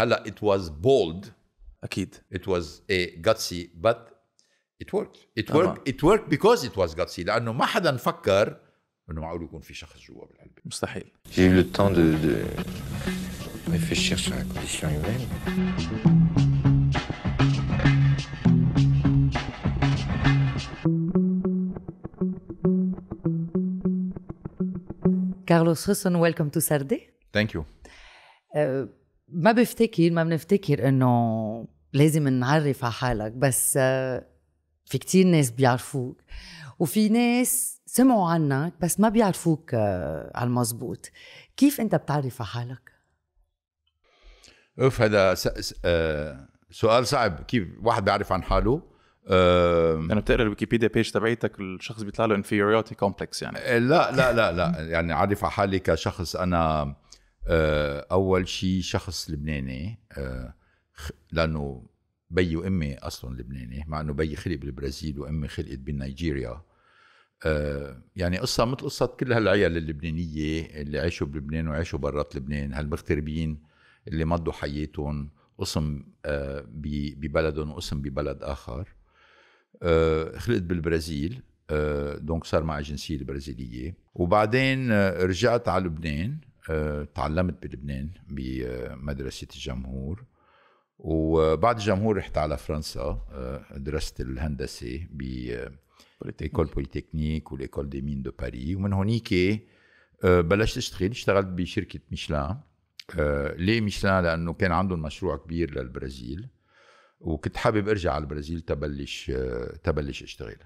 هلا it was bold اكيد it was a gutsy but it worked it worked it worked because it was gutsy لانه ما حدا فكر انه معقول يكون في شخص جوا بالعلبه مستحيل J'ai eu le temps de, de réfléchir sur la condition humaine. Carlos Husson, welcome to Sardé. Thank you. Uh, ما بفتكر ما بنفتكر انه لازم نعرف على حالك بس في كتير ناس بيعرفوك وفي ناس سمعوا عنك بس ما بيعرفوك على المزبوط كيف انت بتعرف على حالك اوف هذا آه، سؤال صعب كيف واحد بيعرف عن حاله أه يعني بتقرا الويكيبيديا بيج تبعيتك الشخص بيطلع له انفيريوريتي كومبلكس يعني آه، لا لا لا لا يعني عارف حالي كشخص انا آه، اول شيء شخص لبناني آه، لانه بي وامي اصلا لبناني مع انه بي خلق بالبرازيل وامي خلقت بنيجيريا آه، يعني قصة مثل قصة كل هالعيال اللبنانية اللي عاشوا بلبنان وعاشوا برات لبنان هالمغتربين اللي مضوا حياتهم قسم ببلدهم وقسم ببلد آخر خلقت بالبرازيل دونك صار معي جنسية البرازيلية وبعدين رجعت على لبنان آه، تعلمت بلبنان بمدرسة الجمهور وبعد الجمهور رحت على فرنسا آه، درست الهندسة ب ايكول بوليتكنيك وليكول دي مين دو باري ومن هونيك آه، بلشت اشتغل اشتغلت بشركة ميشلان ليه ميشلان لأنه كان عندهم مشروع كبير للبرازيل وكنت حابب ارجع على البرازيل تبلش تبلش اشتغل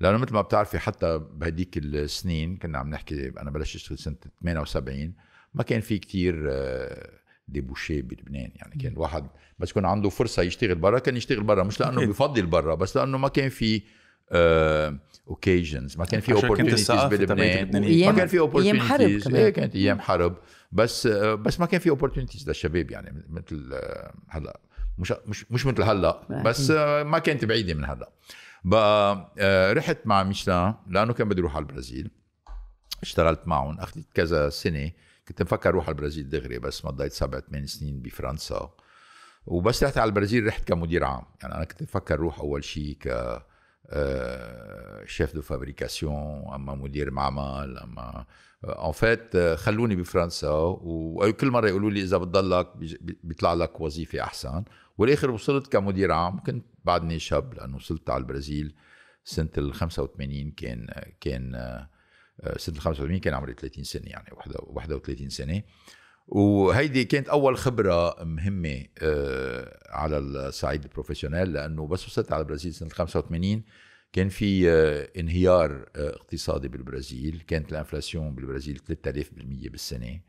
لانه مثل ما بتعرفي حتى بهديك السنين كنا عم نحكي انا بلشت اشتغل سنه 78 ما كان في كتير آه، ديبوشيه بلبنان يعني كان الواحد بس كان عنده فرصه يشتغل برا كان يشتغل برا مش لانه بفضل برا بس لانه ما كان في اوكيجنز آه، ما كان في اوبورتونيتيز بلبنان ما كان في ايام حرب إيه، كمان ايه كانت ايام حرب بس آه، بس ما كان في اوبورتونيتيز للشباب يعني مثل هلا مش مش مش مثل هلا بس ما كانت بعيده من هلا بقى آه، رحت مع ميشلان لانه كان بدي اروح على البرازيل اشتغلت معهم اخذت كذا سنه كنت مفكر اروح على البرازيل دغري بس مضيت سبع ثمان سنين بفرنسا وبس رحت على البرازيل رحت كمدير عام يعني انا كنت مفكر اروح اول شيء ك آه، شيف دو فابريكاسيون اما مدير معمل اما اون آه، فيت خلوني بفرنسا وكل مره يقولوا لي اذا بتضلك بيطلع لك وظيفه احسن والاخر وصلت كمدير عام كنت بعدني شاب لانه وصلت على البرازيل سنه ال 85 كان كان آه، سنه ال 85 كان عمري 30 سنه يعني 31 سنه وهيدي كانت اول خبره مهمه آه، على الصعيد البروفيشنال لانه بس وصلت على البرازيل سنه ال 85 كان في آه، انهيار اقتصادي بالبرازيل كانت الانفلاسيون بالبرازيل 3000% بالسنه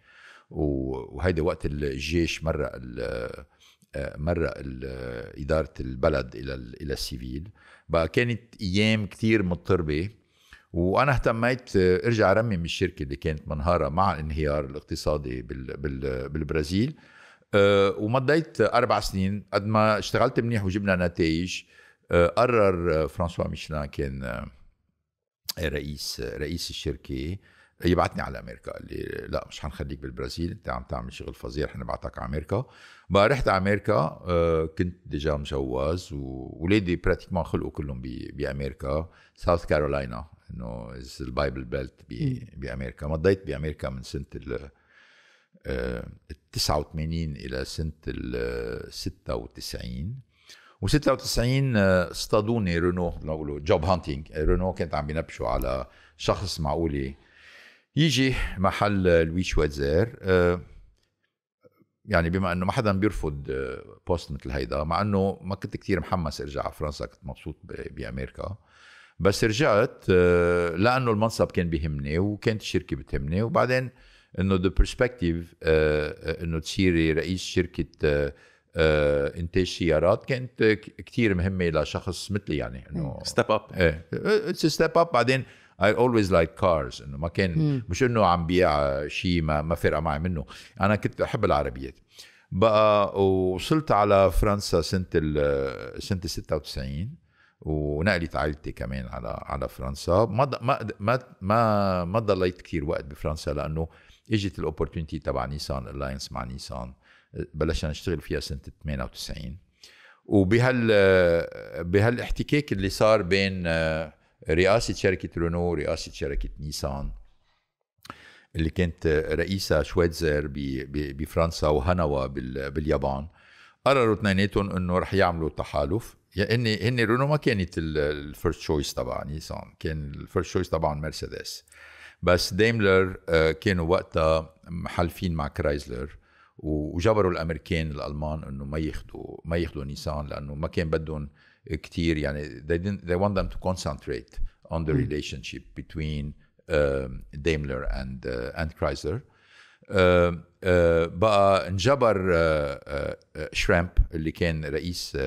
وهيدا وقت الجيش مرق مرق اداره البلد الى الى السيفيل بقى كانت ايام كثير مضطربه وانا اهتميت ارجع رمم الشركه اللي كانت منهاره مع الانهيار الاقتصادي بالبرازيل آه، ومضيت اربع سنين قد ما اشتغلت منيح وجبنا نتائج آه، قرر فرانسوا ميشلان كان آه، رئيس رئيس الشركه يبعتني على امريكا قال لي لا مش حنخليك بالبرازيل انت عم تعمل شغل فظيع حنبعتك على امريكا بقى رحت على امريكا آه، كنت ديجا مجوز وولادي براتيكمان خلقوا كلهم بامريكا ساوث كارولاينا انه البايبل بيلت بامريكا مضيت بامريكا من سنه ال 89 آه، الى سنه ال 96 و 96 اصطادوني رينو بنقولوا جوب هانتينج رينو كانت عم بينبشوا على شخص معقولي يجي محل لوي شويتزير آه، يعني بما انه ما حدا بيرفض آه، بوست مثل هيدا مع انه ما كنت كتير محمس ارجع على فرنسا كنت مبسوط بامريكا بس رجعت آه، لانه المنصب كان بيهمني وكانت الشركه بتهمني وبعدين انه ذا برسبكتيف انه تصيري رئيس شركه انتاج سيارات كانت كتير مهمه لشخص مثلي يعني انه ستيب hmm. اب ايه ستيب اب بعدين اي اولويز لايك كارز انه ما كان مم. مش انه عم بيع شيء ما, ما فارقه معي منه انا كنت احب العربيات بقى وصلت على فرنسا سنه ال سنه 96 ونقلت عائلتي كمان على على فرنسا ما ما ما ما ما ضليت كثير وقت بفرنسا لانه اجت الاوبورتونيتي تبع نيسان الاينس مع نيسان بلشنا نشتغل فيها سنه 98 وبهال بهالاحتكاك اللي صار بين رئاسه شركه رونو رئاسه شركه نيسان اللي كانت رئيسها شويتزر بفرنسا وهنوا باليابان قرروا اثنيناتهم انه رح يعملوا تحالف يعني هن هن ما كانت الفيرست شويس تبع نيسان كان الفيرست شويس تبعهم مرسيدس بس دايملر آه، كانوا وقتها محلفين مع كرايزلر وجبروا الامريكان الالمان انه ما ياخذوا ما ياخذوا نيسان لانه ما كان بدهم كتير يعني they didn't they want them to concentrate on the relationship between um, and, اند اند كرايزلر بقى انجبر آه، آه، آه، شرامب اللي كان رئيس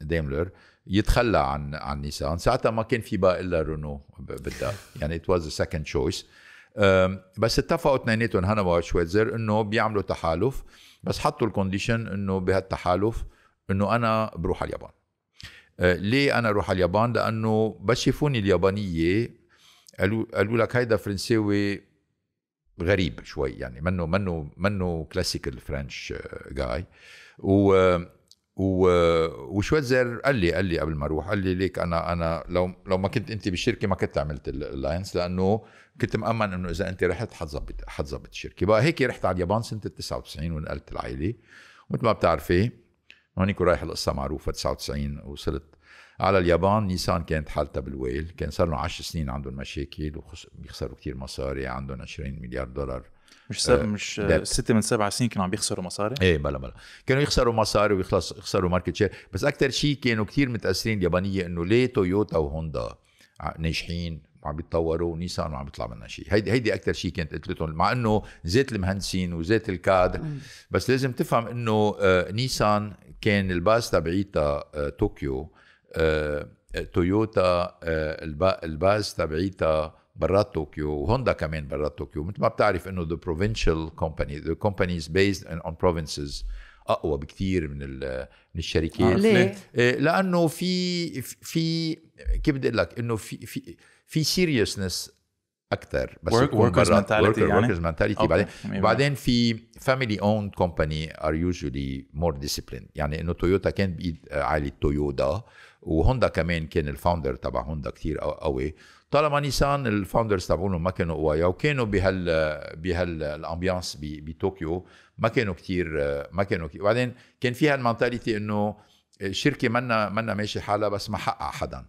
ديملر يتخلى عن عن نيسان ساعتها ما كان في بقى الا رونو بدها يعني ات واز سكند تشويس بس اتفقوا اثنيناتهم هانا وشويتزر انه بيعملوا تحالف بس حطوا الكونديشن انه بهالتحالف انه انا بروح على اليابان آه، ليه انا اروح على اليابان لانه بس شافوني اليابانيه قالوا قالوا لك هيدا فرنساوي غريب شوي يعني منه منه منه كلاسيكال فرنش جاي و و وشويتزر قال لي قال لي قبل ما اروح قال لي ليك انا انا لو لو ما كنت انت بالشركه ما كنت عملت اللاينس لانه كنت مامن انه اذا انت رحت حتظبط حتظبط الشركه بقى هيك رحت على اليابان سنه 99 ونقلت العائله ومثل ما بتعرفي هونيك رايح القصه معروفه 99 وصلت على اليابان نيسان كانت حالتها بالويل كان صار لهم 10 سنين عندهم مشاكل وبيخسروا كثير مصاري عندهم 20 مليار دولار مش سب... آه، مش ستة من سبع سنين كانوا عم بيخسروا مصاري؟ ايه بلا بلا كانوا يخسروا مصاري ويخلص يخسروا ماركت شير بس اكثر شيء كانوا كثير متاثرين اليابانيه انه ليه تويوتا وهوندا ناجحين وعم بيتطوروا ونيسان ما عم بيطلع منها شيء هيدي هيدي اكثر شيء كانت قلت لهم مع انه زيت المهندسين وزيت الكادر بس لازم تفهم انه آه، نيسان كان الباص تبعيتها آه، طوكيو آه، تويوتا آه، الباز تبعيتها برات طوكيو وهوندا كمان برات طوكيو مثل ما بتعرف انه ذا بروفينشال كومباني ذا كومبانيز بيزد اون بروفنسز اقوى بكثير من من الشركات ليه؟ لانه في في كيف بدي اقول لك انه في في في سيريسنس اكثر بس Work, workers mentality worker, يعني workers mentality okay. بعدين maybe. بعدين في فاميلي اوند كومباني ار يوجولي مور ديسيبلين يعني انه تويوتا كان بايد عائله تويودا وهوندا كمان كان الفاوندر تبع هوندا كثير قوي طالما نيسان الفاوندرز تبعونهم ما كانوا قوايا وكانوا بهال بهالامبيانس بطوكيو ما كانوا كثير ما كانوا كتير. بعدين كان فيها المنتاليتي انه الشركه منا منا ماشي حالها بس ما حقق حدا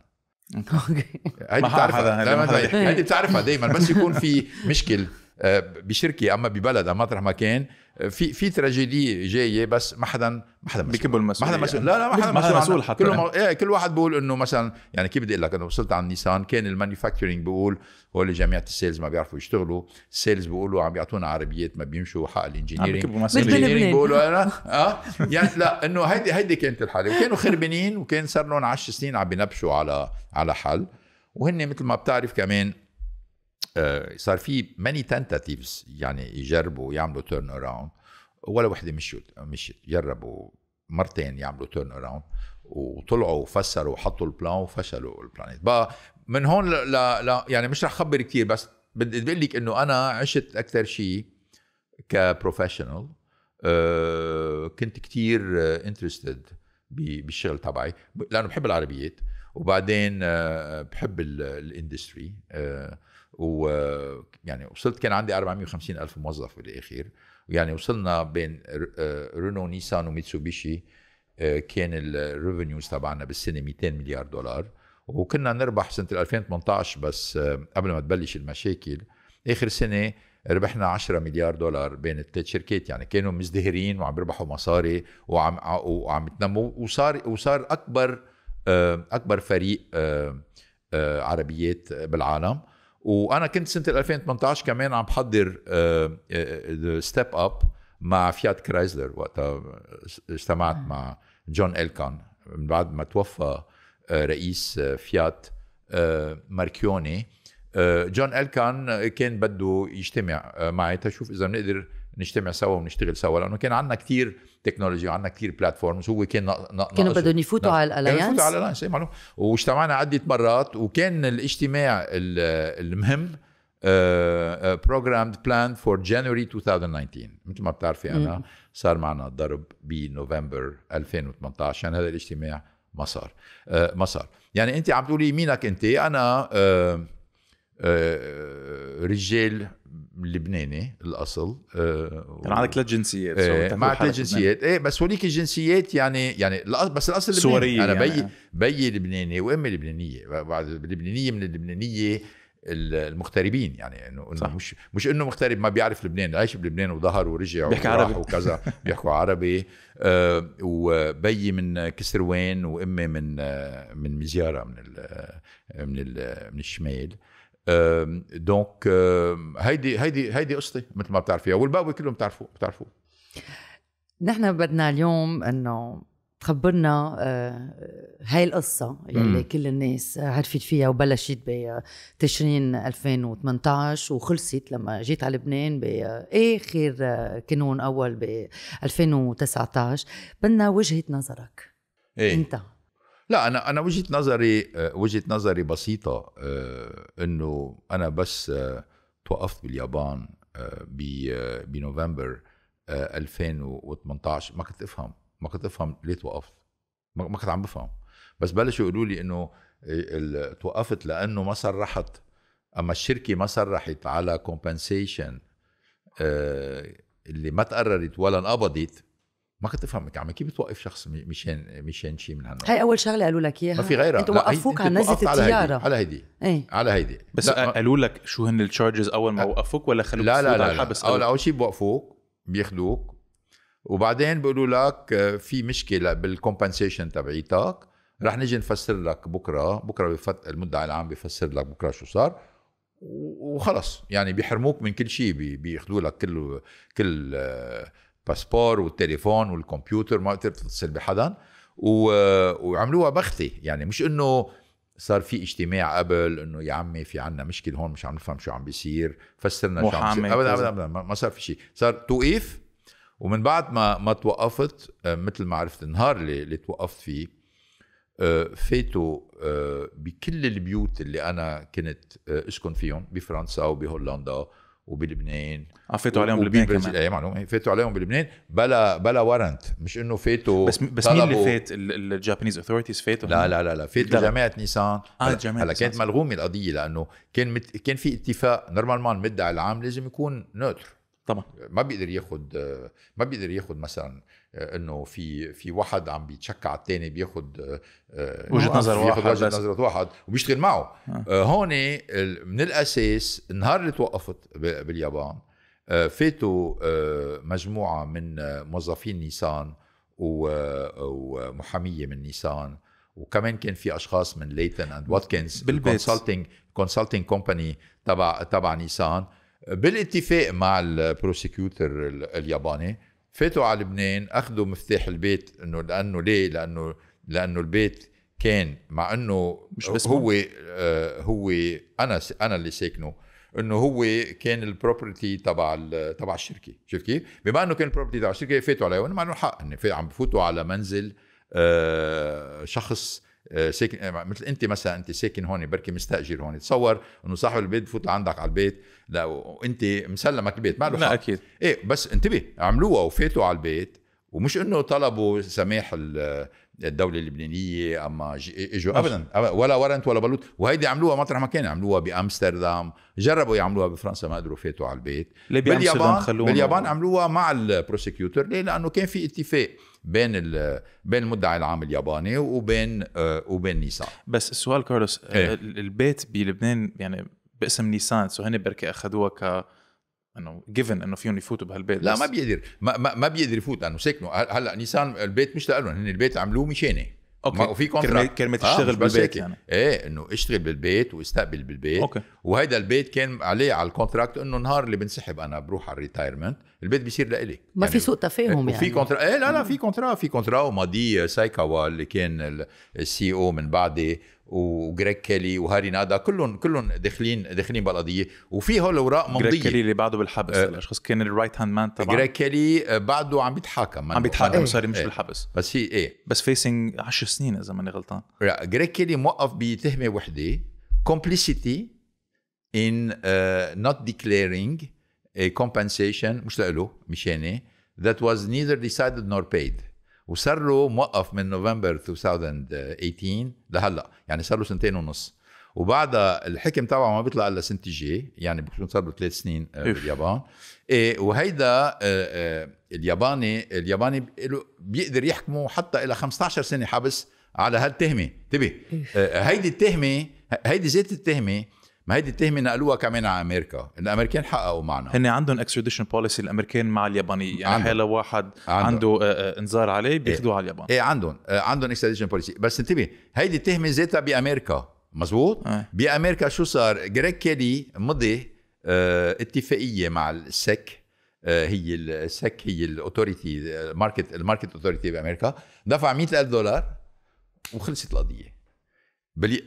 اوكي هيدي بتعرفها هيدي بتعرفها دايما بس يكون في مشكل آه، بشركه اما ببلد اما مطرح ما كان آه، في في تراجيدي جايه بس ما حدا ما حدا مسؤول ما حدا مسؤول لا لا ما حدا مسؤول, مسؤول حتى كل يعني. ايه كل واحد بيقول انه مثلا يعني كيف بدي اقول لك انا وصلت على نيسان كان المانيفاكتشرنج بيقول هو جامعه السيلز ما بيعرفوا يشتغلوا السيلز بيقولوا عم يعطونا عربيات ما بيمشوا حق الانجينيرنج الانجينيرنج بيقولوا انا اه يعني لا انه هيدي هيدي كانت الحاله وكانوا خربانين وكان صار لهم 10 سنين عم بينبشوا على على حل وهن مثل ما بتعرف كمان آه، صار في ماني تنتاتيفز يعني يجربوا يعملوا تيرن اراوند ولا وحده مشيت مشيت جربوا مرتين يعملوا تيرن اراوند وطلعوا وفسروا وحطوا البلان وفشلوا البلانيت بقى من هون لا لا يعني مش رح خبر كثير بس بدي اقول لك انه انا عشت اكثر شيء كبروفيشنال أه كنت كثير انترستد بالشغل تبعي لانه بحب العربيات وبعدين آه، بحب الاندستري أه ويعني وصلت كان عندي 450 ألف موظف بالآخر يعني وصلنا بين رونو آه، نيسان وميتسوبيشي آه، كان الريفينيوز تبعنا بالسنه 200 مليار دولار وكنا نربح سنه 2018 بس آه، قبل ما تبلش المشاكل اخر سنه ربحنا 10 مليار دولار بين الثلاث شركات يعني كانوا مزدهرين وعم يربحوا مصاري وعم وعم يتنموا وصار وصار اكبر اكبر فريق عربيات بالعالم وانا كنت سنه 2018 كمان عم بحضر ستيب اب مع فيات كرايزلر وقتها آه، اجتمعت مع جون الكان من بعد ما توفى آه، رئيس آه، فيات ماركيوني جون الكان كان بده يجتمع معي تشوف اذا بنقدر نجتمع سوا ونشتغل سوا لانه كان عندنا كثير تكنولوجيا وعندنا كثير بلاتفورمز هو كان نقص كانوا بدهم يفوتوا نعم. على الالاينس كانوا يفوتوا على الالاينس معلوم واجتمعنا عده مرات وكان الاجتماع المهم بروجرامد بلان فور جانوري 2019 مثل ما بتعرفي انا صار معنا ضرب بنوفمبر 2018 عشان يعني هذا الاجتماع ما صار آه، ما صار يعني انت عم تقولي مينك انت انا آه، آه، رجال لبناني الاصل كان آه، يعني عندك ثلاث جنسيات إيه، مع ثلاث جنسيات ايه بس هوليك الجنسيات يعني يعني بس الاصل لبناني سورية انا بيي يعني. بيي لبناني وامي لبنانيه بعد لبنانيه من اللبنانيه المغتربين يعني انه انه مش مش انه مغترب ما بيعرف لبنان عايش بلبنان وظهر ورجع بيحكي عربي وكذا بيحكوا عربي آه وبيي من كسروان وامي من آه من مزياره من من من الشمال دونك هيدي هيدي هيدي قصتي مثل ما بتعرفيها والباقي كلهم بتعرفوه بتعرفوه نحن بدنا اليوم انه تخبرنا أه، هاي القصة يلي كل الناس عرفت فيها وبلشت بتشرين 2018 وخلصت لما جيت على لبنان بآخر كانون أول ب 2019 بدنا وجهة نظرك إيه؟ أنت لا انا انا وجهه نظري آه، وجهه نظري بسيطه آه، انه انا بس آه، توقفت باليابان بنوفمبر 2018 ما كنت افهم ما كنت افهم ليه توقفت ما كنت عم بفهم بس بلشوا يقولوا لي انه توقفت لانه ما صرحت اما الشركه ما صرحت على كومبنسيشن اللي ما تقررت ولا انقبضت ما كنت افهم عم يعني كيف بتوقف شخص مشان مشان شيء من هالنوع هاي اول شغله قالوا لك اياها ما في غيرها انتوا وقفوك على نزله الطياره على هيدي ايه؟ على هيدي بس قالوا لك شو هن التشارجز اول ما وقفوك ولا خلوك لا لا لا, لا, لا. اول اول شيء بوقفوك بياخذوك وبعدين بيقولوا لك في مشكله بالكومبنسيشن تبعيتك رح نجي نفسر لك بكره بكره بفت... المدعي العام بفسر لك بكره شو صار وخلص يعني بيحرموك من كل شيء بياخذوا لك كل كل الباسبور والتليفون والكمبيوتر ما بتقدر تتصل بحدا و... وعملوها بختي يعني مش انه صار في اجتماع قبل انه يا عمي في عنا مشكله هون مش عم نفهم شو عم بيصير فسرنا شو عم بيصير ابدا ابدا, أبداً ما صار في شيء صار توقيف ومن بعد ما ما توقفت آه، مثل ما عرفت النهار اللي, اللي توقفت فيه آه، فاتوا آه، بكل البيوت اللي انا كنت اسكن فيهم بفرنسا وبهولندا وبلبنان اه فاتوا عليهم بلبنان كمان اي معلومه إيه، فاتوا عليهم بلبنان بلا بلا ورنت مش انه فاتوا بس بس مين اللي فات الجابانيز اوثورتيز فاتوا لا لا لا لا فاتوا جامعه نيسان اه جامعه هلا كانت ملغومه القضيه لانه كان مت... كان في اتفاق نورمالمان المدعي العام لازم يكون نوتر طبعا ما بيقدر ياخذ ما بيقدر ياخذ مثلا آه، انه في في واحد عم بيتشكى على الثاني بياخذ آه، آه، وجهه نظر واحد وجهه نظر واحد وبيشتغل معه هون من الاساس النهار اللي توقفت باليابان فاتوا مجموعه من موظفين نيسان ومحاميه من نيسان وكمان كان في اشخاص من ليتن اند واتكنز بالكونسلتنج كونسلتنج كومباني تبع تبع نيسان بالاتفاق مع البروسيكيوتر الياباني فاتوا على لبنان اخذوا مفتاح البيت انه لانه ليه لانه لانه البيت كان مع انه مش بس هو آه هو انا انا اللي ساكنه انه هو كان البروبرتي تبع تبع الشركه شفت كيف بما انه كان البروبرتي تبع الشركه فاتوا عليه وانا مع انه حق عم بفوتوا على منزل آه شخص آه، ساكن آه، مثل انت مثلا انت ساكن هون بركي مستاجر هون تصور انه صاحب البيت بفوت لعندك على البيت لا وانت مسلمك البيت ما له لا اكيد ايه بس انتبه عملوها وفاتوا على البيت ومش انه طلبوا سماح الدوله اللبنانيه اما اجوا ابدا ولا ورنت ولا بلوت وهيدي عملوها مطرح ما كان عملوها بامستردام جربوا يعملوها بفرنسا ما قدروا فاتوا على البيت باليابان باليابان عملوها مع البروسيكيوتور ليه لانه كان في اتفاق بين بين المدعي العام الياباني وبين آه وبين نيسان بس السؤال كارلوس إيه؟ البيت بلبنان يعني باسم نيسان سو هن بركي اخذوها ك انه جيفن انه فيهم يفوتوا بهالبيت لا بس. ما بيقدر ما, ما, ما بيقدر يفوت لانه سكنوا هلا نيسان البيت مش لهم هن البيت عملوه مشانه اوكي وفي كونتراكت كلمه تشتغل آه بالبيت يعني ايه انه اشتغل بالبيت واستقبل بالبيت اوكي وهيدا البيت كان عليه على الكونتراكت انه نهار اللي بنسحب انا بروح على الريتايرمنت البيت بيصير لإلي ما يعني في سوء تفاهم إيه، يعني وفي كونترا ايه لا لا في كونترا في كونترا وماضي آه، سايكاوا اللي كان السي او من بعدي وجريك كيلي وهاري نادا كلهم كلهم داخلين داخلين بالقضيه وفي هول اوراق ممضيه جريك كيلي اللي بعده بالحبس أه الاشخاص كان الرايت هاند مان تبعه جريك كيلي آه، بعده عم بيتحاكم عم بيتحاكم ايه صار مش ايه بالحبس بس هي ايه بس فيسنج 10 سنين اذا ماني غلطان لا جريك كيلي موقف بتهمه وحده كومبليسيتي in نوت آه، not declaring a compensation مش لإله مشاني that was neither decided nor paid وصار له موقف من نوفمبر 2018 لهلا يعني صار له سنتين ونص وبعدها الحكم تبعه ما بيطلع الا سنه جي يعني بكون صار له ثلاث سنين آه، باليابان إيه وهيدا آه، آه، الياباني الياباني بيقدر يحكمه حتى الى 15 سنه حبس على هالتهمه انتبه هيدي التهمه هيدي زيت التهمه ما هيدي التهمه نقلوها كمان على امريكا الامريكان حققوا معنا هن عندهم اكستراديشن بوليسي الامريكان مع اليابانيين يعني حاله واحد عنده, عنده آه، آه، انذار عليه بياخذوه إيه. على اليابان ايه عندهم آه، عندهم اكستراديشن بوليسي بس انتبه هيدي التهمه ذاتها بامريكا مزبوط ايه. بامريكا شو صار جريك كيلي مضي اتفاقيه مع السك هي السك هي الاوثوريتي الماركت الماركت اوثوريتي بامريكا دفع 100000 دولار وخلصت القضيه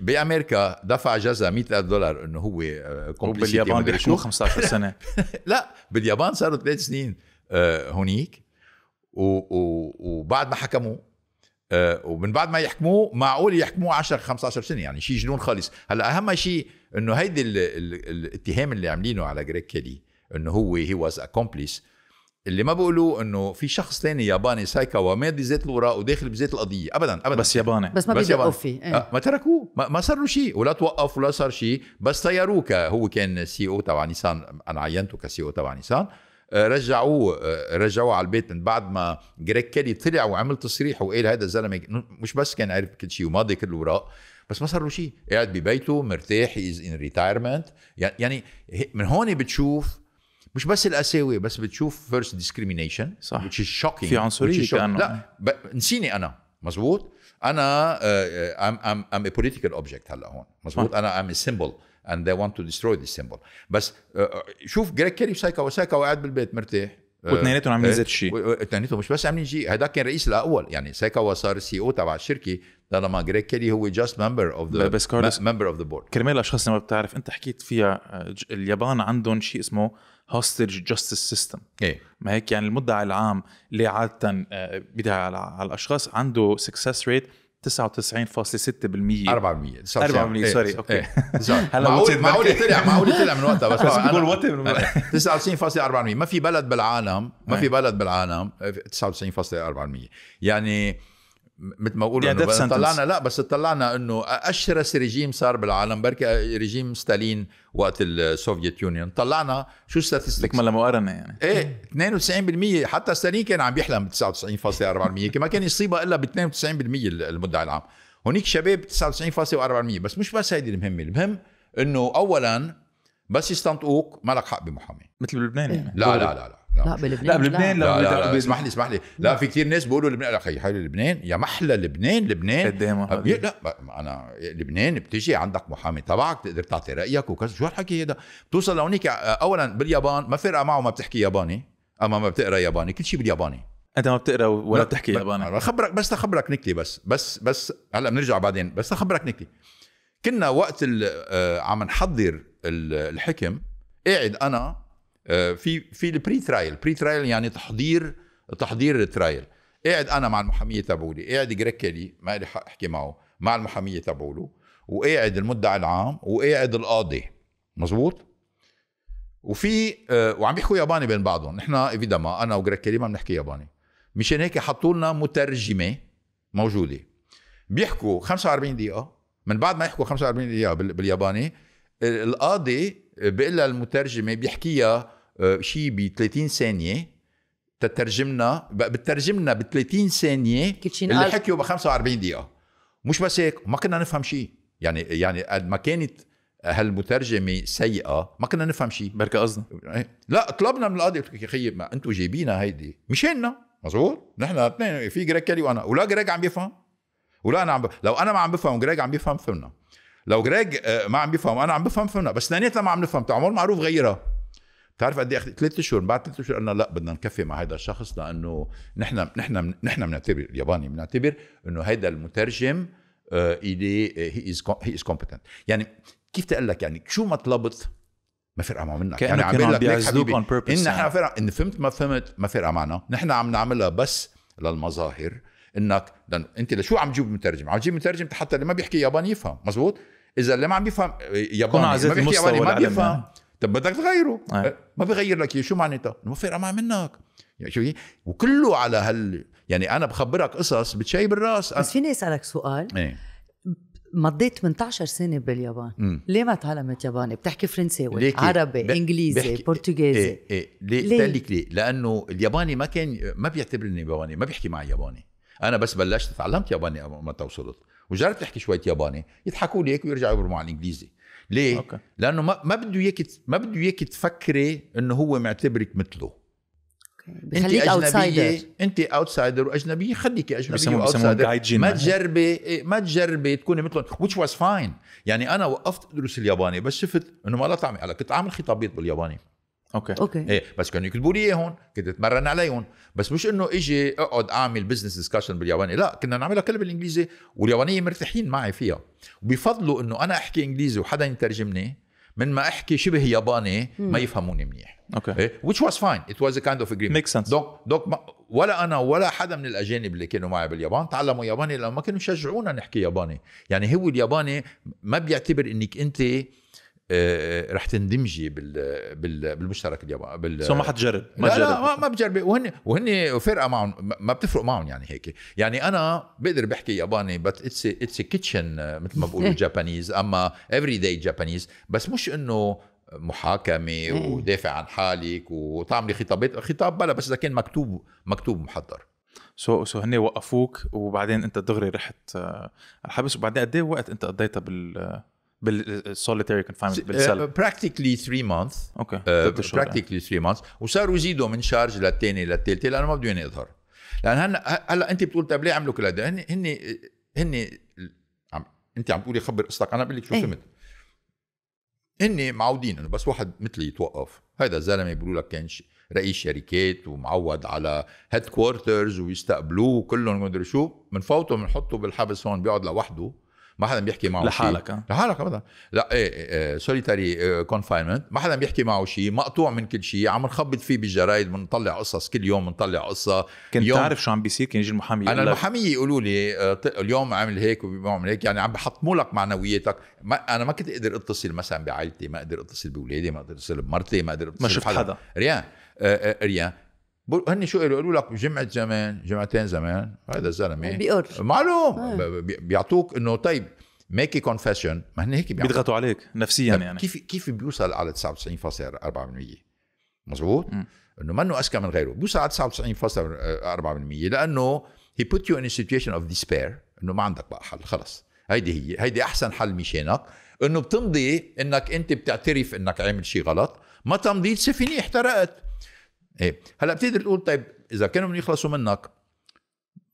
بامريكا دفع جزا 100000 دولار انه هو آه، باليابان بيحكوا 15 سنه لا باليابان صاروا ثلاث سنين آه، هونيك وبعد ما حكموه آه، ومن بعد ما يحكموه معقول يحكموه 10 15 سنه يعني شيء جنون خالص هلا اهم شيء انه هيدي الاتهام اللي عاملينه على جريك كيلي انه هو هي واز اكومبليس اللي ما بقولوا انه في شخص ثاني ياباني سايكا وماضي زيت الوراء وداخل بزيت القضيه ابدا ابدا بس ياباني بس ما ياباني. فيه ايه. آه، ما تركوه ما, ما صار له شيء ولا توقف ولا صار شيء بس طيروه هو كان سي او تبع نيسان انا عينته كسي او تبع نيسان آه، رجعوه آه، رجعوه على البيت من بعد ما جريك كيلي طلع وعمل تصريح وقال هذا الزلمه مش بس كان عارف كل شيء وماضي كل الاوراق بس ما صار له شيء قاعد ببيته مرتاح از ان ريتايرمنت يعني من هون بتشوف مش بس الاساوي بس بتشوف فيرست ديسكريميشن صح which is shocking في عنصريه كانه لا ب... نسيني انا مزبوط انا ام ام ام ا بوليتيكال اوبجكت هلا هون مزبوط انا ام ا سيمبل اند ذي want تو ديستروي ذا سيمبل بس آه، آه، شوف جريك كيري وسايكا وسايكا وقاعد بالبيت مرتاح آه، واثنيناتهم عاملين ذات إيه؟ الشيء واثنيناتهم مش بس عاملين شيء هذا كان رئيس الاول يعني سايكا صار سي او e تبع الشركه طالما جريك كيري هو جاست ممبر اوف ذا بس كارلوس ممبر اوف ذا بورد كرمال الاشخاص اللي ما بتعرف انت حكيت فيها اليابان عندهم شيء اسمه هوستج جاستس سيستم ايه ما هيك يعني المدعي العام اللي عاده آه، بدعي على الاشخاص عنده سكسس ريت 99.6% 4% 4% سوري اوكي هلا معقول معقول طلع معقول طلع من وقتها بس بقول وقتها 99.4% ما في بلد بالعالم ما في إيه. بلد بالعالم 99.4% آه، يعني مثل ما بقولوا yeah, انه طلعنا لا بس طلعنا انه اشرس رجيم صار بالعالم بركي آه، رجيم ستالين وقت السوفيت يونيون طلعنا شو ستاتستيك ما مقارنه يعني ايه 92% حتى ستالين كان عم يحلم ب 99.4% ما كان يصيبها الا ب 92% المدعي العام هونيك شباب 99.4% بس مش بس هيدي المهمه المهم انه اولا بس يستنطقوك ما لك حق بمحامي مثل بلبنان يعني لا لا لا لا لا بلبنان لا بلبنان لا, لا, لا, لا, لا اسمح لي اسمح لي لا في كثير ناس بيقولوا لبنان لك يا لبنان يا محلى لبنان لبنان قدامها لا انا لبنان بتيجي عندك محامي تبعك بتقدر تعطي رايك وكذا شو هالحكي هذا بتوصل لهونيك اولا باليابان ما فرقه معه ما بتحكي ياباني اما ما بتقرا ياباني كل شيء بالياباني انت ما بتقرا ولا بتحكي ياباني خبرك بس تخبرك نكته بس بس بس هلا بنرجع بعدين بس تخبرك نكته كنا وقت عم نحضر الحكم قاعد انا آه، في في البري ترايل بري ترايل يعني تحضير تحضير الترايل قاعد انا مع المحاميه تبعولي قاعد جريك كيلي ما لي حق احكي معه مع المحاميه تبعوله وقاعد المدعي العام وقاعد القاضي مزبوط وفي آه، وعم بيحكوا ياباني بين بعضهم نحن ايفيداما انا وجريك كيلي ما بنحكي ياباني مشان هيك حطوا لنا مترجمه موجوده بيحكوا 45 دقيقه من بعد ما يحكوا 45 دقيقه بالياباني القاضي بيقول لها المترجمه بيحكيها شيء ب 30 ثانيه تترجمنا بترجمنا ب 30 ثانيه اللي حكيوا ب 45 دقيقه مش بس هيك ما كنا نفهم شيء يعني يعني قد ما كانت هالمترجمه سيئه ما كنا نفهم شيء بركة قصدنا إيه. لا طلبنا من القاضي قلت يا ما انتم جايبينها هيدي مشاننا مزبوط نحن اثنين في جريج كالي وانا ولا جريج عم بيفهم ولا انا عم ب... لو انا ما عم بفهم جريج عم بيفهم فهمنا لو جريج آه، ما عم بيفهم انا عم بفهم فهمنا بس اثنيناتنا ما عم نفهم تعمل طيب، معروف غيرها بتعرف قد ايه اخذت ثلاث اشهر بعد ثلاث اشهر قلنا لا بدنا نكفي مع هذا الشخص لانه نحن نحن نحن بنعتبر الياباني بنعتبر انه هذا المترجم الي هي از هي از كومبتنت يعني كيف تقول لك يعني شو ما طلبت ما فرقه معه منك يعني عم بقول لك ليك ان نحن فرقه ان فهمت ما فهمت ما فرقه معنا نحن عم نعملها بس للمظاهر انك انت لشو عم تجيب مترجم عم تجيب مترجم حتى اللي ما بيحكي ياباني يفهم مزبوط اذا اللي ما عم بيفهم آه، ياباني ما بيحكي ياباني ما بيفهم طب بدك تغيره أه. أه، ما بغير لك شو معناتها؟ ما في امام منك يعني شو وكله على هال يعني انا بخبرك قصص بتشي بالراس بس فيني اسالك سؤال؟ ايه مضيت 18 سنه باليابان مم. ليه ما تعلمت ياباني بتحكي فرنساوي عربي ب... انجليزي إيه، برتغالي ايه ايه ليه, ليه؟ لك ليه لانه الياباني ما كان ما بيعتبرني ياباني ما بيحكي معي ياباني انا بس بلشت تعلمت ياباني ما توصلت وجربت احكي شويه ياباني يضحكوا لي هيك ويرجعوا يبرموا على الانجليزي ليه؟ أوكي. لانه ما ما بده اياك ما بده اياك تفكري انه هو معتبرك مثله انت اوتسايدر انت اوتسايدر واجنبيه خليكي اجنبيه واوتسايدر ما تجربي إيه، ما تجربي تكوني مثلهم which واز فاين يعني انا وقفت ادرس الياباني بس شفت انه ما لا طعمي هلا كنت عامل خطابات بالياباني اوكي اوكي ايه بس كانوا يكتبوا لي اياهم كنت اتمرن عليهم بس مش انه اجي اقعد اعمل بزنس ديسكشن بالياباني لا كنا نعملها كلها بالانجليزي واليابانيه مرتاحين معي فيها وبفضلوا انه انا احكي انجليزي وحدا يترجمني من ما احكي شبه ياباني ما يفهموني منيح اوكي ويتش إيه؟ فاين ات واز ا كايند اوف kind ميك سنس دوك دوك دونك دونك ولا انا ولا حدا من الاجانب اللي كانوا معي باليابان تعلموا ياباني لانه ما كانوا يشجعونا نحكي ياباني يعني هو الياباني ما بيعتبر انك انت آه، رح تندمجي بال بالمشترك الياباني بال سو ما حتجرب ما لا, لا ما, ما وهن وهن فرقه معهم ما بتفرق معهم يعني هيك يعني انا بقدر بحكي ياباني بس اتس اتس كيتشن مثل ما بقولوا جابانيز اما افري داي جابانيز بس مش انه محاكمه ودافع عن حالك وتعملي خطابات خطاب بلا بس اذا كان مكتوب مكتوب محضر سو سو هن وقفوك وبعدين انت دغري رحت آه، على الحبس وبعدين قد ايه وقت انت قضيتها بال بالسوليتيري كونفاينمنت بالسل براكتيكلي 3 مانث اوكي براكتيكلي 3 مانث وصاروا يزيدوا من شارج للثاني للثالثه لانه ما بده يظهر لان هلا هلا انت بتقول طيب ليه عملوا كل هذا هن هن هن عم انت عم تقولي خبر قصتك انا بقول لك شو إيه. فهمت هن معودين انه بس واحد مثلي يتوقف هذا الزلمه بيقولوا لك كان رئيس شركات ومعود على هيد كوارترز ويستقبلوه كلهم ادري شو بنفوته بنحطه بالحبس هون بيقعد لوحده ما حدا بيحكي معه لحالك شيء. اه. لحالك ابدا لا ايه, إيه سوليتاري كونفاينمنت آه، ما حدا بيحكي معه شيء مقطوع من كل شيء عم نخبط فيه بالجرايد بنطلع قصص كل يوم بنطلع قصه كنت يوم... تعرف شو عم بيصير كان يجي المحامي انا المحامي يقولوا لي آه، اليوم عامل هيك وبيعمل هيك يعني عم بحطموا لك معنوياتك ما انا ما كنت اقدر اتصل مثلا بعائلتي ما اقدر اتصل باولادي ما اقدر اتصل بمرتي ما اقدر اتصل ما شفت حدا, ريان ريان هن شو قالوا؟ قالوا لك جمعه زمان جمعتين زمان هذا الزلمه يعني بيقر معلوم آه. بيعطوك انه طيب ميكي كونفيشن ما هن هيك بيضغطوا عليك نفسيا طيب، يعني كيف كيف بيوصل على 99.4% مزبوط انه منه اذكى من غيره بيوصل على 99.4% لانه هي بوت يو ان سيتويشن اوف ديسبير انه ما عندك بقى حل خلص هيدي هي هيدي احسن حل مشانك انه بتمضي انك انت بتعترف انك عامل شيء غلط ما تمضي سفيني احترقت ايه هلا بتقدر تقول طيب اذا كانوا بدهم يخلصوا منك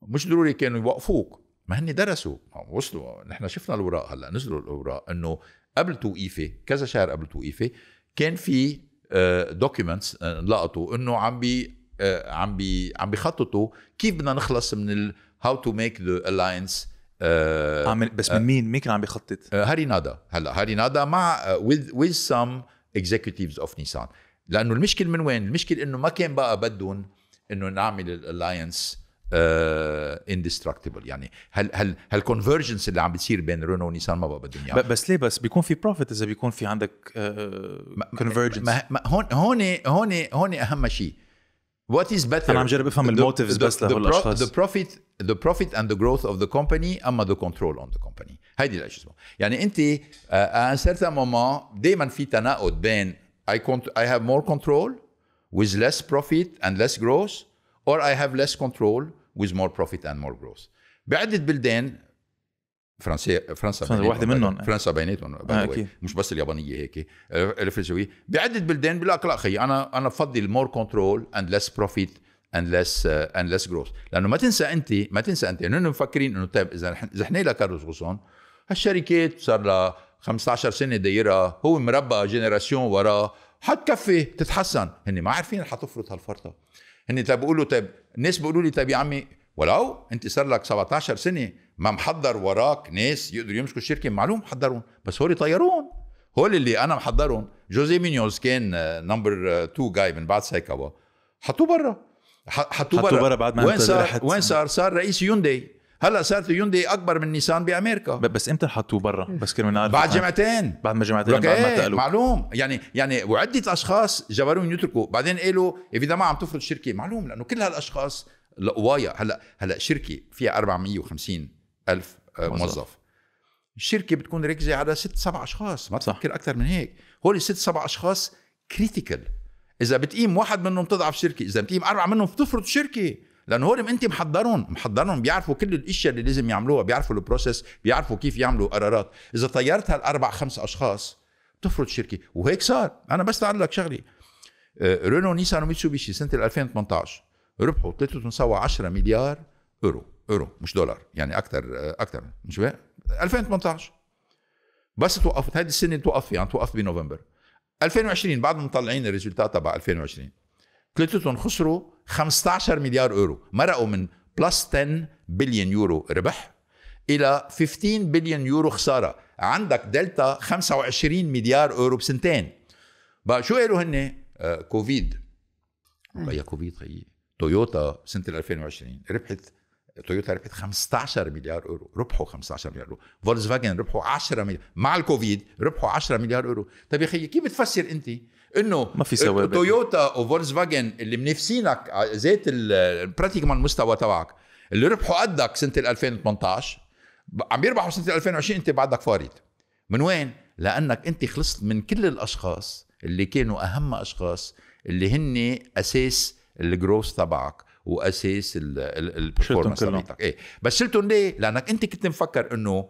مش ضروري كانوا يوقفوك ما هن درسوا وصلوا نحن شفنا الاوراق هلا نزلوا الاوراق انه قبل توقيفه كذا شهر قبل توقيفه كان في دوكيومنتس آه، آه، لقطوا انه عم بي آه، عم بي عم بيخططوا كيف بدنا نخلص من هاو تو ميك ذا الاينس بس من مين مين كان عم بيخطط هاري نادا هلا هاري نادا مع ويز سام اكزيكتيفز اوف نيسان لانه المشكله من وين؟ المشكله انه ما كان بقى بدهم انه نعمل الالاينس اندستركتبل uh, يعني هل هل هالكونفرجنس اللي عم بتصير بين رينو ونيسان ما بقى بدهم يعني. بس ليه بس بيكون في بروفيت اذا بيكون في عندك كونفرجنس آه، هون هون هون هون اهم شيء وات از بيتر انا عم جرب افهم الموتيفز بس لهول الاشخاص the profit the profit and the growth of the company اما the control on the company هيدي الاشياء يعني انت ان سيرتان مومون دائما في تناقض بين I, I have more control with less profit and less growth or I have less control with more profit and more growth بعدة بلدان فرنسا فرنسا واحدة منهم فرنسا بيناتهم آه مش بس اليابانية هيك آه، الفرنسوية بعدة بلدان لك لا خي أنا أنا بفضل more control and less profit and less uh, and less growth لأنه ما تنسى أنت ما تنسى أنت إنه مفكرين إنه طيب إذا إذا حنينا كارلوس غوسون هالشركات صار لها 15 سنه دايرها هو مربى جنراسيون وراه حتكفي تتحسن هن ما عارفين رح تفرط هالفرطه هن طيب بيقولوا طيب الناس بيقولوا لي طيب يا عمي ولو انت صار لك 17 سنه ما محضر وراك ناس يقدروا يمسكوا الشركه معلوم محضرهم بس هول طيرون هول اللي انا محضرهم جوزي مينيوز كان نمبر 2 جاي من بعد سايكاوا حطوه برا حطوه برا بعد ما وين صار وين صار صار رئيس يوندي هلا صارت اليوندي اكبر من نيسان بامريكا بس امتى حطوه برا بس كنا نعرف بعد جمعتين بعد ما جمعتين بعد ما تقلوا معلوم يعني يعني وعده اشخاص جبروهم يتركوا بعدين قالوا اذا ما عم تفرض شركه معلوم لانه كل هالاشخاص قوايا هلا هلا شركه فيها 450 الف آه، موظف الشركه بتكون ركزة على ست سبع اشخاص ما تفكر اكثر من هيك هول ست سبع اشخاص كريتيكال اذا بتقيم واحد منهم بتضعف شركه اذا بتقيم اربعه منهم بتفرض شركه لان هول انت محضرهم محضرهم بيعرفوا كل الاشياء اللي لازم يعملوها بيعرفوا البروسيس بيعرفوا كيف يعملوا قرارات اذا طيرت هالاربع خمس اشخاص بتفرض شركه وهيك صار انا بس اعلق لك شغله آه، رينو نيسان وميتسوبيشي سنه 2018 ربحوا 10 مليار اورو اورو مش دولار يعني اكثر آه، اكثر مش بقى 2018 بس توقفت هذه السنه توقف يعني توقف بنوفمبر 2020 بعد ما مطلعين الريزلتات تبع 2020 ثلاثتهم خسروا 15 مليار يورو مرقوا من بلس 10 بليون يورو ربح الى 15 بليون يورو خساره عندك دلتا 25 مليار يورو بسنتين بقى شو قالوا هن آه، كوفيد أمم. يا كوفيد خيي تويوتا سنه 2020 ربحت تويوتا ربحت 15 مليار يورو ربحوا 15 مليار يورو فولكس فاجن ربحوا 10 مليار مع الكوفيد ربحوا 10 مليار يورو طيب يا خيي كيف بتفسر انت انه ما في سوابق تويوتا وفولكس فاجن اللي منافسينك ذات براتيكمان المستوى تبعك اللي ربحوا قدك سنه 2018 عم يربحوا سنه 2020 انت بعدك فارط من وين؟ لانك انت خلصت من كل الاشخاص اللي كانوا اهم اشخاص اللي هن اساس الجروث تبعك واساس البرفورمانس تبعتك ايه بس شلتهم ليه؟ لانك انت كنت مفكر انه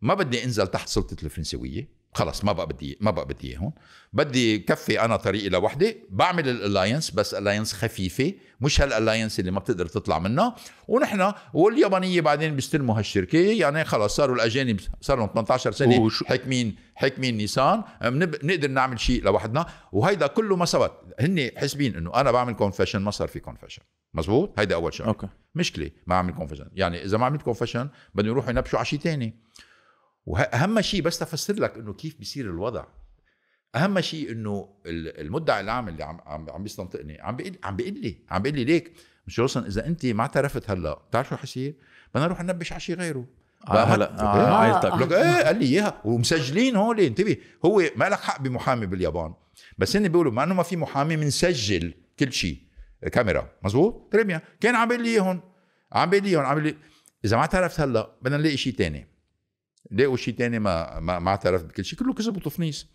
ما بدي انزل تحت سلطه الفرنسويه خلص ما بقى بدي ما بقى بدي هون بدي كفي انا طريقي لوحدي بعمل الالاينس بس الاينس خفيفه مش هالالاينس اللي ما بتقدر تطلع منها ونحن واليابانيه بعدين بيستلموا هالشركه يعني خلص صاروا الاجانب صار لهم 18 سنه وش... حاكمين نيسان بنقدر نعمل شيء لوحدنا وهيدا كله ما ثبت هن حاسبين انه انا بعمل كونفيشن ما صار في كونفيشن مزبوط هيدا اول شيء اوكي مشكله ما عمل كونفيشن يعني اذا ما عملت كونفيشن بدهم يروحوا ينبشوا على شيء ثاني واهم شيء بس تفسر لك انه كيف بيصير الوضع اهم شيء انه المدعي العام اللي عم عم بيستنطقني عم بيقول عم بيقول لي عم بيقول لي ليك مش وصل اذا انت ما اعترفت هلا بتعرف شو حيصير؟ بدنا نروح ننبش على شيء غيره آه، هلا عائلتك آه، آه، لك ايه قال لي اياها ومسجلين هول انتبه هو ما لك حق بمحامي باليابان بس هن بيقولوا مع انه ما في محامي بنسجل كل شيء كاميرا مزبوط تريميا كان عم بيقول لي اياهم عم بيقول لي اياهم عم بيقول لي اذا ما اعترفت هلا بدنا نلاقي شيء ثاني لقوا شيء ثاني ما ما اعترفت بكل شيء كله كذب وتفنيس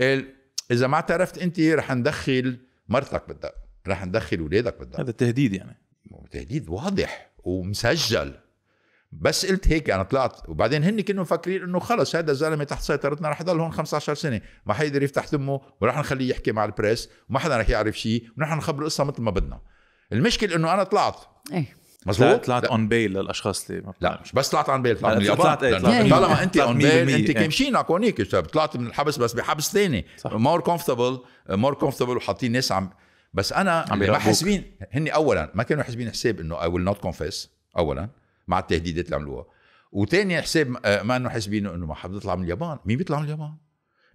قال اذا ما اعترفت انت رح ندخل مرتك بالدق رح ندخل اولادك بالدق هذا تهديد يعني تهديد واضح ومسجل بس قلت هيك انا طلعت وبعدين هن كانوا مفكرين انه خلص هذا الزلمه تحت سيطرتنا رح يضل هون 15 سنه ما حيقدر يفتح تمه ورح نخليه يحكي مع البريس وما حدا رح يعرف شيء ونحن نخبر القصه مثل ما بدنا المشكله انه انا طلعت ايه مظبوط طلعت اون بيل للاشخاص اللي ما لا مش بس طلعت اون بيل طلعت من اليابان إيه، طالما انت اون بيل انت إيه. كمشينك هونيك طيب؟ طلعت من الحبس بس بحبس ثاني مور كومفورتبل مور كومفورتبل وحاطين ناس عم بس انا ما حاسبين هن اولا ما كانوا حاسبين حساب انه اي ويل نوت كونفيس اولا مع التهديدات اللي عملوها وثاني حساب uh, ما انه حاسبين انه ما حد بيطلع من اليابان مين بيطلع من اليابان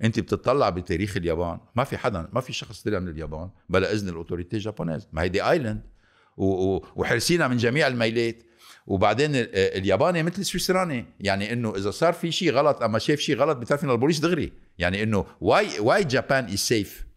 انت بتطلع بتاريخ اليابان ما في حدا ما في شخص طلع من اليابان بلا اذن الاوتوريتي جابونيز ما هيدي ايلاند وحرسينا من جميع الميلات وبعدين الياباني مثل السويسراني يعني انه اذا صار في شيء غلط اما شاف شيء غلط انه البوليس دغري يعني انه واي واي جابان از سيف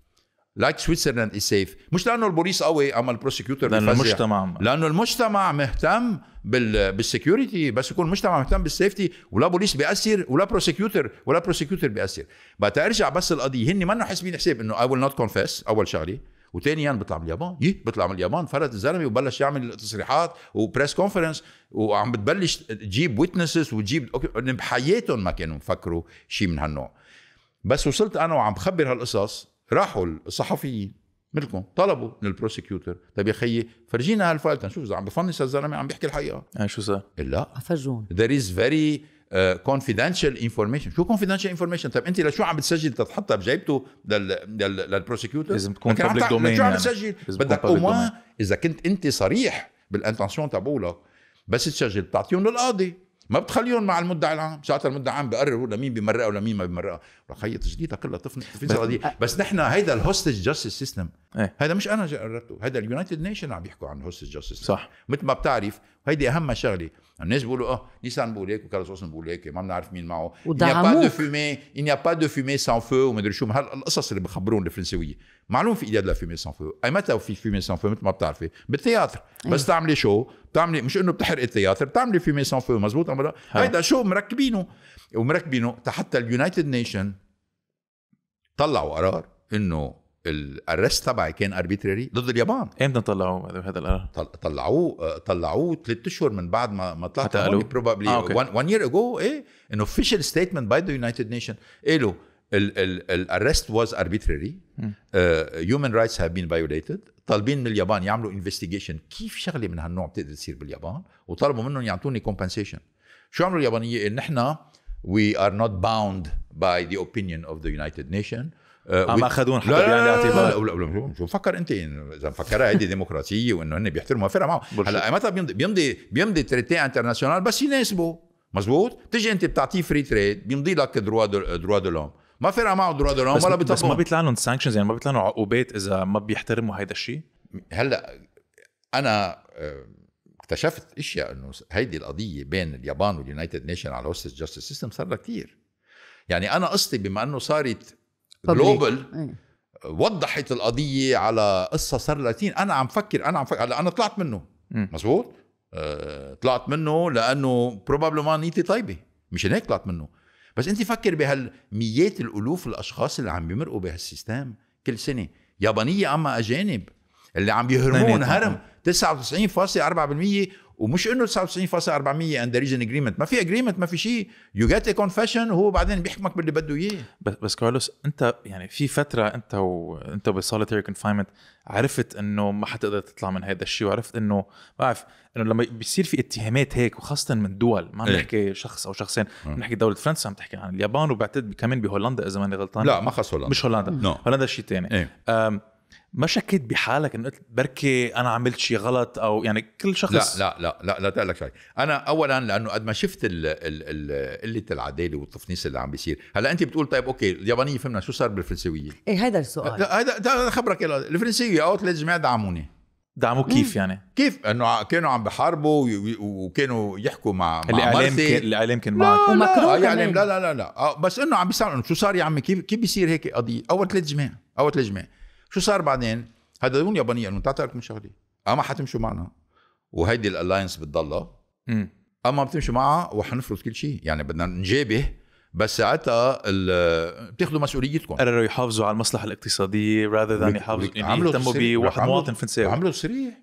لايك سويسرلاند از سيف مش لانه البوليس قوي اما البروسيكيوتر لانه المجتمع لانه المجتمع مهتم بال بالسكيورتي بس يكون المجتمع مهتم بالسيفتي ولا بوليس بياثر ولا بروسيكيوتور ولا بروسيكيوتور بياثر بترجع بس القضيه هن ما حاسبين حساب انه اي ويل نوت كونفيس اول شغله وثانيا يعني بيطلع من اليابان يي بيطلع من اليابان فرد الزلمه وبلش يعمل تصريحات وبريس كونفرنس وعم بتبلش تجيب ويتنسز وتجيب بحياتهم ما كانوا مفكروا شيء من هالنوع بس وصلت انا وعم بخبر هالقصص راحوا الصحفيين مثلكم طلبوا من البروسيكيوتر طيب يا خيي فرجينا هالفايل تنشوف اذا عم بفنس هالزلمه عم بيحكي الحقيقه يعني شو صار؟ لا فرجون ذير از فيري كونفيدنشال آه، انفورميشن شو كونفيدنشال انفورميشن طيب انت لشو عم بتسجل تتحطها بجيبته للبروسيكيوتر لازم تكون بابليك دومين شو عم بتسجل يعني. بدك اوموا اذا كنت انت صريح بالانتنسيون تبعولك بس تسجل بتعطيهم للقاضي ما بتخليهم مع المدعي العام ساعتها المدعي العام بقرر لمين بيمرقها ولمين ما بيمرقها رح تسجيلتها كلها طفل تفنز بس نحن هيدا الهوستج جاستس سيستم هيدا مش انا جربته هيدا اليونايتد نيشن عم بيحكوا عن الهوستج جاستس صح مثل ما بتعرف هيدي اهم شغله الناس بيقولوا اه نيسان بيقول هيك وكارلوس سوسن بيقول هيك ما بنعرف مين معه ودعموك فومي ان يا با دو فومي سان فو ومدري شو هالقصص اللي بخبرون الفرنسويه معلوم في ايديا لا فومي سان فو اي متى في فومي سان فو مثل ما بتعرفي بالتياتر بس تعملي شو بتعملي مش انه بتحرق التياتر بتعملي فومي سان فو مزبوط هيدا شو مركبينه ومركبينه حتى اليونايتد نيشن طلعوا قرار انه الارست تبعي كان اربيتراري ضد اليابان امتى طلعوه هذا القرار؟ طلعوه آه، طلعوه ثلاث اشهر من بعد ما ما طلعت هون بروبابلي 1 يير اجو ايه ان اوفيشال ستيتمنت باي ذا يونايتد نيشن قالوا الارست واز اربيتراري هيومن رايتس هاف بين فايوليتد طالبين من اليابان يعملوا انفستيجيشن كيف شغله من هالنوع بتقدر تصير باليابان وطلبوا منهم يعطوني كومبنسيشن شو عملوا اليابانيه؟ نحن وي ار نوت باوند باي ذا اوبينيون اوف ذا يونايتد نيشن آه، ما اخذون حتى بعين الاعتبار لا لا لا شو مفكر انت اذا مفكرها هيدي ديمقراطيه وانه هن بيحترموا فرقه معه هلا متى بيمضي بيمضي بيمضي تريتي انترناسيونال بس يناسبه مزبوط بتيجي انت بتعطيه فري تريد بيمضي لك دروا دروا دو ما فرقه معه دروا دو ولا بيطبقوا بس ما بيطلع لهم سانكشنز يعني ما بيطلع لهم عقوبات اذا ما بيحترموا هيدا الشيء هلا انا آه، اكتشفت اشياء انه هيدي القضيه بين اليابان واليونايتد نيشن على الهوستس جاستس سيستم صار لها كثير يعني انا قصتي بما انه صارت جلوبال إيه. وضحت القضيه على قصه صار لاتين انا عم فكر انا عم فكر هلا انا طلعت منه مزبوط آه، طلعت منه لانه ما نيتي طيبه مشان هيك طلعت منه بس انت فكر بهالميات الالوف الاشخاص اللي عم بيمرقوا بهالسيستم كل سنه يابانيه اما اجانب اللي عم يهرمون هرم 99.4% ومش انه اند ريجن اجريمنت ما في اجريمنت ما في شيء يو جيت ا كونفيشن وهو بعدين بيحكمك باللي بده اياه بس بس كارلوس انت يعني في فتره انت وانت بسوليتري كونفاينمنت عرفت انه ما حتقدر تطلع من هذا الشيء وعرفت انه ما بعرف انه لما بيصير في اتهامات هيك وخاصه من دول ما عم نحكي إيه؟ شخص او شخصين عم آه. نحكي دوله فرنسا عم تحكي عن اليابان وبعتقد كمان بهولندا اذا ماني غلطان لا ما خص هولندا مش هولندا no. هولندا شيء ثاني إيه؟ ما شكيت بحالك انه قلت بركي انا عملت شيء غلط او يعني كل شخص لا لا لا لا لا تقلك شيء انا اولا لانه قد ما شفت قله العداله والتفنيس اللي عم بيصير هلا انت بتقول طيب اوكي اليابانيه فهمنا شو صار بالفرنسويه ايه هذا السؤال هذا خبرك الفرنسيه اوت الجماعه دعموني دعموا كيف يعني؟ كيف؟ انه كانوا عم بحاربوا وكانوا يحكوا مع الاعلام كان الاعلام كان معك لا الاعلام لا لا لا لا بس انه عم بيسالوا شو صار يا عمي كيف كيف بيصير هيك قضيه؟ اول ثلاث جماع اول ثلاث جماع شو صار بعدين؟ هددون يابانية قالوا تعال لكم شغله اما حتمشوا معنا وهيدي الالاينس بتضلها اما بتمشوا معها وحنفرض كل شيء يعني بدنا نجابه بس ساعتها بتاخذوا مسؤوليتكم قرروا يحافظوا على المصلحه الاقتصاديه rather than يحافظوا يعني يهتموا بواحد مواطن فرنساوي عملوا تصريح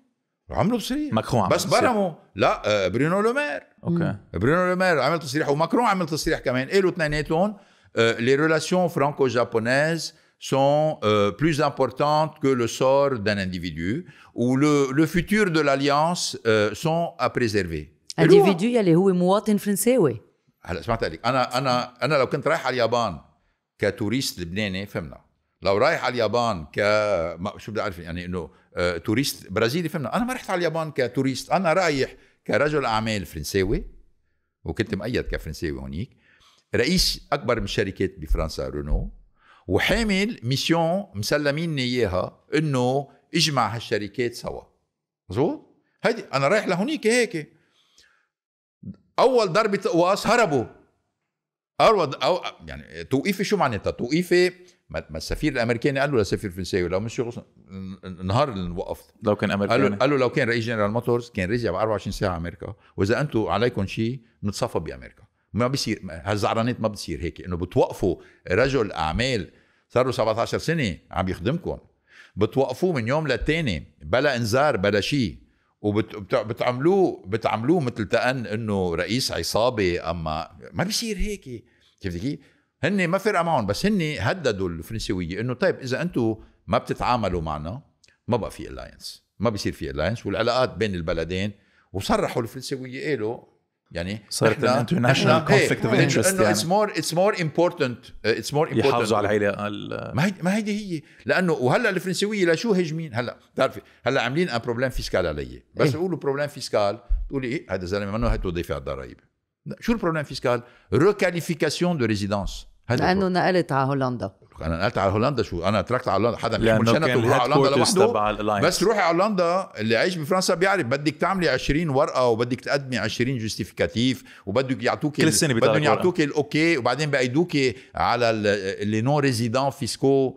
عملوا تصريح ماكرون عمل بس برموا لا آه، برينو لومير اوكي برينو لومير عمل تصريح وماكرون عمل تصريح كمان قالوا اثنيناتهم لي ريلاسيون فرانكو جابونيز sont euh, plus importantes que le sort d'un individu ou le, futur de l'alliance euh, sont à préserver. individu وحامل ميسيون مسلمين اياها انه اجمع هالشركات سوا مظبوط هيدي انا رايح لهونيك هيك اول ضربه قواس هربوا اول أو يعني توقيفي شو معناتها؟ توقيفي ما السفير الامريكاني قال له للسفير الفرنساوي لو مش النهار اللي وقفت لو كان امريكاني قال له, قال له لو كان رئيس جنرال موتورز كان رجع ب 24 ساعه امريكا واذا انتم عليكم شيء بنتصفى بامريكا ما بيصير هالزعرانات ما بتصير هيك انه بتوقفوا رجل اعمال صار له 17 سنه عم يخدمكم بتوقفوه من يوم للتاني بلا انذار بلا شيء وبتعملوه بتعملوه مثل تأن انه رئيس عصابه اما ما بيصير هيك كيف كيف هن ما فرقه معهم بس هن هددوا الفرنسويه انه طيب اذا انتم ما بتتعاملوا معنا ما بقى في الاينس ما بيصير في الاينس والعلاقات بين البلدين وصرحوا الفرنسويه قالوا يعني صارت انترناشونال كونفليكت اوف انترست يعني اتس مور اتس مور امبورتنت اتس مور امبورتنت يحافظوا على هي ما هي ما هيدي هي لانه وهلا الفرنسويه لشو هجمين هلا بتعرفي هلا عاملين ان بروبليم فيسكال علي بس بقولوا إيه؟ بروبليم فيسكال بتقولي إيه هذا الزلمه منه هاتوا دافع على الضرايب شو البروبليم فيسكال؟ ريكاليفيكاسيون دو ريزيدونس لانه نقلت على هولندا انا نقلت على هولندا شو انا تركت على هولندا حدا مش شنطه ويروح على هولندا لوحده بس روحي على هولندا اللي عايش بفرنسا بيعرف بدك تعملي 20 ورقه وبدك تقدمي 20 جوستيفيكاتيف وبدك يعطوك كل سنه بدهم يعطوك الاوكي وبعدين بأيدوك على اللي نون ريزيدون فيسكو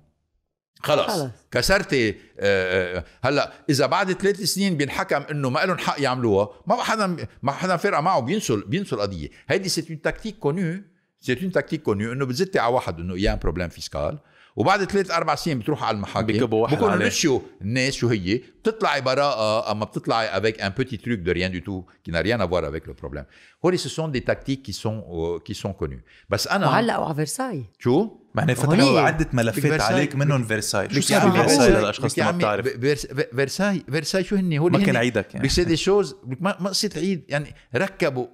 خلاص, كسرتي آه، آه، هلا اذا بعد ثلاث سنين بينحكم انه ما لهم حق يعملوها ما حدا ما حدا فرقه معه بينسوا بينسوا القضيه هيدي سيت اون تكتيك كونو سيت اون تكتيك كونو انه بتزتي على واحد انه يا بروبليم فيسكال وبعد ثلاث اربع سنين بتروح على المحاكم بكونوا مشوا الناس شو هي بتطلعي براءه اما بتطلعي افيك ان بوتي تروك دو ريان دو تو كي نا ريان افوار افيك لو بروبليم هولي سو سون دي تاكتيك كي سون كي سون كونو بس انا وعلقوا على فرساي شو؟ معناها فتحوا عدة ملفات عليك منهم فرساي شو سبب فرساي للاشخاص اللي ما بتعرف فرساي فرساي شو هن هول ما كان عيدك يعني بس دي شوز ما قصة عيد يعني ركبوا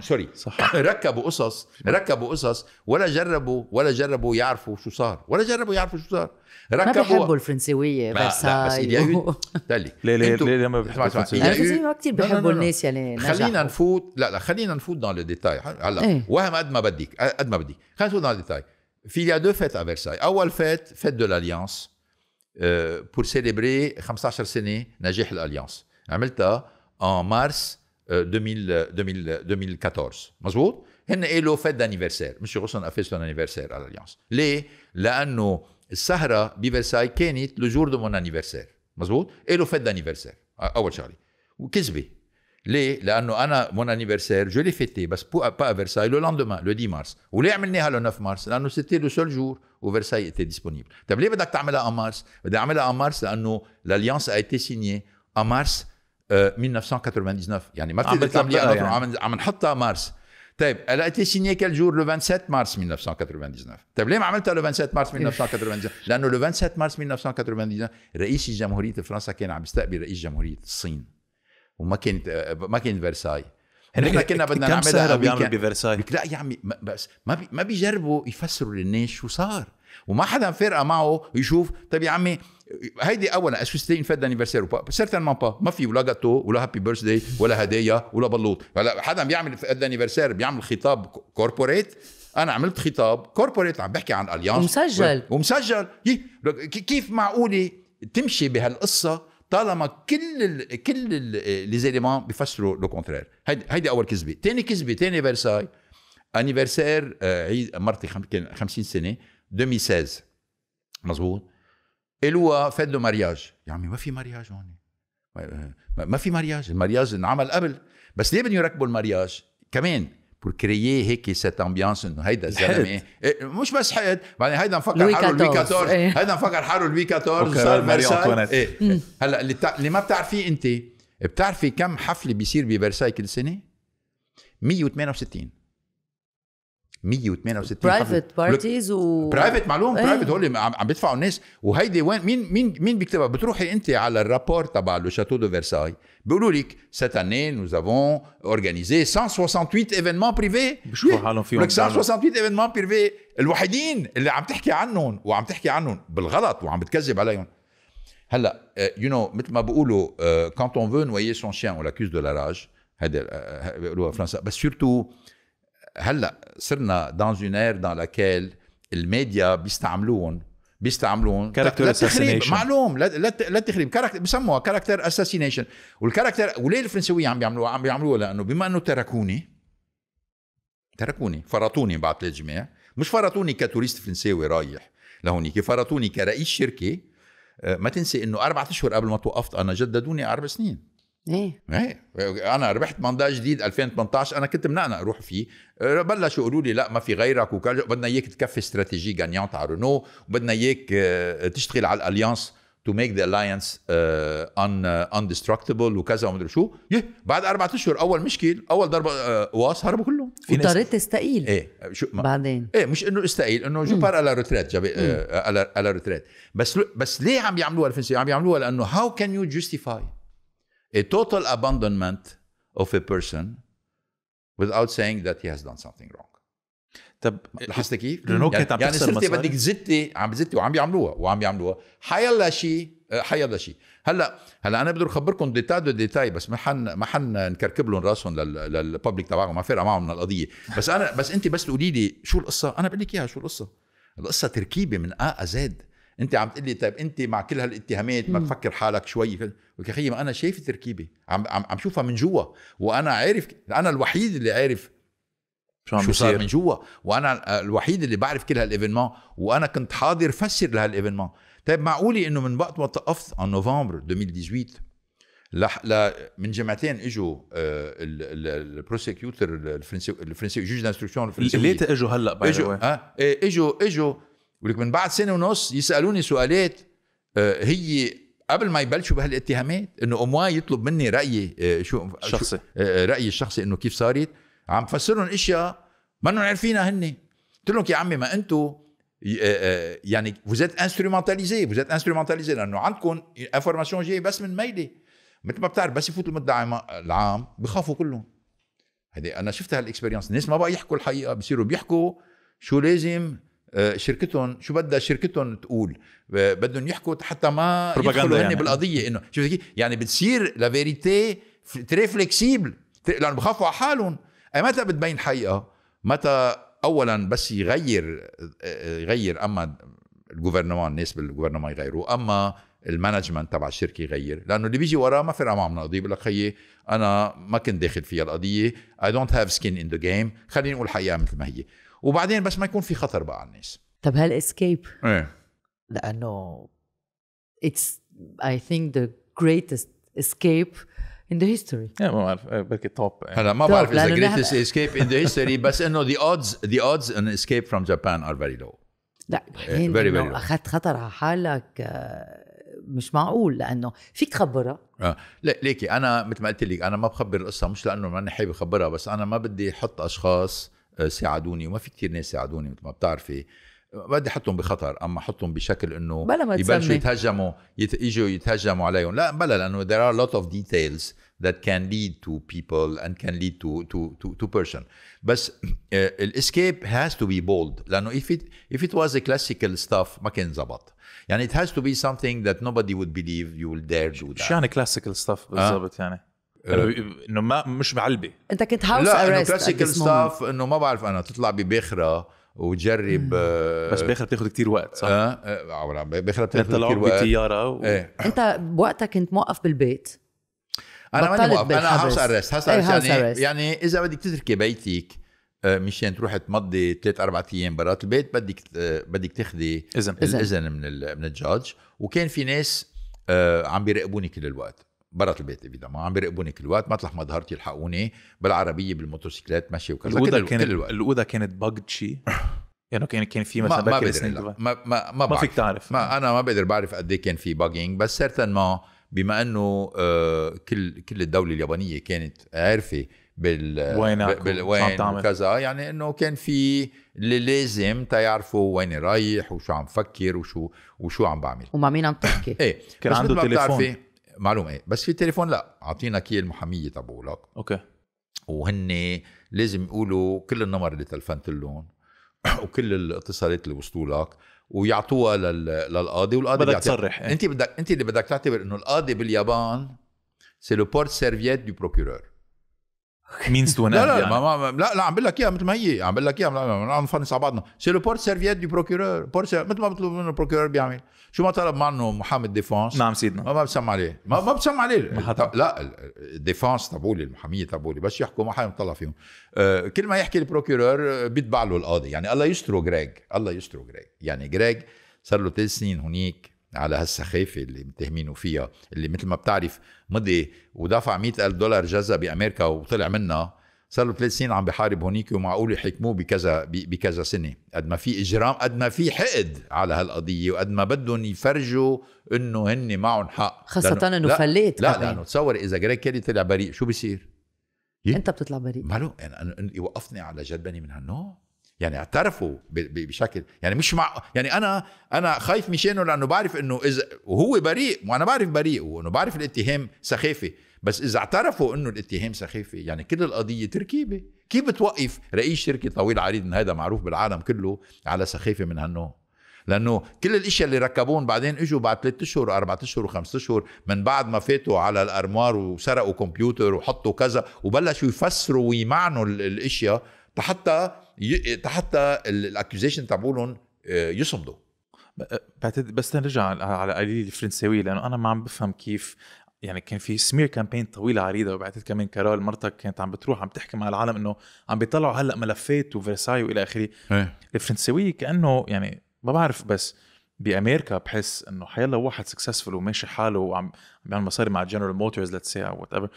سوري صح ركبوا قصص ركبوا قصص ولا جربوا ولا جربوا يعرفوا شو صار ولا جربوا يعرفوا شو صار ركبوا ما بيحبوا الفرنسوية فرساي و... ليه ليه ليه ما بيحبوا الفرنسوية ما كثير بيحبوا الناس يعني خلينا نفوت لا لا خلينا نفوت دون لو ديتاي هلا إيه. وهم قد ما بدك قد ما بدك خلينا نفوت دون لو ديتاي في يا دو فيت ا فرساي اول فيت فيت دو لاليانس بور سيليبري 15 سنة نجاح الاليانس عملتها ان مارس 2014, mas Et le fête d'anniversaire. Monsieur Rousseau a fait son anniversaire à l'Alliance. Les, l'année Sahara, Versailles, Kénit, le jour de mon anniversaire, mas Et le fête d'anniversaire. Ah, ah ouais Charlie? Ou qu'est-ce que? Les, l'année mon anniversaire, je l'ai fêté parce pas à Versailles le lendemain, le 10 mars. Vous l'avez amené à le 9 mars. c'était le seul jour où Versailles était disponible. Vous avez vécu d'après le 1er mars. Le 1er mars, l'année, l'Alliance a été signée. En mars. 1999 آه، يعني ما آه، بتقدر آه، يعني. عم نحطها مارس طيب الا تي سيني كل جور لو 27 مارس 1999 طيب ليه ما عملتها لو 27 مارس 1999 إيه. لانه لو 27 مارس 1999 رئيس جمهوريه فرنسا كان عم يستقبل رئيس جمهوريه الصين وما كانت ما كانت فيرساي نحن كنا بدنا نعملها سهرة بيعملوا بفرساي لا يا عمي بس ما بي ما بيجربوا يفسروا للناس شو صار وما حدا فارقه معه يشوف طيب يا عمي هيدي اولا اسو ستي فاد انيفرسير سيرتينمون با ما في ولا جاتو ولا هابي بيرثداي ولا هدايا ولا بلوط هلا حدا بيعمل فات انيفرسير بيعمل خطاب كوربوريت انا عملت خطاب كوربوريت عم بحكي عن اليانس ومسجل ومسجل كيف معقوله تمشي بهالقصه طالما كل ال كل لي زيليمون بيفسروا لو كونترير هيدي هيدي اول كذبه ثاني كذبه ثاني فيرساي انيفرسير عيد مرتي 50 سنه 2016 مزبوط الوا فاد له مارياج يا عمي ما في مارياج هون ما في مارياج المارياج انعمل قبل بس ليه بدهم يركبوا المارياج كمان بور كريي هيك سيت امبيانس انه هيدا الزلمه إيه، إيه، مش بس حقد بعدين هيدا مفكر حاله لوي 14 إيه. هيدا مفكر حاله لوي 14 صار إيه. إيه. هلا اللي, بتاع... اللي ما بتعرفيه انت بتعرفي كم حفله بيصير بفرساي كل سنه 168 168 برايفت بارتيز و برايفت معلوم ايه. برايفت هول عم بيدفعوا الناس وهيدي وين مين مين مين بيكتبها بتروحي انت على الرابور تبع لو شاتو دو فرساي بيقولوا لك سيت اني نو avons اورغانيزي 168 ايفينمون بريفي بشوفوا حالهم فيهم 168 ايفينمون بريفي الوحيدين اللي عم تحكي عنهم وعم تحكي عنهم بالغلط وعم بتكذب عليهم هلا يو آه، نو مثل ما بيقولوا كونت اون فو نوايي سون شيان ولا كيس دو لا راج هذا آه، آه، بيقولوها فرنسا بس سورتو هلا صرنا دان اون اير دان لاكيل الميديا بيستعملوهم بيستعملون كاركتر اساسينيشن تخريب معلوم لا لا تخريب كاركتر بسموها كاركتر اساسينيشن والكاركتر وليه الفرنسويه عم بيعملوها عم بيعملوها لانه بما انه تركوني تركوني فرطوني بعد ثلاث جماع مش فرطوني كتوريست فرنساوي رايح لهونيك فرطوني كرئيس شركه آه، ما تنسي انه اربع اشهر قبل ما توقفت انا جددوني اربع سنين ايه ايه انا ربحت منضده جديد 2018 انا كنت منقنق اروح فيه أه، بلشوا يقولوا لي لا ما في غيرك وبدنا اياك تكفي استراتيجي جانيونت على رونو وبدنا اياك تشتغل على الاليانس تو ميك ذا الاينس ان اندستركتبل وكذا ومدري شو يه بعد اربع اشهر اول مشكل اول ضربه قواص أه، هربوا كلهم اضطريت تستقيل ايه شو ما. بعدين ايه مش انه استقيل انه جو بار على روتريت أه، على روتريت بس بس ليه عم يعملوها الفنسي عم يعملوها لانه هاو كان يو جوستيفاي a total abandonment of a person without saying that he has done something wrong طب لاحظت كيف؟ رينو يعني كانت عم يعني بدك تزتي عم بزتي وعم بيعملوها وعم بيعملوها حيلا شيء حيلا شيء هلا هلا انا بدي اخبركم ديتاي دو ديتاي بس ما حن ما حن نكركب لهم راسهم للببليك تبعهم ما فارقه معهم من القضيه بس انا بس انت بس تقولي لي شو القصه انا بقول لك اياها شو القصه القصه تركيبه من ا زد انت عم تقول لي طيب انت مع كل هالاتهامات ما تفكر حالك شوي لك اخي ما انا شايف التركيبه عم عم عم شوفها من جوا وانا عارف انا الوحيد اللي عارف شو, شو صار من جوا وانا آه، الوحيد اللي بعرف كل هالايفينمون وانا كنت حاضر فسر لهالايفينمون طيب معقولي انه من وقت ما توقفت ان نوفمبر 2018 لح ل... من جمعتين اجوا آه، البروسيكيوتر الفرنسي الفرنسي جوج دانستركسيون الفرنسي ليه اجوا هلا باي اجوا اجوا اجوا يقول لك من بعد سنه ونص يسالوني سؤالات آه، هي قبل ما يبلشوا بهالاتهامات انه اموا يطلب مني رايي آه، آه، شو شخصي رايي الشخصي انه كيف صارت عم فسر لهم اشياء ما انهم عارفينها هن قلت لهم يا عمي ما انتم يعني فوزيت انسترومنتاليزي فوزيت انسترومنتاليزي لانه عندكم انفورماسيون جاي بس من ميلي مثل ما بتعرف بس يفوت المدعي العام بخافوا كلهم هذه انا شفت هالاكسبيرينس الناس ما بقى يحكوا الحقيقه بصيروا بيحكوا شو لازم آه، شركتهم شو بدها شركتهم تقول آه، بدهم يحكوا حتى ما يدخلوا يعني, يعني. بالقضيه انه شو يعني بتصير لا فيريتي تري فليكسيبل لانه بخافوا على حالهم متى بتبين حقيقه متى اولا بس يغير آه، يغير اما الجوفرنمان الناس بالجوفرنمان يغيروا اما المانجمنت تبع الشركه يغير لانه اللي بيجي وراه ما فرق معه من القضيه بيقول لك خيي انا ما كنت داخل فيها القضيه اي دونت هاف سكين ان ذا جيم خليني اقول الحقيقه مثل ما هي وبعدين بس ما يكون في خطر بقى على الناس طب هل اسكيب؟ ايه لانه اتس اي ثينك ذا جريتست اسكيب ان ذا هيستوري ايه ما بعرف إيه، بركي توب هلا ما بعرف اذا جريتست اسكيب ان ذا هيستوري بس انه the odds the odds on escape from Japan are very low لا بعدين إيه، very, اخذت خطر على حالك آه، مش معقول لانه فيك تخبرها آه. ليكي انا مثل ما قلت لك انا ما بخبر القصه مش لانه ماني حابب اخبرها بس انا ما بدي احط اشخاص ساعدوني وما في كتير ناس ساعدوني مثل ما بتعرفي بدي احطهم بخطر اما احطهم بشكل انه بلا ما يبلشوا يتهجموا يت... يجوا يتهجموا عليهم لا بلا لانه there are a lot of details that can lead to people and can lead to to to, to person بس uh, الاسكيب has to be bold لانه if it if it was a classical stuff ما كان زبط يعني it has to be something that nobody would believe you will dare do that شو يعني classical stuff بالضبط أه؟ يعني آه، انه ما مش معلبه انت كنت هاوس لا انه كلاسيكال ستاف انه ما بعرف انا تطلع بباخره وتجرب آه، بس باخره بتاخذ كتير وقت صح؟ اه, آه، باخره بتاخذ كثير وقت بطياره و... ايه. انت بوقتها كنت موقف بالبيت انا ماني موقف انا هاوس ارست هاوس ارست يعني أرست. يعني اذا بدك تتركي بيتك مشان تروح تمضي ثلاث اربع ايام برات البيت بدك بدك تاخذي اذن الاذن من من الجادج وكان في ناس عم بيراقبوني كل الوقت برا البيت ما عم بيراقبوني كل الوقت مطرح ما ظهرت يلحقوني بالعربيه بالموتوسيكلات ماشي وكذا الاوضه كانت الاوضه كانت بجد شيء يعني كان كان في مثلا ما, ما بقدر ما ما ما, ما فيك تعرف ما انا ما بقدر بعرف قد ايه كان في باجينج بس سيرتن ما بما انه آه، كل كل الدوله اليابانيه كانت عارفه بال وين وين وكذا يعني انه كان في اللي لازم تيعرفوا وين رايح وشو عم فكر وشو وشو عم بعمل ومع مين عم تحكي ايه كان عنده تليفون معلومه ايه بس في تليفون لا اعطينا اياه المحاميه تبعولك اوكي وهن لازم يقولوا كل النمر اللي تلفنت لهم وكل الاتصالات اللي وصلوا لك ويعطوها لل... للقاضي والقاضي بدك تصرح إيه. انت بدك انت اللي بدك تعتبر انه القاضي باليابان سي لو بورت سيرفيت دو بروكيورور مينز تو an لا لا, يعني. لا لا عم بقول لك اياها مثل ما هي عم بقول لك اياها عم نفنس على بعضنا سي لو بورت سيرفيت دي بروكيور بورت مثل ما بيطلب منه البروكيور بيعمل شو ما طلب منه محامي الديفونس نعم سيدنا ما, بسمع عليه ما, ما بسمع عليه لا الديفونس تبولي المحاميه تبولي بس يحكوا ما حدا طلع فيهم آه، كل ما يحكي البروكيور آه، بيتبع له القاضي يعني الله يستره جريج الله يستره جريج يعني جريج صار له ثلاث سنين هنيك على هالسخافة اللي متهمينه فيها اللي مثل ما بتعرف مضي ودفع مئة ألف دولار جزا بأمريكا وطلع منها صار له ثلاث سنين عم بحارب هونيك ومعقول يحكموه بكذا بكذا سنه قد ما في اجرام قد ما في حقد على هالقضيه وقد ما بدهم يفرجوا انه هن معهم حق خاصه انه فليت لا لانه تصور اذا جريك كيلي طلع بريء شو بصير؟ إيه؟ انت بتطلع بريء مالو يعني وقفني يوقفني على جدبني من هالنوع يعني اعترفوا بشكل يعني مش مع يعني انا انا خايف مشانه لانه بعرف انه اذا وهو بريء وانا بعرف بريء وانه بعرف الاتهام سخافه بس اذا اعترفوا انه الاتهام سخافه يعني كل القضيه تركيبه كيف بتوقف رئيس شركه طويل عريض ان هذا معروف بالعالم كله على سخافه من هالنوع لانه كل الاشياء اللي ركبوهم بعدين اجوا بعد ثلاث اشهر واربع اشهر وخمس اشهر من بعد ما فاتوا على الارموار وسرقوا كمبيوتر وحطوا كذا وبلشوا يفسروا ويمعنوا الاشياء حتى حتى الاكوزيشن تبعولهم آه، يصمدوا آه، بعتقد بس نرجع على قليل الفرنساويه لانه انا ما عم بفهم كيف يعني كان في سمير كامبين طويله عريضه وبعتقد كمان كارول مرتك كانت عم بتروح عم تحكي مع العالم انه عم بيطلعوا هلا ملفات وفرساي والى اخره الفرنساويه كانه يعني ما بعرف بس بامريكا بحس انه حيلا واحد سكسسفل وماشي حاله وعم بيعمل مصاري مع جنرال موتورز لتس او وات ايفر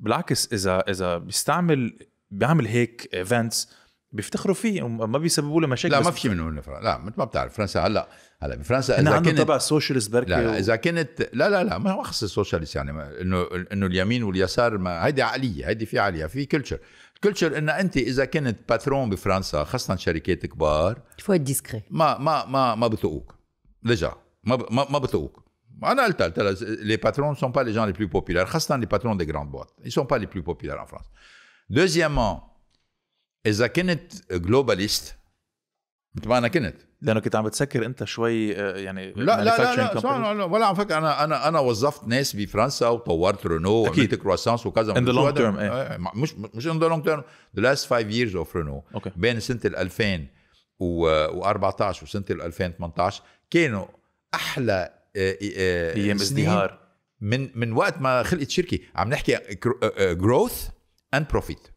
بالعكس اذا اذا بيستعمل بيعمل هيك ايفنتس بيفتخروا فيه وما بيسببوا له مشاكل لا ما في منه من فرنسا لا مثل ما بتعرف فرنسا هلا هلا بفرنسا اذا كنت تبع سوشيالست بركي لا, لا اذا كنت لا لا لا ما خص السوشيالست يعني انه انه اليمين واليسار ما هيدي عقليه هيدي في عقليه في كلتشر كلتشر ان انت اذا كنت باترون بفرنسا خاصه شركات كبار فو ديسكري ما ما ما ما بتقوك ديجا ما ما, ما بتقوك انا قلت لي باترون سون با لي جان لي بلو بوبيلار خاصه لي باترون دي جراند بوات اي سون با لي بلو populaires ان فرنسا دوزيامون اذا كنت جلوباليست مثل ما انا كنت لانه كنت عم بتسكر انت شوي آه، يعني لا لا لا, لا, لا ولا عم فكر انا انا انا وظفت ناس بفرنسا وطورت رونو وعملت كروسانس وكذا ان ذا لونج تيرم مش مش ان ذا لونج تيرم ذا لاست فايف ييرز اوف رونو بين سنه ال 2014 وسنه ال 2018 كانوا احلى آه، آه، ايام ازدهار من من وقت ما خلقت شركه عم نحكي جروث اند بروفيت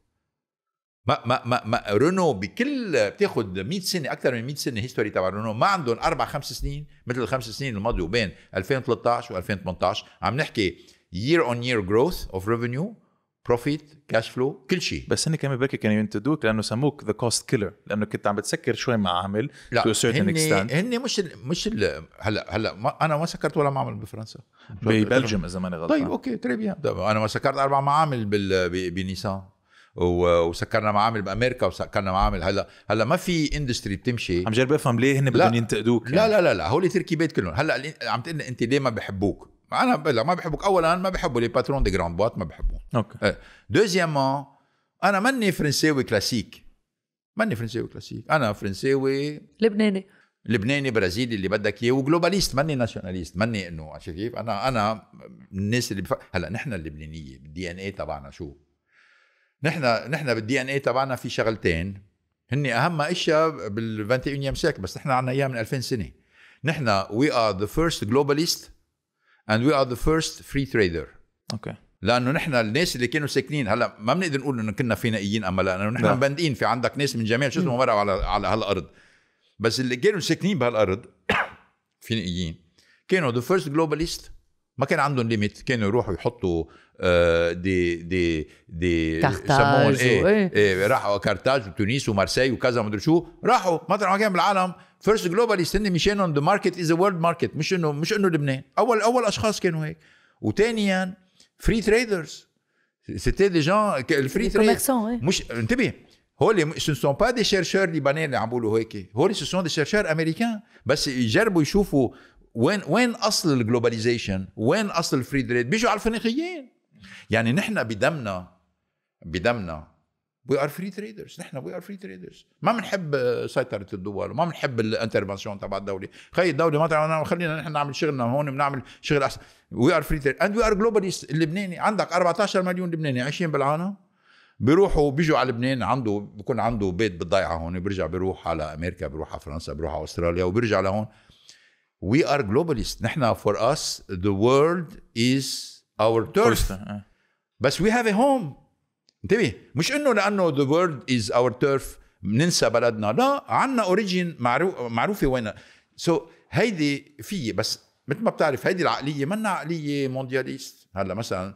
ما ما ما, ما رونو بكل بتاخذ 100 سنه اكثر من 100 سنه هيستوري تبع رونو ما عندهم اربع خمس سنين مثل الخمس سنين الماضيه وبين 2013 و2018 عم نحكي year on year growth of revenue بروفيت كاش فلو كل شيء بس هن كمان بركي كانوا ينتدوك لانه سموك ذا كوست كيلر لانه كنت عم بتسكر شوي مع عامل تو سيرتن اكستنت هن مش الـ مش الـ هلا هلا ما انا ما سكرت ولا معمل بفرنسا ببلجم اذا ماني غلطان طيب اوكي تري طيب، بيان انا ما سكرت اربع معامل بنيسان وسكرنا معامل بامريكا وسكرنا معامل هلا هلا ما في اندستري بتمشي عم جرب افهم ليه هن بدهم ينتقدوك لا, يعني. لا لا لا لا هول تركيبات كلهم هلا عم تقول انت ليه ما بحبوك انا لا ما بحبك اولا ما بحبوا لي باترون دي جراند بوات ما بحبهم اوكي دوزيامون انا ماني فرنساوي كلاسيك ماني فرنساوي كلاسيك انا فرنساوي لبناني لبناني برازيلي اللي بدك اياه وجلوباليست ماني ناشوناليست ماني انه عرفت كيف انا انا الناس اللي بفق... هلا نحن اللبنانيه بالدي ان اي تبعنا شو نحن نحن بالدي ان اي تبعنا في شغلتين هن اهم اشياء بال 21 سيكل بس نحن عندنا اياها من 2000 سنه نحن وي ار ذا فيرست جلوباليست اند وي ار ذا فيرست فري تريدر اوكي لانه نحن الناس اللي كانوا ساكنين هلا ما بنقدر نقول انه كنا فينائيين اما لانه نحن مبندقين في عندك ناس من جميع شو اسمه مرقوا على على هالارض بس اللي كانوا ساكنين بهالارض فينائيين كانوا ذا فيرست جلوباليست ما كان عندهم ليميت كانوا يروحوا يحطوا آه، دي دي دي كارتاج ايه, ايه, ايه راحوا كارتاج وتونس ومارسي وكذا ومدري شو راحوا مطرح ما كان بالعالم فيرست جلوبال ديسندميشن مشان ذا ماركت از وورلد ماركت مش انه مش انه لبنان اول اول اشخاص كانوا هيك وثانيا فري تريدرز سيتي دي جون الفري تريدرز مش انتبه هول سو سون با دي شيرشور لبنان اللي عم بيقولوا هيك هول سو سون دي شيرشور امريكان بس يجربوا يشوفوا وين وين اصل الجلوباليزيشن وين اصل الفري تريد بيجوا على الفينيقيين يعني نحن بدمنا بدمنا وي ار فري تريدرز نحن وي ار فري تريدرز ما بنحب سيطره الدول وما بنحب الانترفنسيون تبع الدوله خي الدوله ما تعمل خلينا نحن نعمل شغلنا هون بنعمل شغل احسن وي ار فري تريدرز اند وي ار جلوباليست اللبناني عندك 14 مليون لبناني عايشين بالعالم بيروحوا بيجوا على لبنان عنده بكون عنده بيت بالضيعه هون بيرجع بيروح على امريكا بيروح على فرنسا بيروح على استراليا وبيرجع لهون وي ار جلوباليست نحن فور اس ذا وورلد از اور تورست بس وي هاف ا هوم انتبه مش انه لانه ذا وورلد از اور تيرف بننسى بلدنا لا عندنا اوريجين معروفه وين سو so, هيدي في بس مثل ما بتعرف هيدي العقليه منا عقليه موندياليست هلا مثلا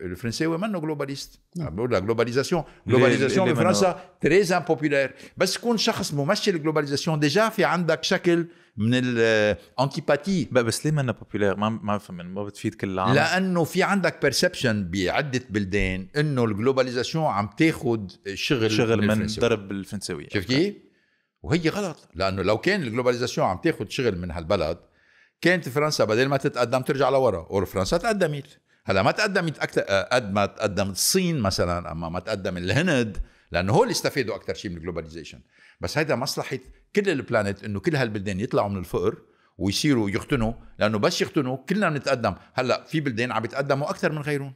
الفرنساوي منه جلوباليست بقول لك جلوباليزاسيون جلوباليزاسيون بفرنسا تريز امبوبيلير بس تكون شخص ممثل الجلوباليزاسيون ديجا في عندك شكل من الانتيباتي بس ليه منا بوبولير ما ما فهم ما بتفيد كل العالم لانه في عندك بيرسبشن بعده بلدان انه الجلوباليزاسيون عم تاخذ شغل شغل من درب الفرنساويه شفت كيف؟ وهي غلط لانه لو كان الجلوباليزاسيون عم تاخذ شغل من هالبلد كانت فرنسا بدل ما تتقدم ترجع لورا ورا فرنسا تقدمت هلا ما تقدمت اكثر آه، قد ما تقدمت الصين مثلا اما ما تقدم الهند لانه هول استفادوا اكثر شيء من الجلوباليزيشن بس هيدا مصلحه كل البلانيت انه كل هالبلدان يطلعوا من الفقر ويصيروا يغتنوا لانه بس يغتنوا كلنا بنتقدم هلا في بلدان عم يتقدموا اكثر من غيرهم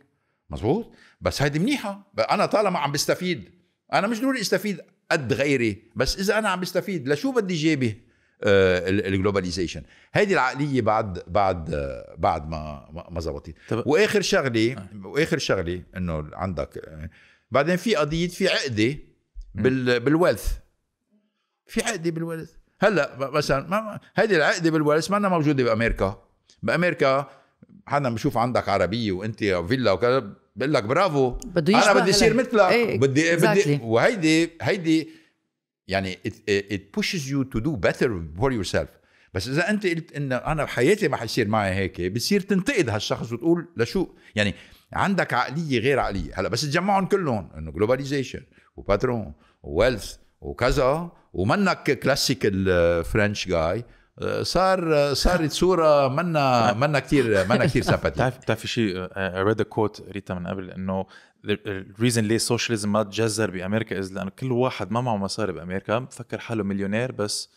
مزبوط بس هيدي منيحه انا طالما عم بستفيد انا مش ضروري استفيد قد غيري بس اذا انا عم بستفيد لشو بدي جابه آه، الجلوباليزيشن هيدي العقليه بعد بعد بعد ما ما زبطت واخر شغله آه. واخر شغله انه عندك آه، بعدين في قضيه في عقده بال بالويلث في عقده بالويلث هلا مثلا ما هيدي العقده بالويلث ما موجوده بامريكا بامريكا حدا بشوف عندك عربيه وانت فيلا وكذا بقول لك برافو بده انا بدي اصير مثلك ايه. بدي exactly. بدي وهيدي هيدي يعني it, it pushes you to do better for yourself بس اذا انت قلت ان انا بحياتي ما حيصير معي هيك بتصير تنتقد هالشخص وتقول لشو يعني عندك عقليه غير عقليه هلا بس تجمعهم كلهم انه جلوباليزيشن وباترون وويلث وكذا ومنك كلاسيكال فرنش جاي صار آه، صارت صوره منا منا كثير منا كثير سمباتيك بتعرف بتعرف شيء اي ريد كوت ريتا من قبل انه الريزن uh, ليه السوشياليزم ما تجذر بامريكا از لانه كل واحد ما معه مصاري بامريكا مفكر حاله مليونير بس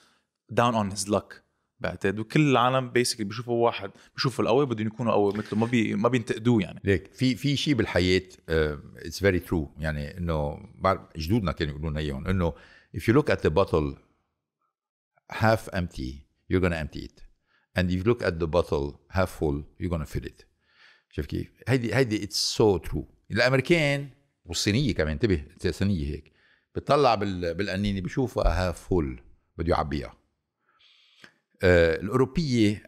داون اون هيز لك بعتقد وكل العالم بيسكلي بيشوفوا واحد بيشوفوا القوي بدهم يكونوا قوي مثله ما بي ما بينتقدوه يعني ليك في في شيء بالحياه اتس فيري ترو يعني انه بعرف جدودنا كانوا يقولوا لنا اياهم انه if you look at the bottle half empty you're gonna empty it and if you look at the bottle half full you're gonna fill it شايف كيف؟ هيدي هيدي اتس سو ترو الامريكان والصينيه كمان انتبه صينيه هيك بتطلع بالقنينه بشوفها هاف فول بده يعبيها آه، الاوروبيه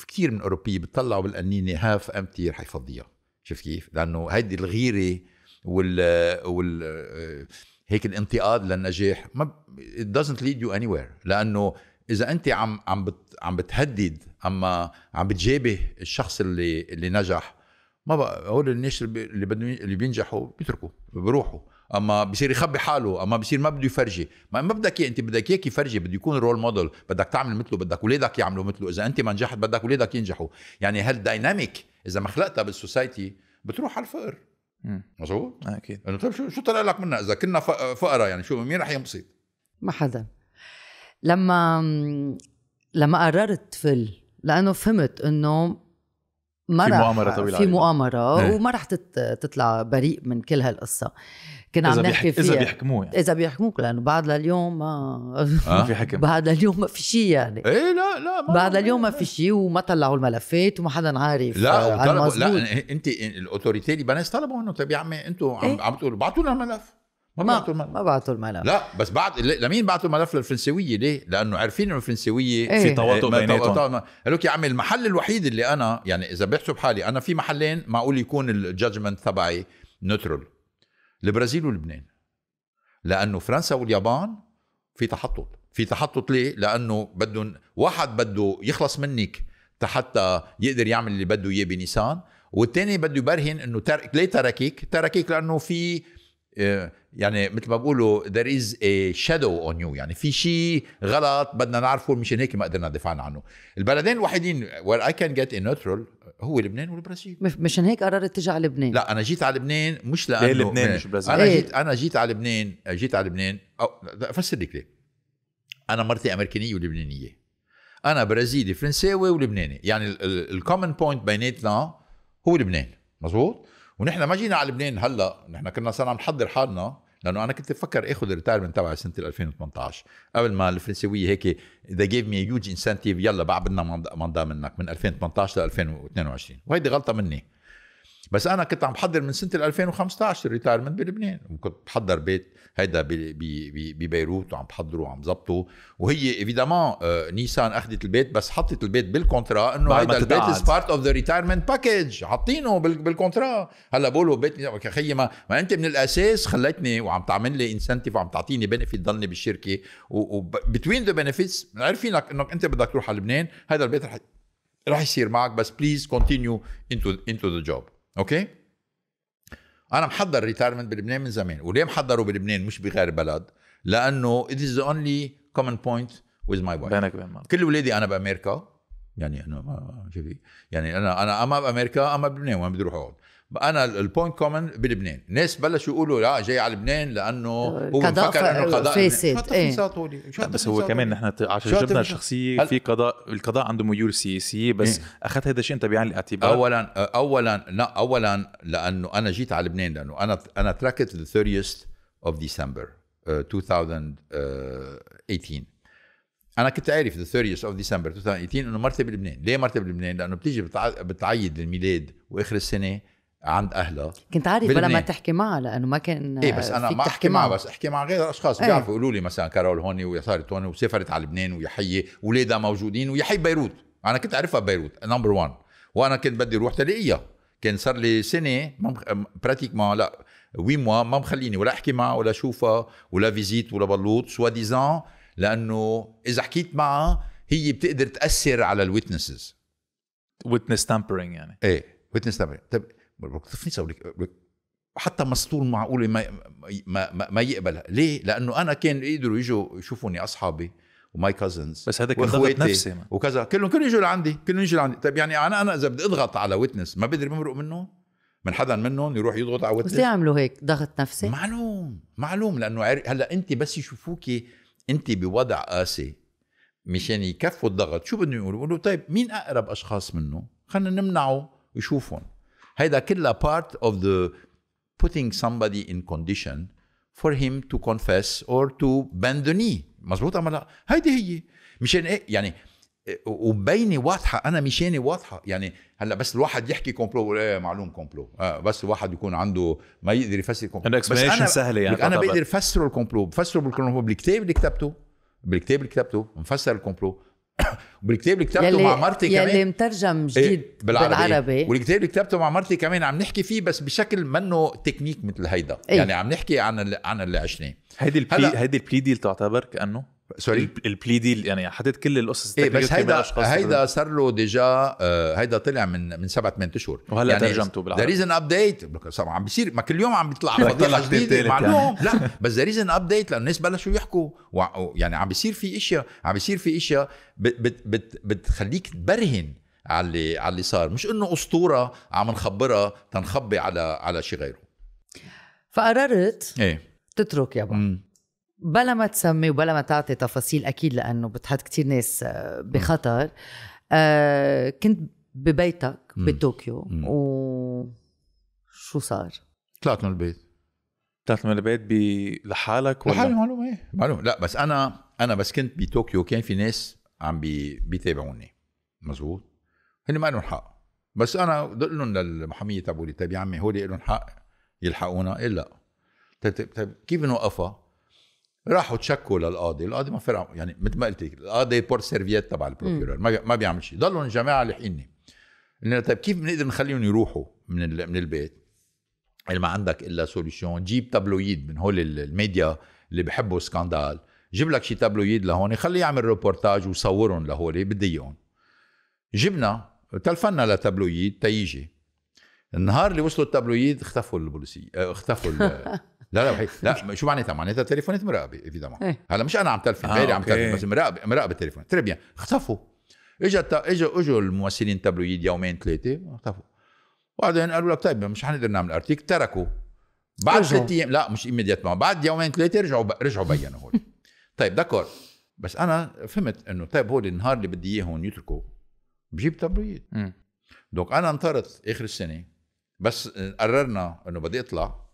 كثير من الاوروبيه بتطلعوا بالقنينه هاف امتي رح يفضيها شفت كيف لانه هيدي الغيره وال وال آه، هيك الانتقاد للنجاح ما it doesn't lead you anywhere لانه اذا انت عم عم بت عم بتهدد اما عم بتجابه الشخص اللي اللي نجح ما بقى هول النشر اللي بدهم اللي بينجحوا بيتركوا بيروحوا اما بصير يخبي حاله اما بصير ما بده يفرجي ما ما بدك انت بدك اياك يفرجي بده يكون رول موديل بدك تعمل مثله بدك اولادك يعملوا مثله اذا انت ما نجحت بدك اولادك ينجحوا يعني هالدايناميك اذا ما خلقتها بالسوسايتي بتروح على الفقر مظبوط اكيد انه طيب شو شو طلع لك منها اذا كنا فقراء يعني شو مين رح ينبسط ما حدا لما لما قررت فل لانه فهمت انه ما في مؤامره طويله في مؤامره ايه. وما رح تطلع بريء من كل هالقصه كنا عم نحكي فيها اذا بيحكموه يعني. اذا بيحكموك لانه بعد لليوم ما آه؟ في حكم بعد لليوم ما في شيء يعني ايه لا لا ما بعد لليوم ما في شيء وما طلعوا الملفات وما حدا عارف لا آه، وطلبوا لا انت الاوتوريتي اللبنانيين طلبوا انه طيب يا عمي انتم عم, إيه؟ عم تقولوا بعتوا لنا الملف ما بعثوا الملف ما بعثوا الملف لا بس بعد لمين بعثوا الملف للفرنسويه ليه؟ لانه عارفين انه الفرنسويه ايه. في تواطؤ بيناتهم قالوا يا عمي المحل الوحيد اللي انا يعني اذا بحسب حالي انا في محلين معقول يكون الجادجمنت تبعي نوترال البرازيل ولبنان لانه فرنسا واليابان في تحطط في تحطط ليه؟ لانه بدهم واحد بده يخلص منك حتى يقدر يعمل اللي بده اياه بنيسان والثاني بده يبرهن انه ترك ليه تركك؟ تركك لانه في آه، يعني مثل ما بقولوا ذير از ا شادو اون يو يعني في شيء غلط بدنا نعرفه مشان هيك ما قدرنا دفعنا عنه البلدين الوحيدين وير اي كان جيت ان نوترال هو لبنان والبرازيل مشان هيك قررت تجي على لبنان لا انا جيت على لبنان مش لانه ليه لبنان مش آه، برازيل انا إيه. جيت انا جيت على لبنان جيت على لبنان افسر لك ليه انا مرتي امريكانيه ولبنانيه انا برازيلي فرنساوي ولبناني يعني الكومن بوينت بيناتنا هو لبنان مزبوط ونحن ما جينا على لبنان هلا نحن كنا صرنا عم نحضر حالنا لانه انا كنت بفكر اخذ الريتايرمنت تبعي سنه 2018 قبل ما الفرنسويه هيك ذا جيف مي هيوج انسنتيف يلا بعبدنا بدنا منضى منك من 2018 ل 2022 وهيدي غلطه مني بس انا كنت عم بحضر من سنه 2015 الريتايرمنت بلبنان وكنت بحضر بيت هيدا ببيروت وعم بحضره وعم ظبطه وهي ايفيدامون آه، نيسان اخذت البيت بس حطت البيت بالكونترا انه هيدا البيت از بارت اوف ذا ريتايرمنت باكج حاطينه بالكونترا هلا بقولوا بيت يا خيي ما, ما انت من الاساس خليتني وعم تعمل لي انسنتيف وعم تعطيني بنفيت ضلني بالشركه وبتوين ذا بنفيتس عارفينك انك انت بدك تروح على لبنان هذا البيت رح رح يصير معك بس بليز كونتينيو انتو انتو ذا جوب اوكي انا محضر ريتايرمنت بلبنان من زمان وليه محضره بلبنان مش بغير بلد لانه it is the only common point with my wife بينك وبين كل اولادي انا بامريكا يعني انه ما في يعني انا انا اما بامريكا اما بلبنان وين بدي اروح اقعد انا البوينت كومن بلبنان ناس بلشوا يقولوا لا جاي على لبنان لانه هو فاسد انه القضاء فاسد ايه. بس هو كمان نحن عشان جبنا الشخصيه هل... في قضاء القضاء عنده ميول سياسيه بس ايه؟ اخذت هذا الشيء انت بعين الاعتبار اولا اولا لا اولا لانه انا جيت على لبنان لانه انا انا تركت ذا 30th ديسمبر 2018 انا كنت عارف ذا 30 اوف ديسمبر 2018 انه مرتب لبنان، ليه مرتب لبنان؟ لانه بتيجي بتعيد الميلاد واخر السنه عند اهلها كنت عارف بلا ما تحكي معها لانه ما كان ايه بس انا ما احكي معها بس احكي مع غير الاشخاص ايه. بيعرفوا يقولوا لي مثلا كارول هوني ويا صارت هون وسافرت على لبنان ويا حيه ولادها موجودين ويا حي بيروت انا كنت اعرفها ببيروت نمبر 1 وانا كنت بدي اروح تلاقيها كان صار لي سنه مخ... براتيكمون لا وي موا ما مخليني ولا احكي معها ولا اشوفها ولا فيزيت ولا بلوط سوا ديزان لانه اذا حكيت معها هي بتقدر تاثر على الويتنسز ويتنس تامبرينج يعني ايه ويتنس تامبرينج طيب بكتفني اسوي لك حتى مسطول معقول ما ما ما, ما يقبلها ليه لانه انا كان يقدروا يجوا يشوفوني اصحابي وماي كازنز بس هذا كان ضغط نفسي ما. وكذا كلهم كلهم يجوا لعندي كلهم يجوا لعندي طيب يعني انا انا اذا بدي اضغط على ويتنس ما بقدر بمرق منه من حدا منهم يروح يضغط على ويتنس ليه عملوا هيك ضغط نفسي معلوم معلوم لانه هلا انت بس يشوفوكي انت بوضع قاسي مشان يكفوا الضغط شو بدهم يقولوا؟ يقولوا طيب مين اقرب اشخاص منه؟ خلينا نمنعه ويشوفهم هيدا كلها part of the putting somebody in condition for him to confess or to bend the knee مزبوط لا؟ هيدي هي مشان ايه يعني وبيني واضحه انا مشاني واضحه يعني هلا بس الواحد يحكي كومبلو ولا إيه معلوم كومبلو آه بس الواحد يكون عنده ما يقدر يفسر كومبلو بس انا سهله يعني انا بقدر افسر الكومبلو بفسره بالكومبلو بالكتاب اللي كتبته بالكتاب اللي كتبته مفسر الكومبلو بالكتاب اللي كتبته يلي مع مرتي يلي كمان يلي مترجم إيه، جديد إيه بالعربي, بالعربي. والكتاب اللي كتبته مع مرتي كمان عم نحكي فيه بس بشكل منه تكنيك مثل هيدا إيه؟ يعني عم نحكي عن اللي عن اللي عشناه هيدي البلي هيدي البلي ديل تعتبر كانه سوري البلي ديل يعني حطيت كل القصص ايه بس هيدا هيدا صار له ديجا آه، هيدا طلع من من سبعة ثمان اشهر وهلا يعني ترجمته بالعربي ذا ريزن ابديت عم بيصير ما كل يوم عم بيطلع فضيحه جديده معلوم لا بس ذا ريزن ابديت لانه الناس بلشوا يحكوا يعني عم بيصير في اشياء عم بيصير في اشياء بت بت بتخليك تبرهن على اللي على اللي صار مش انه اسطوره عم نخبرها تنخبي على على شيء غيره فقررت ايه تترك يابا بلا ما تسمي وبلا ما تعطي تفاصيل اكيد لانه بتحط كتير ناس آه، بخطر آه كنت ببيتك مم. بطوكيو و وشو صار؟ طلعت من البيت طلعت من البيت ب... لحالك ولا؟ لحالي معلومة ايه معلومة لا بس انا انا بس كنت بطوكيو كان في ناس عم بي... بيتابعوني مزبوط هن ما لهم حق بس انا قلت لهم للمحامية تبعولي طيب يا عمي هول لهم حق يلحقونا الا إيه طيب،, طيب طيب كيف نوقفها؟ راحوا تشكوا للقاضي القاضي ما فرق يعني مثل ما قلت لك القاضي بور سيرفيت تبع البروكيورور ما ما بيعمل شيء ضلوا الجماعه لحقني قلنا طيب كيف بنقدر نخليهم يروحوا من من البيت ما عندك الا سوليوشن جيب تابلويد من هول الميديا اللي بحبوا سكاندال جيب لك شي تابلويد لهون خليه يعمل ريبورتاج وصورهم لهول بدي اياهم جبنا تلفنا لتابلويد تيجي النهار اللي وصلوا التابلويد اختفوا البوليسي اختفوا لا لا وحي. لا شو معناتها معناتها تليفونات مراقبه ايفيدامون إيه. هلا مش انا عم تلفن آه، غيري عم تلفن بس مراقبه مراقبه التليفون تري بيان اختفوا اجى اجى اجوا الممثلين تابلويد يومين ثلاثه اختفوا وبعدين قالوا لك طيب مش حنقدر نعمل ارتيك تركوا بعد ثلاث ايام لا مش ايميدياتمون بعد يومين ثلاثه رجعوا ب... رجعوا بينوا هول طيب دكور بس انا فهمت انه طيب هول النهار اللي بدي اياه هون يتركوا بجيب تابلويد دونك انا انطرت اخر السنه بس قررنا انه بدي اطلع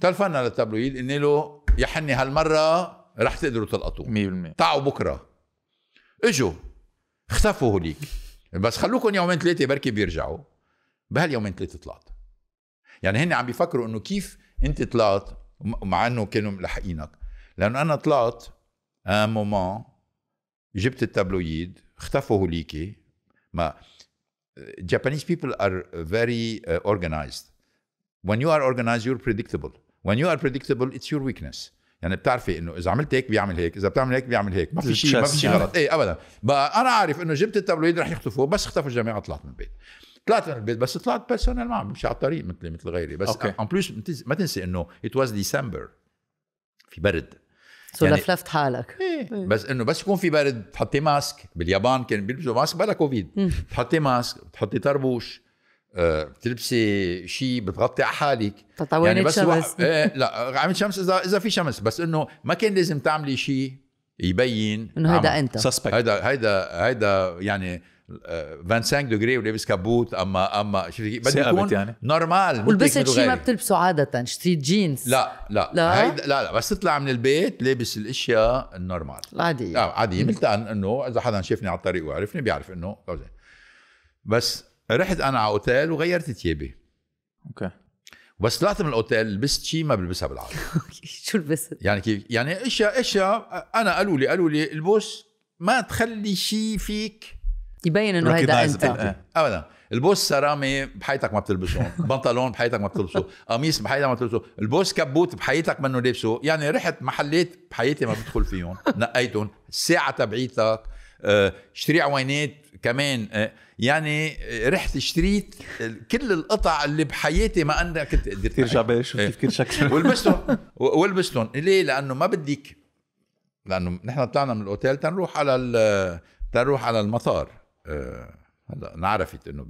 تلفنا للتبلويد قلنا له يا حني هالمره رح تقدروا تلقطوه 100% تعوا بكره اجوا اختفوا هوليك بس خلوكم يومين ثلاثه بركي بيرجعوا بهاليومين ثلاثه طلعت يعني هن عم بيفكروا انه كيف انت طلعت مع انه كانوا ملحقينك لانه انا طلعت ان مومون جبت التابلويد اختفوا هوليكي ما Japanese people are very uh, organized when you are organized you're predictable when you are predictable it's your weakness يعني بتعرفي انه اذا عملت هيك بيعمل هيك اذا بتعمل هيك بيعمل هيك ما في شيء ما في شيء غلط ايه ابدا بقى انا عارف انه جبت التابلويد رح يخطفوه بس اختفوا الجماعه طلعت من البيت طلعت من البيت بس طلعت بيرسونال ما عم بمشي على الطريق مثلي مثل غيري بس اون بليس ما تنسي انه ات واز ديسمبر في برد سو يعني لفلفت حالك إيه. إيه. بس انه بس يكون في برد تحطي ماسك باليابان كان بيلبسوا ماسك بلا كوفيد تحطي ماسك تحطي طربوش آه، بتلبسي شيء بتغطي على حالك يعني بس شمس إيه لا عامل شمس اذا اذا في شمس بس انه ما كان لازم تعملي شيء يبين انه هيدا انت سسبكت هيدا هيدا هيدا يعني 25 آه، دغري ولابس كابوت اما اما شو بدي يكون يعني. نورمال ولبست شيء ما بتلبسه عاده شتريت جينز لا لا لا هيدا لا لا بس تطلع من البيت لابس الاشياء النورمال العاديه لا عاديه مثل انه اذا حدا شافني على الطريق وعرفني بيعرف انه بس رحت انا على اوتيل وغيرت ثيابي اوكي بس طلعت من الاوتيل لبست شيء ما بلبسها بالعاده شو لبست؟ يعني كيف؟ يعني اشياء اشياء انا قالوا لي قالوا لي البوس ما تخلي شيء فيك يبين انه هيدا انت ابدا البوس سرامي بحياتك ما بتلبسه بنطلون بحياتك ما بتلبسه قميص بحياتك ما بتلبسه البوس كبوت بحياتك منه لابسه يعني رحت محلات بحياتي ما بدخل فيهم نقيتهم الساعه تبعيتك اشتري آه، عوينات كمان آه، يعني آه، رحت اشتريت آه، كل القطع اللي بحياتي ما انا كنت قدرت ترجع باش كيف كل شكل ولبستهم ولبستهم ليه؟ لانه ما بديك لانه نحن طلعنا من الاوتيل تنروح على تنروح على المطار هلا انعرفت انه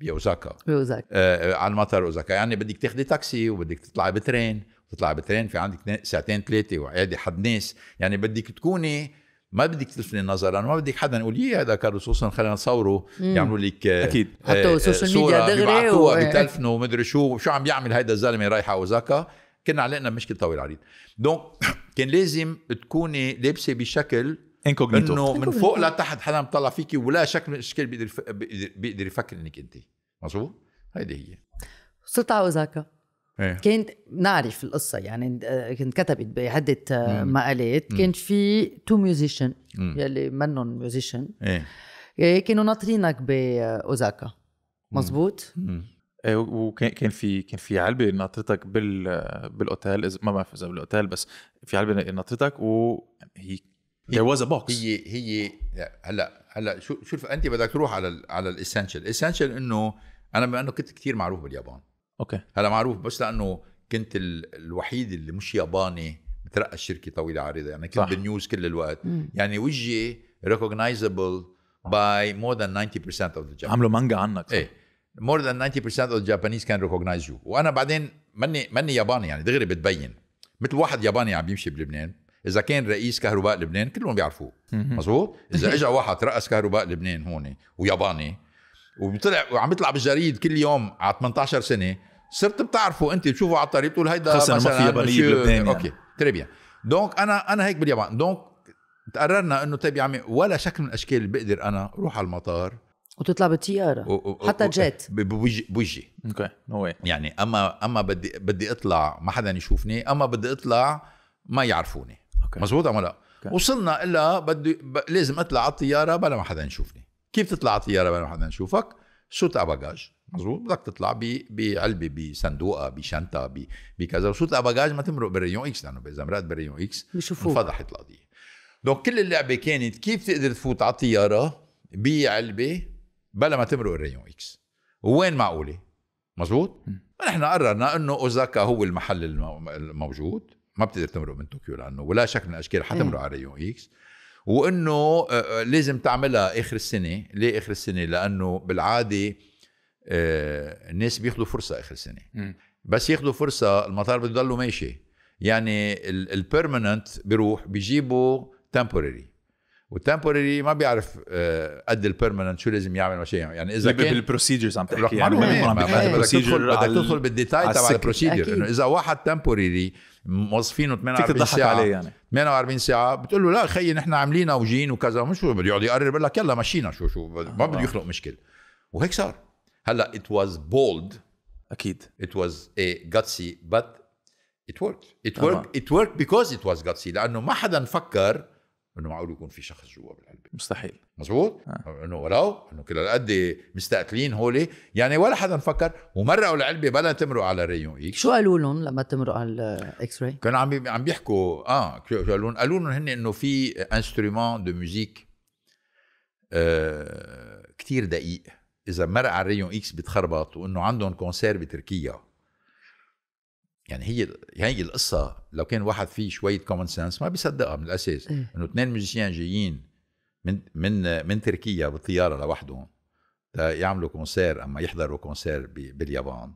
باوزاكا باوزاكا آه على المطار اوزاكا يعني بدك تاخذي تاكسي وبدك تطلعي بترين تطلعي بترين في عندك ساعتين ثلاثه وعادي حد ناس يعني بدك تكوني ما بدك تلفني النظر لانه ما بدك حدا يقول يي هذا خصوصا خلينا نصوره يعملوا لك آه، اكيد آه، حطوا سوشيال ميديا دغري و... بتلفنوا ومدري شو شو عم يعمل هيدا الزلمه رايحه اوزاكا كنا علقنا بمشكله طويل عريض دونك كان لازم تكوني لابسه بشكل انكوجنيتو انه من فوق لتحت حدا مطلع فيكي ولا شكل من الاشكال بيقدر بيقدر يفكر انك انت مظبوط هيدي هي على اوزاكا إيه. كنت نعرف القصه يعني انكتبت بعده آه، مقالات كان في تو ميوزيشن يلي منهم ميوزيشن إيه. إيه. كانوا ناطرينك باوزاكا آه، مزبوط ايه وكان كان في كان في علبه ناطرتك بال بالاوتيل ما بعرف اذا بالاوتيل بس في علبه ناطرتك وهي هي واز بوكس هي هي هلا هلا شو شوف انت بدك تروح على الـ على الاسنشال الاسنشال انه انا بما انه كنت كثير معروف باليابان اوكي هلا معروف بس لانه كنت الوحيد اللي مش ياباني بترقى الشركه طويله عريضه يعني كنت صح. بالنيوز كل الوقت مم. يعني وجهي ريكوجنايزبل باي مور ذان 90% اوف ذا جابانيز عملوا مانجا عنك صح. ايه مور ذان 90% اوف ذا جابانيز كان ريكوجنايز يو وانا بعدين ماني ماني ياباني يعني دغري بتبين مثل واحد ياباني عم يمشي بلبنان اذا كان رئيس كهرباء لبنان كلهم بيعرفوه مزبوط اذا اجى واحد رأس كهرباء لبنان هون وياباني وبيطلع وعم يطلع بالجريد كل يوم على 18 سنه صرت بتعرفه انت بتشوفه على الطريق بتقول هيدا مثلا ما في يابانيه بلبنان يعني. اوكي تري بيان دونك انا انا هيك باليابان دونك تقررنا انه طيب يا عمي ولا شكل من الاشكال اللي بقدر انا روح على المطار وتطلع بالطياره و... و... حتى جيت بوجهي بوجهي اوكي نو واي يعني اما اما بدي بدي اطلع ما حدا يشوفني اما بدي اطلع ما يعرفوني اوكي مزبوط ام لا؟ وصلنا الا بدي ب... لازم اطلع على الطياره بلا ما حدا يشوفني كيف تطلع على الطياره بلا ما حدا يشوفك؟ شو تاع باجاج مزبوط بدك تطلع بعلبه بصندوقه بشنطه بكذا وشو تاع باجاج ما تمرق بالريون اكس لانه اذا مرقت بالريون اكس بشوفوك انفضحت القضيه دونك كل اللعبه كانت كيف تقدر تفوت على الطياره بعلبه بلا ما تمرق الريون اكس وين معقوله مزبوط نحن قررنا انه اوزاكا هو المحل الموجود ما بتقدر تمرق من طوكيو لانه ولا شكل من الاشكال حتمرق على الريون اكس وانه آه، آه، لازم تعملها اخر السنه ليه اخر السنه لانه بالعاده آه، الناس بياخذوا فرصه اخر السنه بس ياخذوا فرصه المطار بده يضلوا ماشي يعني البيرمننت بيروح بيجيبوا تمبورري والتمبورري ما بيعرف قد البيرمننت شو لازم يعمل مشاريع يعني اذا كان بالبروسيجرز عم تحكي يعني بدك تدخل بالديتاي تبع البروسيجر انه اذا واحد تمبورري موظفينه 48 ساعه عليه يعني 48 ساعه بتقول له لا خيي نحن عاملينها وجين وكذا مش بده يقعد يقرر بقول لك يلا مشينا شو شو ما آه. بده يخلق مشكله وهيك صار هلا it was bold اكيد it was a جاتسي but it worked it worked ات it worked because it was لانه ما حدا فكر انه معقول يكون في شخص جوا بالعلبه مستحيل مزبوط آه. انه ولو انه كل هالقد مستقتلين هولي يعني ولا حدا فكر ومرقوا العلبه بلا تمروا على ريون اكس شو قالوا لهم لما تمروا على الاكس راي كانوا عم عم بيحكوا اه قالوا لهم قالوا لهم هن انه في انسترومون دو ميوزيك آه كثير دقيق اذا مرق على ريون اكس بتخربط وانه عندهم كونسير بتركيا يعني هي يعني هي القصه لو كان واحد فيه شويه كومن سنس ما بيصدقها من الاساس إيه. انه اثنين ميوزيسيان جايين من من من تركيا بالطياره لوحدهم يعملوا كونسير اما يحضروا كونسير باليابان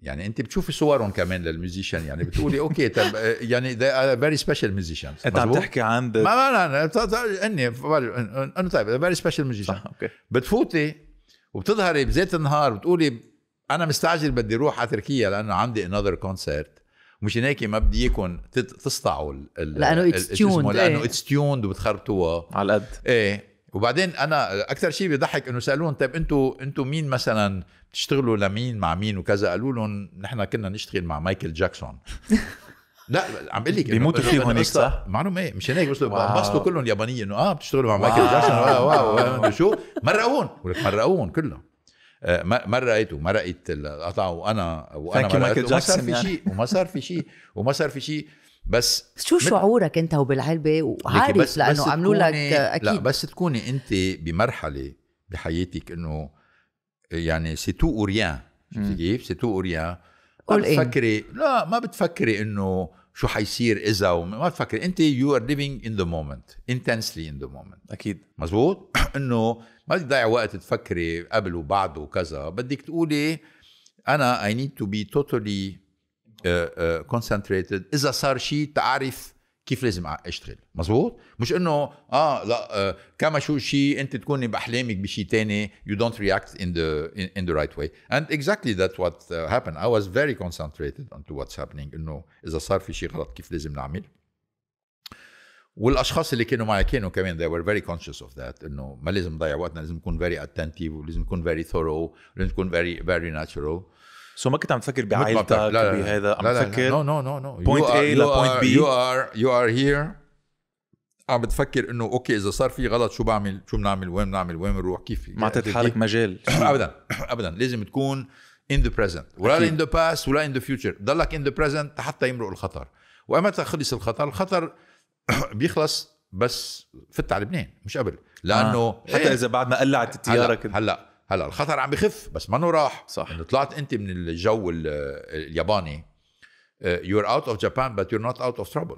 يعني انت بتشوفي صورهم كمان للميوزيشن يعني بتقولي اوكي طب آه، يعني ذا فيري سبيشال ميوزيشن انت عم تحكي عن ما ما انا اني انه طيب فيري سبيشال ميوزيشن اوكي بتفوتي وبتظهري بذات النهار بتقولي انا مستعجل بدي اروح على تركيا لانه عندي انذر كونسرت مش هيك ما بدي اياكم تسطعوا ال لانه اتس تيوند لانه اتس إيه. تيوند وبتخربطوها على القد ايه وبعدين انا اكثر شيء بيضحك انه سالوهم طيب انتم انتم مين مثلا بتشتغلوا لمين مع مين وكذا قالوا لهم نحن كنا نشتغل مع مايكل جاكسون لا عم بقول لك بيموتوا فيه هونيك صح؟ معلوم ايه مشان هيك بنبسطوا كلهم يابانيين انه اه بتشتغلوا مع مايكل جاكسون واو واو شو مرقوهم ولك مرقوهم كلهم آه، ما رأيت القطعه وانا وانا رأيته وما صار في يعني. شيء وما صار في شيء وما صار في شيء بس شو شعورك انت وبالعلبه وعارف لانه عملوا لك اكيد لا بس تكوني انت بمرحله بحياتك انه يعني سي تو اوريان شفتي كيف؟ سي تو اوريان إيه؟ بتفكري لا ما بتفكري انه شو حيصير اذا وما تفكر انت يو ار ليفينج ان ذا مومنت انتنسلي ان ذا مومنت اكيد مزبوط انه ما بدك تضيع وقت تفكري قبل وبعد وكذا بدك تقولي انا اي نيد تو بي توتالي كونسنتريتد اذا صار شيء تعرف كيف لازم اشتغل مزبوط مش انه اه لا آه، كما شو شيء انت تكوني باحلامك بشيء ثاني يو دونت رياكت ان ذا ان ذا رايت واي اند اكزاكتلي ذات وات هابن اي واز فيري كونسنتريتد اون تو واتس هابنينج انه اذا صار في شيء غلط كيف لازم نعمل والاشخاص اللي كانوا معي كانوا كمان they were very conscious of that انه ما لازم نضيع وقتنا لازم نكون very attentive ولازم نكون very thorough ولازم نكون very very natural uh, سو ما كنت عم تفكر بعائلتك بهذا عم تفكر نو نو نو نو بوينت اي لبوينت بي يو ار يو ار هير عم بتفكر انه اوكي اذا صار في غلط شو بعمل شو بنعمل وين بنعمل وين بنروح كيف ما اعطيت حالك مجال ابدا ابدا لازم تكون ان ذا بريزنت ولا ان ذا باست ولا ان ذا فيوتشر ضلك ان ذا بريزنت حتى يمرق الخطر وامتى خلص الخطر الخطر بيخلص بس فت على لبنان مش قبل لانه آه. حتى اذا بعد ما قلعت التياره هلا, هلا هلا الخطر عم بخف بس ما راح صح انه طلعت انت من الجو الياباني يور اوت اوف جابان بس يور نوت اوت اوف ترابل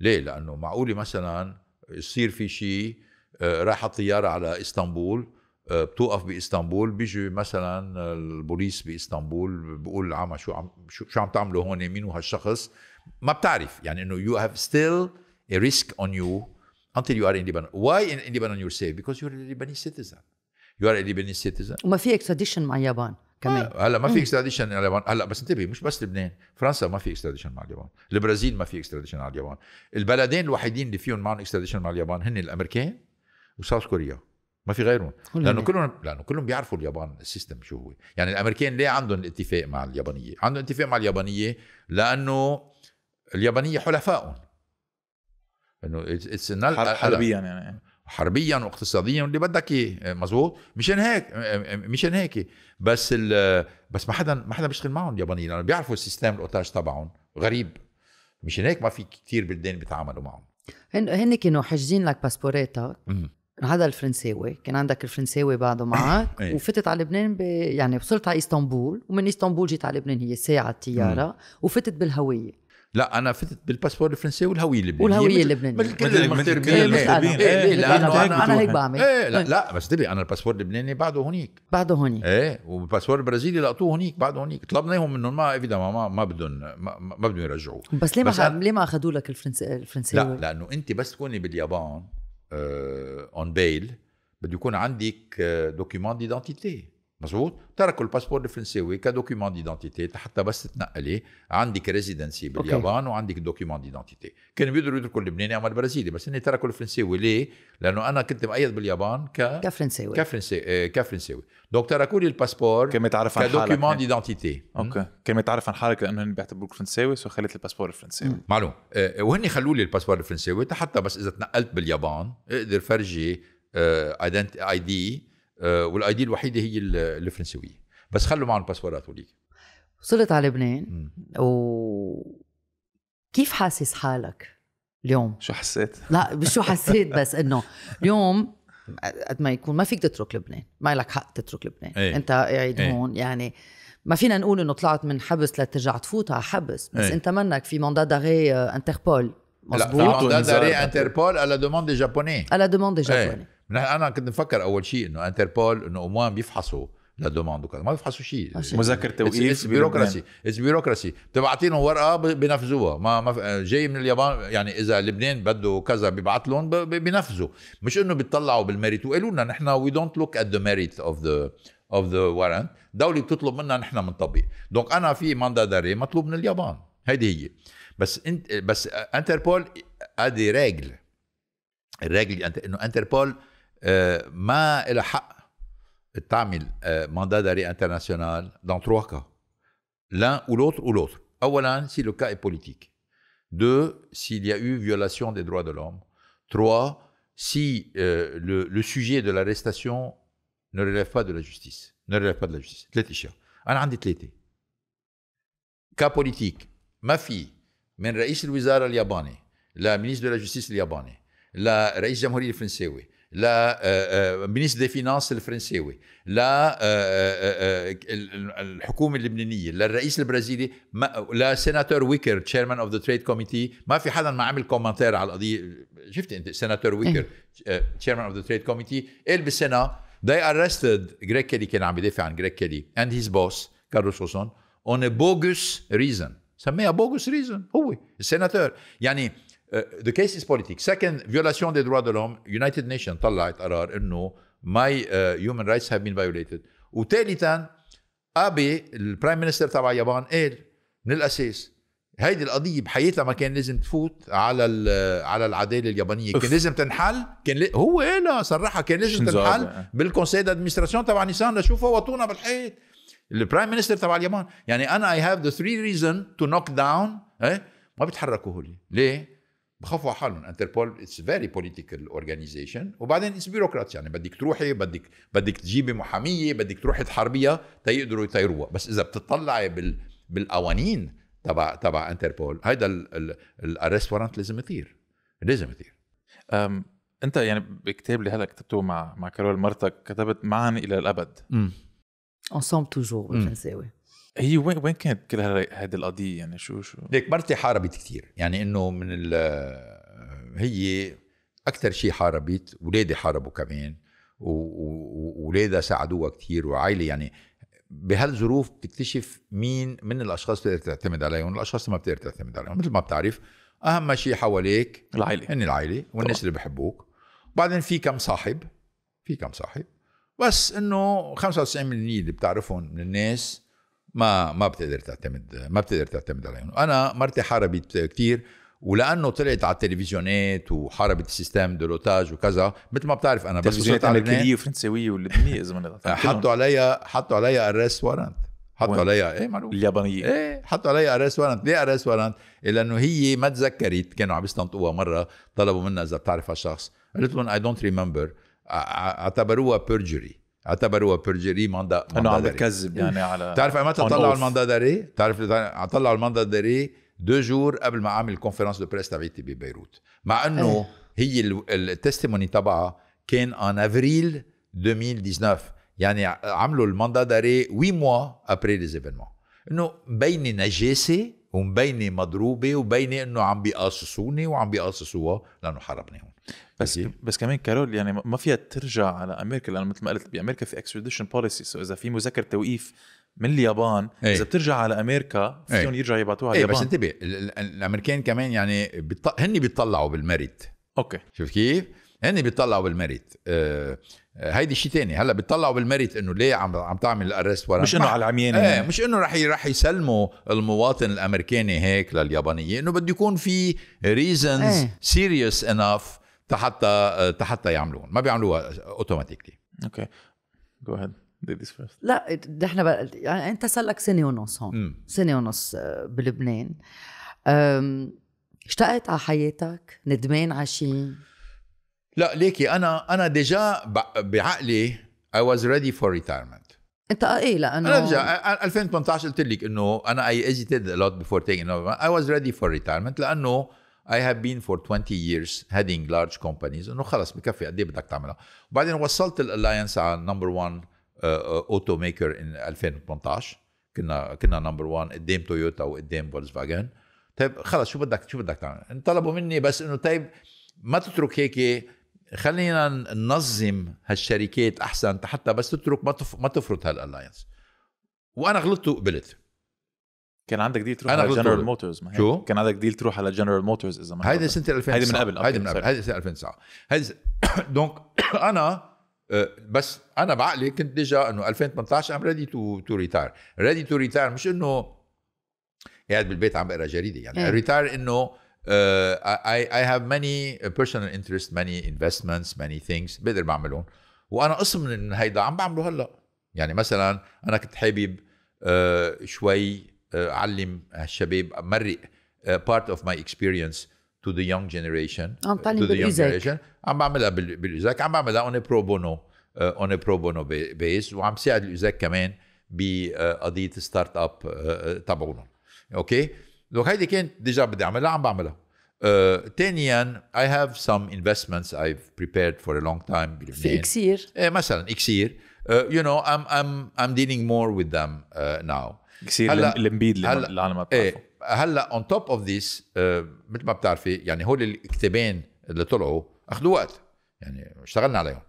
ليه؟ لانه معقوله مثلا يصير في شيء آه، رايحه الطياره على اسطنبول آه، بتوقف باسطنبول بيجي مثلا البوليس باسطنبول بقول العامة شو عم شو عم تعملوا هون مين وهالشخص ما بتعرف يعني انه يو هاف ستيل ريسك اون يو you until you are independent. Why independent you say? Because you're a Lebanese citizen. يو ار اندبندنت سيتيزن وما في اكستراديشن مع اليابان كمان آه، هلا ما في اكستراديشن مع اليابان هلا بس انتبه مش بس لبنان فرنسا ما في اكستراديشن مع اليابان البرازيل ما في اكستراديشن مع اليابان البلدين الوحيدين اللي فيهم معهم اكستراديشن مع اليابان هن الامريكان وساوث كوريا ما في غيرهم لانه كلهم لانه كلهم بيعرفوا اليابان السيستم شو هو يعني الامريكان ليه عندهم اتفاق مع اليابانيه عندهم اتفاق مع اليابانيه لانه اليابانيه حلفائهم انه اتس حربيا يعني حربيا واقتصاديا واللي بدك اياه آه، مزبوط مشان هيك آه، آه، مشان هيك بس بس ما حدا ما حدا بيشتغل معهم اليابانيين لانه بيعرفوا السيستم الاوتاج تبعهم غريب مشان هيك ما في كثير بلدان بيتعاملوا معهم هن هن كانوا حاجزين لك باسبوراتك هذا الفرنساوي كان عندك الفرنساوي بعده معك إيه. وفتت على لبنان ب... يعني وصلت على اسطنبول ومن اسطنبول جيت على لبنان هي ساعه الطياره وفتت بالهويه لا انا فتت بالباسبور الفرنسي والهويه اللبنانيه والهويه اللبنانيه كل المغتربين إيه، إيه، إيه، انا هيك بعمل ايه لا لا بس دبي انا الباسبور اللبناني بعده هونيك بعده هونيك ايه والباسبور البرازيلي لقطوه هونيك بعده هونيك طلبناهم منهم ما ايفيدا ما ما بدهم ما, بدهم يرجعوه بس ليه ما ليه ما اخذوا لك الفرنسي الفرنسي لا لانه انت بس تكوني باليابان اون آه، بيل بده يكون عندك دوكيومون آه، ديدنتيتي مزبوط تركوا الباسبور الفرنساوي كدوكيومون ديدونتيتي حتى بس تتنقلي عندك ريزيدنسي باليابان okay. وعندك دوكيومون ديدونتيتي كانوا بيقدروا يتركوا اللبناني اما البرازيلي بس اني تركوا الفرنساوي ليه؟ لانه انا كنت مؤيد باليابان ك كفرنساوي كفرنساوي آه، كفرنساوي دونك تركوا لي الباسبور كما تعرف عن حالك كدوكيومون ديدونتيتي اوكي كما تعرف عن حالك لانه هن بيعتبروك فرنساوي سو خليت الباسبور الفرنساوي معلوم آه، وهن خلوا لي الباسبور الفرنساوي حتى بس اذا تنقلت باليابان اقدر فرجي اي آه، دي آه، والاي دي الوحيده هي الفرنسويه بس خلوا معهم الباسبورات وليك وصلت على لبنان و كيف حاسس حالك اليوم؟ شو حسيت؟ لا مش شو حسيت بس انه اليوم قد ما يكون ما فيك تترك لبنان، ما لك حق تترك لبنان، ايه. انت قاعد ايه. هون يعني ما فينا نقول انه طلعت من حبس لترجع تفوت على حبس، بس ايه. انت منك في ماندا داري انتربول مزبوط لا في ماندا داري انتربول على دوموند دي جابوني على دوموند دي جابوني ايه. انا كنت مفكر اول شيء انه انتربول انه اموان بيفحصوا للدوماند وكذا ما بيفحصوا شيء مذاكره توقيف اتس بيروقراسي اتس بيروقراسي بتبعتي لهم ورقه بينفذوها ما, ما جاي من اليابان يعني اذا لبنان بده كذا بيبعت لهم بينفذوا مش انه بيطلعوا بالميريت وقالوا لنا نحن وي دونت لوك ات ذا ميريت اوف ذا اوف ذا ورنت دوله بتطلب منا نحن بنطبق دونك انا في ماندا داري مطلوب من اليابان هيدي هي بس انت بس انتربول ادي راجل الراجل انه انتربول ما لها حق تعمل mandat d'arrêt international dans trois cas. L'un ou l'autre ou l'autre. Awalan, si le cas est politique. Deux, s'il y a eu violation des droits de l'homme. Trois, si euh, le, sujet de l'arrestation ne relève pas de la justice. Ne relève pas de la justice. cas politique Mafi, fille la la ministre ministre la la ministre la la la justice لمنيس دي فينانس الفرنساوي الحكومه اللبنانيه للرئيس البرازيلي سيناتور ويكر تشيرمان اوف ذا تريد كوميتي ما في حدا ما عمل كومنتير على القضيه شفت انت سيناتور إيه. ويكر تشيرمان اوف ذا تريد كوميتي قال بالسنه they arrested جريك كيلي كان عم يدافع عن جريك كيلي and his boss كارلوس سوسون on a bogus reason سميها bogus reason هو السيناتور يعني ذا uh, case is politics. سكند violation دي droits دو لوم يونايتد نيشن طلعت قرار انه ماي human رايتس هاف been فايوليتد وثالثا ابي البرايم مينستر تبع اليابان قال من الاساس هيدي القضية بحياتها ما كان لازم تفوت على على العدالة اليابانية، كان لازم تنحل، كان ل... هو قالها صرحها كان لازم تنحل بالكونسيل دادمنستراسيون تبع نيسان لشوفها وطونا بالحيط. البرايم مينستر تبع اليابان، يعني انا اي هاف ذا ثري ريزون تو نوك داون ما بيتحركوا هولي، ليه؟ بخافوا على حالهم انتربول اتس فيري بوليتيكال اورجانيزيشن وبعدين اتس بيروقراطي يعني بدك تروحي بدك بدك تجيبي محاميه بدك تروحي تحاربيها تيقدروا يطيروها بس اذا بتطلعي بال بالقوانين تبع تبع انتربول هيدا الارست لازم يطير لازم يطير انت يعني بكتاب اللي هلا كتبته مع مع كارول مرتك كتبت معا الى الابد امم انسومبل توجور بالفرنساوي هي وين وين كانت كل هذه القضيه يعني شو شو ليك مرتي حاربت كثير يعني انه من ال هي اكثر شيء حاربت اولادي حاربوا كمان واولادها ساعدوها كثير وعائله يعني بهالظروف بتكتشف مين من الاشخاص بتقدر تعتمد عليهم والاشخاص ما بتقدر تعتمد عليهم مثل ما بتعرف اهم شيء حواليك العائله هن العائله والناس طبعا. اللي بحبوك وبعدين في كم صاحب في كم صاحب بس انه 95% اللي بتعرفهم من الناس ما ما بتقدر تعتمد ما بتقدر تعتمد عليهم انا مرتي حاربت كثير ولانه طلعت على التلفزيونات وحاربت السيستم دولوتاج وكذا مثل ما بتعرف انا بس وصلت على الكليه فرنسويه واللبنانيه اذا ما حطوا عليا حطوا عليا ارست وارنت حطوا عليها ايه معروف اليابانيه ايه حطوا عليها اريس وارنت ليه اريس وارنت؟ لانه هي ما تذكرت كانوا عم يستنطقوها مره طلبوا منها اذا بتعرف هالشخص قالت لهم اي دونت ريمبر اعتبروها بيرجري اعتبروا بيرجري مندا انه عم بتكذب يعني على بتعرف ايمتى طلعوا المندا داري؟ بتعرف طلعوا المندا داري دو جور قبل ما اعمل الكونفرنس دو بريس تبعيتي ببيروت مع انه إيه. هي التستيموني تبعها كان ان افريل 2019 يعني عملوا المندا داري 8 موا ابري ليزيفينمون انه مبينه نجاسه ومبينه مضروبه ومبينه انه عم بيقاصصوني وعم بيقاصصوها لانه حربني هون بس أكيد. بس كمان كارول يعني ما فيها ترجع على امريكا لانه مثل ما قلت بامريكا في اكستراديشن بوليسي سو اذا في مذكره توقيف من اليابان أي. اذا بترجع على امريكا إيه. فيهم يرجعوا يبعتوها على إيه، اليابان بس انتبه الامريكان كمان يعني بيط... هن بيطلعوا بالمريت اوكي شوف كيف؟ هن بيطلعوا بالمريت آه, آه، هيدي شيء ثاني هلا بيطلعوا بالمريت انه ليه عم عم تعمل الارست ورا مش انه على العميانه ايه يعني. مش انه رح رح يسلموا المواطن الامريكاني هيك لليابانيه انه بده يكون في ريزنز سيريس انف حتى حتى يعملون ما بيعملوها اوتوماتيكلي اوكي جو هيد لا نحن بقى... يعني انت صار لك سنه ونص هون م. سنه ونص آه، بلبنان اشتقت على حياتك ندمان على شيء لا ليكي انا انا ديجا بعقلي I was ready for retirement انت آه، ايه لانه انا ديجا 2018 قلت لك انه انا اي ايزيتد a بيفور before taking over I was ready لانه اي هاف بين فور 20 years heading large companies انه خلص بكفي قد ايه بدك تعملها وبعدين وصلت الالاينس على نمبر 1 اوتو ميكر ان 2018 كنا كنا نمبر 1 قدام تويوتا وقدام فولكس فاجن طيب خلص شو بدك شو بدك تعمل انطلبوا مني بس انه طيب ما تترك هيك خلينا ننظم هالشركات احسن حتى بس تترك ما تف... ما هالالاينس وانا غلطت وقبلت كان عندك ديل تروح على جنرال موتورز ما شو؟ كان عندك ديل تروح على جنرال موتورز اذا ما هيدي سنه 2009 هيدي من قبل هيدي من قبل هيدي سنه 2009 هيدي دونك انا آه، بس انا بعقلي كنت ديجا انه 2018 ام ريدي تو تو ريتاير ريدي تو ريتاير مش انه قاعد بالبيت عم بقرا جريده يعني ريتاير انه اي اي هاف ماني بيرسونال انترست ماني انفستمنتس ماني ثينكس بقدر بعملهم وانا قسم من هيدا عم بعمله هلا يعني مثلا انا كنت حابب آه، شوي اعلم الشباب امرق بارت اوف ماي اكسبيرينس تو ذا يونج جنريشن عم تعلم بالايزاك عم بعملها بالايزاك عم بعملها اون برو بونو اون برو بونو بيس وعم ساعد الايزاك كمان بقضيه ستارت اب تبعونهم اوكي لو هيدي كانت ديجا بدي اعملها عم بعملها ثانيا اي هاف سم انفستمنتس ايف بريبيرد فور ا لونج تايم بلبنان في اكسير مثلا اكسير يو نو ام ام ام ديلينج مور وذ ذم ناو كثير هلا الامبيد اللي العالم ما إيه، بتعرفه ايه هلا اون توب اوف ذيس مثل ما بتعرفي يعني هول الكتابين اللي طلعوا اخذوا وقت يعني اشتغلنا عليهم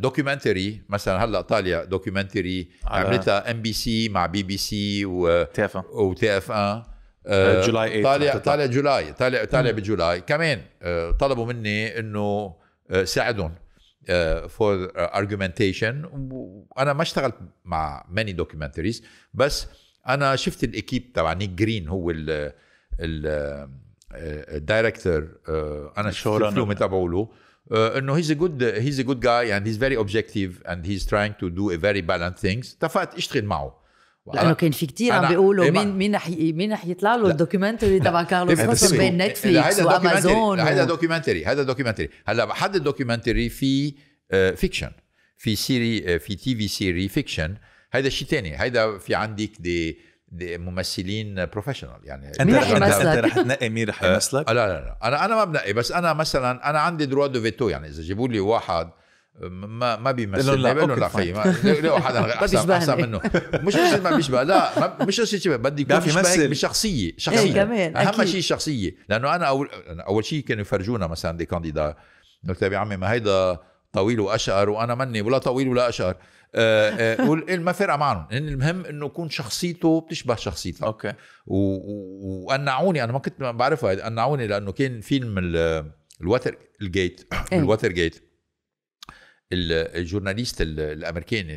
دوكيومنتري آه، مثلا هلا ايطاليا دوكيومنتري عملتها ام بي سي مع بي بي سي و تي اف ان وتي اف ان جولاي ايطاليا ايطاليا جولاي ايطاليا ايطاليا بجولاي كمان آه، طلبوا مني انه آه، ساعدهم فور ارجيومنتيشن وانا ما اشتغلت مع ماني دوكيومنتريز بس انا شفت الاكيب تبع نيك جرين هو ال الدايركتور آه، آه، انا شفت الفيلم تبعه له آه، انه هيز ا جود هيز ا جود جاي اند هيز فيري اوبجيكتيف اند هيز تراينج تو دو ا فيري بالانس ثينجز اتفقت اشتغل معه لانه كان في كثير عم بيقولوا مين مين رح مين رح يطلع له الدوكيومنتري تبع كارلوس خصم بين نتفليكس وامازون هذا دوكيومنتري هذا دوكيومنتري هلا حد الدوكيومنتري في فيكشن في سيري في تي في سيري فيكشن هذا شيء ثاني هيدا في عندك دي ممثلين بروفيشنال يعني انت رح يمثلك رح تنقي مين رح يمثلك؟ لا لا لا انا انا ما بنقي بس انا مثلا انا عندي دروا دو فيتو يعني اذا جيبوا لي واحد ما ما بيمثل لا بقول له رفيق حدا احسن احسن منه مش مش ما بيشبه لا مش قصه شبه بدي يكون يشبهك بشخصيه إيه، شخصيه ايه كمان اهم شيء الشخصيه لانه انا اول اول شيء كانوا يفرجونا مثلا دي كانديدا قلت يا عمي ما هيدا طويل واشقر وانا مني ولا طويل ولا اشقر آه، آه، قول ما فارقه معهم المهم انه يكون شخصيته بتشبه شخصيتك اوكي وقنعوني انا ما كنت بعرفها قنعوني لانه كان فيلم الوتر الجيت إيه. الوتر جيت الجورناليست الامريكاني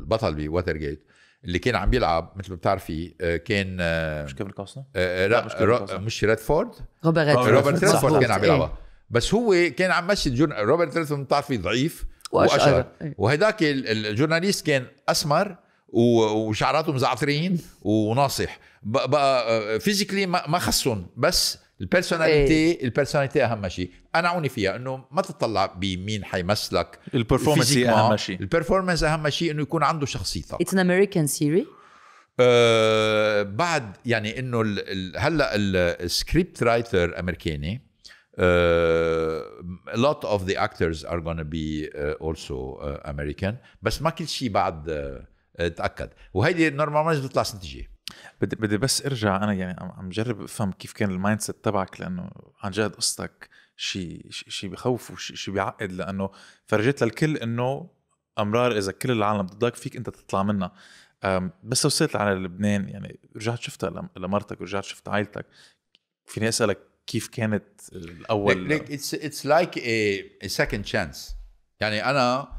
البطل بواتر جيت اللي كان عم بيلعب مثل ما بتعرفي آه، كان آه، مش كيفن كوستنر آه، مش ريدفورد روبرت روبرت ريدفورد كان عم بيلعبها إيه. بس هو كان عم مشي جورن... روبرت ريدفورد بتعرفي ضعيف واشقر وهداك إيه. الجورناليست كان اسمر وشعراته مزعترين وناصح بقى فيزيكلي ما خصهم بس البيرسوناليتي إيه. البيرسوناليتي اهم شيء قنعوني فيها انه ما تطلع بمين حيمثلك البرفورمانس اهم شيء البرفورمانس اهم شيء انه يكون عنده شخصيته اتس ان امريكان سيري بعد يعني انه هلا السكريبت رايتر امريكاني a آه، lot of the actors are going to be uh, also uh, American بس ما كل شيء بعد uh, تاكد وهيدي نورمال ما بتطلع سنتيجه بدي بدي بس ارجع انا يعني عم جرب افهم كيف كان المايند سيت تبعك لانه عن جد قصتك شيء شيء بخوف وشيء بيعقد لانه فرجيت للكل انه امرار اذا كل العالم ضدك فيك انت تطلع منها بس وصلت على لبنان يعني رجعت شفتها لمرتك ورجعت شفت عائلتك فيني اسالك كيف كانت الاول ليك اتس اتس لايك ا سكند تشانس يعني انا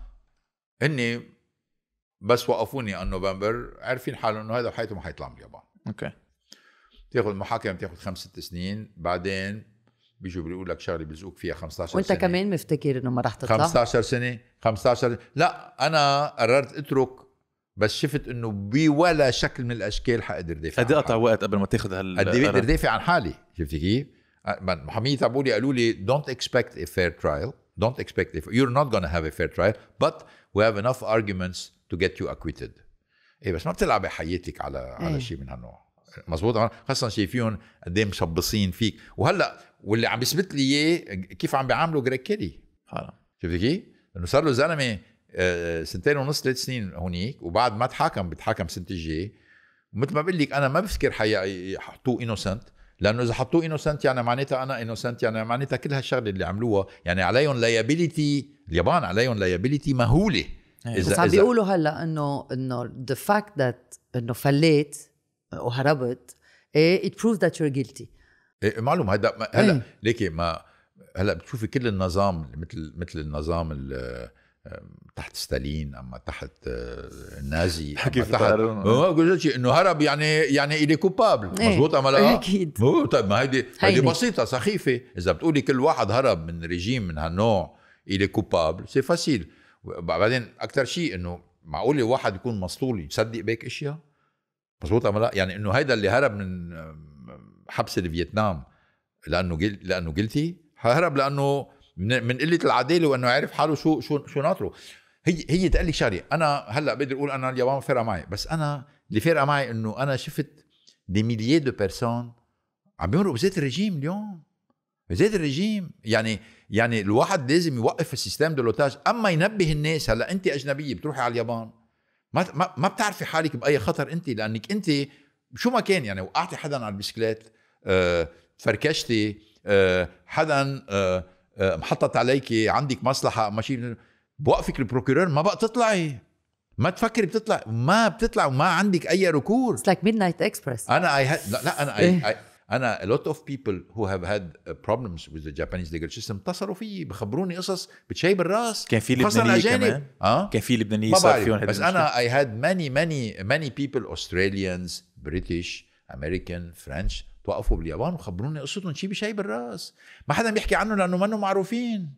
اني بس وقفوني انه نوفمبر عارفين حالهم انه هذا حياته ما حيطلع من اليابان اوكي تاخذ محاكمه بتاخذ خمس ست سنين بعدين بيجوا بيقول لك شغله بيلزقوك فيها 15 سنه وانت كمان مفتكر انه ما راح تطلع 15 سنه 15 سنة. لا انا قررت اترك بس شفت انه بولا شكل من الاشكال حقدر دافع قد إيه قطع وقت قبل ما تاخذ هال قد بقدر إيه دافع عن حالي شفتي كيف؟ محاميي لي قالوا لي don't expect a fair trial don't expect a... you're not gonna have a fair trial but we have enough arguments تو جيت يو اكويتد ايه بس ما بتلعبي حياتك على أيه. على شيء من هالنوع مزبوط خاصه شايفين قد ايه مشبصين فيك وهلا واللي عم بيثبت لي اياه كيف عم بيعاملوا جريك كيري شفت كيف؟ انه صار له زلمه آه، سنتين ونص ثلاث سنين هونيك وبعد ما تحاكم بتحاكم سنه الجاي ومثل ما بقول لك انا ما بفكر حيحطوه يحطوه انوسنت لانه اذا حطوه انوسنت يعني معناتها انا انوسنت يعني معناتها كل هالشغله اللي عملوها يعني عليهم ليابيليتي اليابان عليهم ليابيليتي مهوله إيه. بس عم بيقولوا هلا انه انه ذا فاكت ذات انه فليت وهربت ايه ات بروف ذات يور جيلتي معلوم هذا هلا ايه. ليكي ما هلا بتشوفي كل النظام مثل مثل النظام تحت ستالين اما تحت آه، النازي حكي تحت ما انه هرب يعني يعني الي كوبابل مضبوط اما لا اكيد طيب ما هيدي هيدي بسيطه سخيفه اذا بتقولي كل واحد هرب من ريجيم من هالنوع الي كوبابل سي فاسيل بعدين اكثر شيء انه معقول واحد يكون مسطول يصدق بهيك اشياء مزبوط ام لا يعني انه هيدا اللي هرب من حبس الفيتنام لانه قلت لانه قلتي هرب لانه من, من قله العداله وانه عارف حاله شو شو شو ناطره هي هي تقول لي شغله انا هلا بقدر اقول انا اليابان فارقه معي بس انا اللي فارقه معي انه انا شفت دي مليي دو بيرسون عم بيمرقوا بزيت الرجيم اليوم بزيت الرجيم يعني يعني الواحد لازم يوقف السيستم دولوتاج اما ينبه الناس هلا انت اجنبيه بتروحي على اليابان ما ما, بتعرفي حالك باي خطر انت لانك انت شو ما كان يعني وقعتي حدا على البسكليت آه، فركشتي آه، حدا محطط آه، محطت عليك عندك مصلحه ما بوقفك البروكيرور ما بقى تطلعي ما تفكري بتطلع ما بتطلع وما عندك اي ركور اتس لايك ميد نايت اكسبرس انا اي لا, لا انا اي انا a lot of people who have had uh, problems with the Japanese legal system اتصلوا فيي بخبروني قصص بتشيب الراس كان في لبنانيه كمان اه كان في لبنانيه صار فيهم بس انا اي هاد ماني ماني ماني بيبل اوستراليانز بريتش امريكان فرنش توقفوا باليابان وخبروني قصتهم شيء بشيب الراس ما حدا بيحكي عنه لانه منه معروفين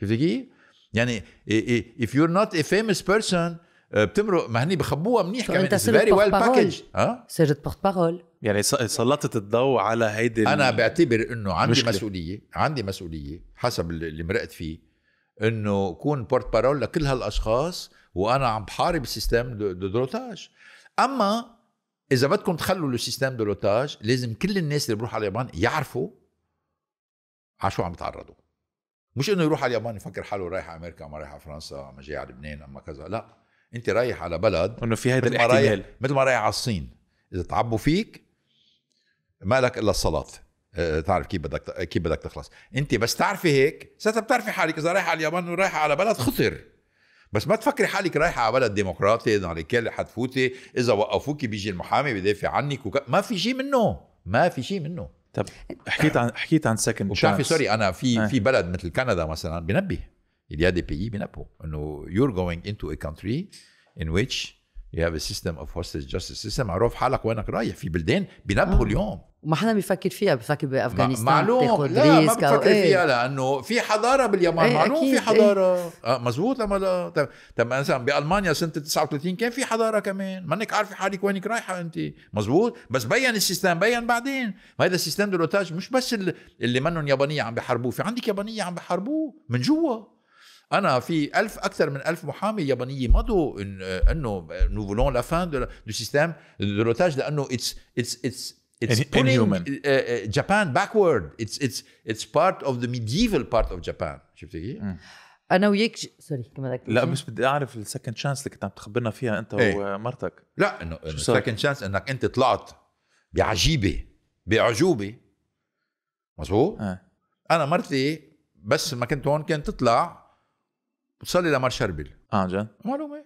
شفت كيف؟ يعني if you're not a famous person آه، بتمرق ما هني بخبوها منيح كمان انت صرت بارول ها؟ آه؟ صرت بورت بارول يعني سلطت الضوء على هيدي انا بعتبر انه عندي مشكلة. مسؤوليه عندي مسؤوليه حسب اللي مرقت فيه انه كون بورت بارول لكل هالاشخاص وانا عم بحارب السيستم دو دروتاج اما اذا بدكم تخلوا السيستم لوتاج لازم كل الناس اللي بروح على اليابان يعرفوا على شو عم يتعرضوا مش انه يروح على اليابان يفكر حاله رايح على امريكا ما رايح على فرنسا ما جاي على لبنان اما كذا لا انت رايح على بلد انه في هيدا الاحتمال مثل ما رايح على الصين اذا تعبوا فيك ما لك الا الصلاه آه، آه، تعرف كيف بدك كيف بدك تخلص انت بس تعرفي هيك ساعتها بتعرفي حالك اذا رايحه على اليابان ورايحه على بلد خطر بس ما تفكري حالك رايحه على بلد ديمقراطي نهارك حتفوتي اذا وقفوكي بيجي المحامي بدافع عنك وك... ما في شيء منه ما في شيء منه طب حكيت عن حكيت عن سكند وبتعرفي سوري انا في آه. في بلد مثل كندا مثلا بنبه il y a des pays بينبهوا انه you're going into a country in which you have a system of hostage justice system عرف حالك وينك رايح في بلدان بينبهوا آه. اليوم وما حدا بيفكر فيها بيفكر بافغانستان معلوم لا ما فيها ايه؟ فيها لانه في حضاره باليمن ايه معلوم في إيه. حضاره ايه؟ مزبوط لما لا طب طب مثلا بالمانيا سنه 39 كان في حضاره كمان مانك عارفه حالك وينك رايحه انت مزبوط بس بين السيستم بين بعدين هذا السيستم دولوتاج مش بس اللي منهم يابانيه عم بحاربوه في عندك يابانيه عم بحاربوه من جوا انا في ألف اكثر من ألف محامي ياباني مضوا انه نو فولون لا فان دو سيستم دو لوتاج لانه اتس اتس اتس It's in, pulling inhuman. Uh, uh, Japan backward. It's it's it's part of the medieval part of Japan. شفت كيف؟ انا وياك سوري كما ذكرت لا بس بدي اعرف السكند شانس اللي كنت عم تخبرنا فيها انت ايه. ومرتك لا انه السكند شانس انك انت طلعت بعجيبه بعجوبه مظبوط؟ اه. انا مرتي بس ما كنت هون كانت تطلع تصلي لمار شربل اه جد؟ معلومه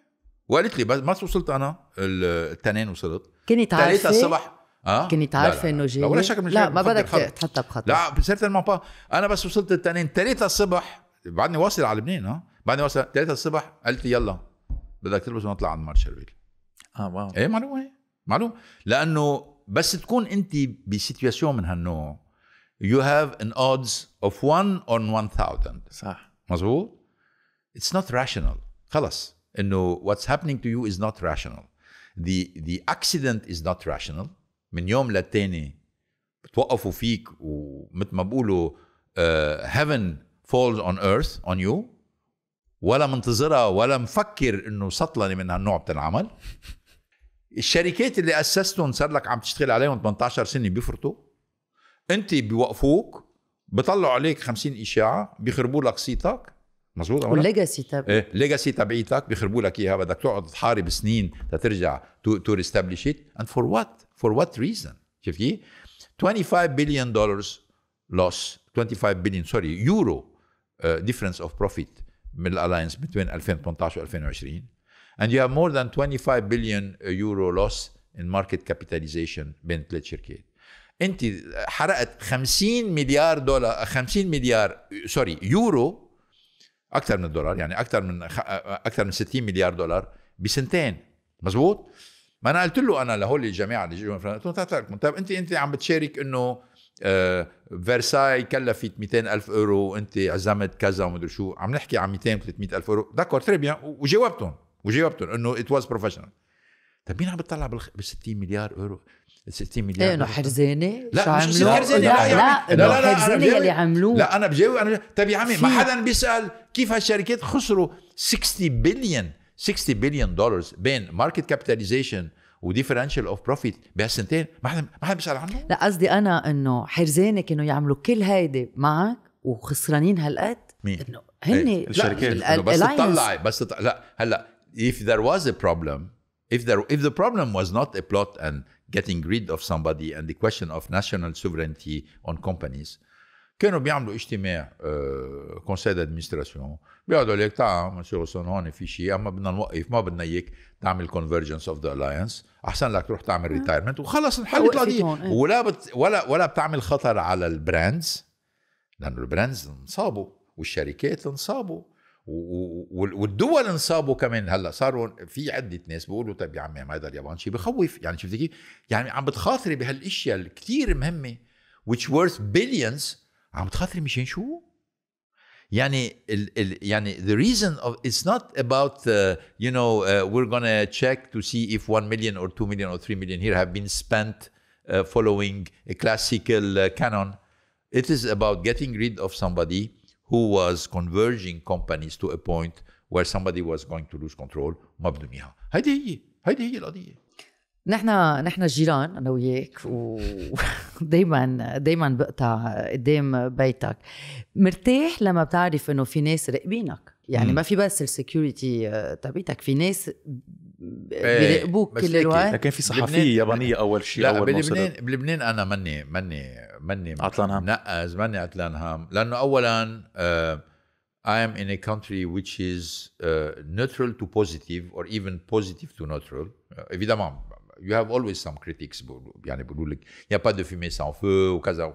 وقالت لي بس ما وصلت انا التنين وصلت كنت عارفه؟ الصبح اه كنت عارفه انه جاي ولا شك من لا ما بدك تحطها بخطر لا سيرتينمون با انا بس وصلت التنين 3 الصبح بعدني واصل على لبنان اه بعدني واصل 3 الصبح قلت لي يلا بدك تلبس ونطلع على مارشال اه واو ايه معلومه إيه، معلوم لانه بس تكون انت بسيتياسيون من هالنوع يو هاف ان اودز اوف 1 اون 1000 صح مزبوط اتس نوت راشونال خلص انه واتس هابينج تو يو از نوت راشونال the the accident is not rational من يوم للتاني بتوقفوا فيك ومثل ما بقولوا هيفن فولز اون ايرث اون يو ولا منتظرها ولا مفكر انه سطلنه من هالنوع بتنعمل الشركات اللي اسستهم صار لك عم تشتغل عليهم 18 سنه بيفرطوا انت بيوقفوك بطلعوا عليك 50 اشاعه بيخربوا لك صيتك مزبوط ليجاسي تبعيتك ايه ليجاسي تبعيتك بيخربوا لك اياها بدك تقعد تحارب سنين تترجع تو ريستابليش ات اند فور وات فور وات ريزن شفتي 25 بليون دولار لوس 25 بليون سوري يورو ديفرنس اوف بروفيت من الالاينس بين 2018 و 2020 and you have more than 25 billion uh, euro loss in market capitalization بين ثلاث شركات انت حرقت 50 مليار دولار 50 uh, مليار سوري uh, يورو اكثر من الدولار يعني اكثر من اكثر من 60 مليار دولار بسنتين مزبوط ما انا قلت له انا لهول الجماعه اللي جوا قلت لهم طيب،, طيب،, طيب انت انت عم بتشارك انه آه فرساي كلفت 200 ألف أورو وأنت عزمت كذا ومدري شو عم نحكي عن 200 300 ألف أورو داكور تري بيان وجاوبتهم وجاوبتهم إنه إت واز بروفيشنال طيب مين عم بتطلع بال 60 مليار أورو 60 مليار ايه حرزانه لا شو عملوا؟ لا لا لا, لا, حرزانه عملوه لا انا بجاوب انا طيب يا عمي ما حدا بيسال كيف هالشركات خسروا 60 بليون 60 بليون دولار بين ماركت كابيتاليزيشن وديفرنشال اوف بروفيت بهالسنتين ما حدا ما حدا بيسال عنه لا قصدي انا انه حرزانك انه يعملوا كل هيدي معك وخسرانين هالقد مين؟ انه هن ايه. الشركات لا بس تطلعي بس تطلع. لا هلا if there was a problem if there if the problem was not a plot and getting rid of somebody and the question of national sovereignty on companies كانوا بيعملوا اجتماع كونسيل uh, ادمنستراسيون بيقعدوا لك تعال منصور هون في شيء اما بدنا نوقف ما بدنا اياك تعمل كونفرجنس اوف ذا الاينس احسن لك تروح تعمل ريتايرمنت آه. وخلص انحلت القضيه ولا بت ولا ولا بتعمل خطر على البراندز لانه البراندز انصابوا والشركات انصابوا والدول انصابوا كمان هلا صاروا في عده ناس بيقولوا طيب يا عمي هذا اليابان شيء بخوف يعني شفتي كيف؟ يعني عم بتخاطري بهالاشياء الكثير مهمه which worth billions عم بتخاطري مشان شو؟ Yani, yani the reason of it's not about uh, you know uh, we're gonna check to see if one million or two million or three million here have been spent uh, following a classical uh, canon. It is about getting rid of somebody who was converging companies to a point where somebody was going to lose control. ما بدهم هي هيدي هي القضيه نحن نحن جيران انا وياك ودائما دائما بقطع قدام بيتك مرتاح لما بتعرف انه في ناس راقبينك يعني مم. ما في بس السكيورتي آه، تبعتك في ناس إيه، بيراقبوك كل الوقت لكن في صحفيه يابانيه اول شيء لا أول بلبنان بلبنان انا مني مني مني عطلان هام نقز مني عطلان هام لانه اولا آه، I am in a country which is uh, neutral to positive or even positive to neutral. Uh, évidemment, you have always some critics يعني il n'y a pas de fumée sans feu وكذا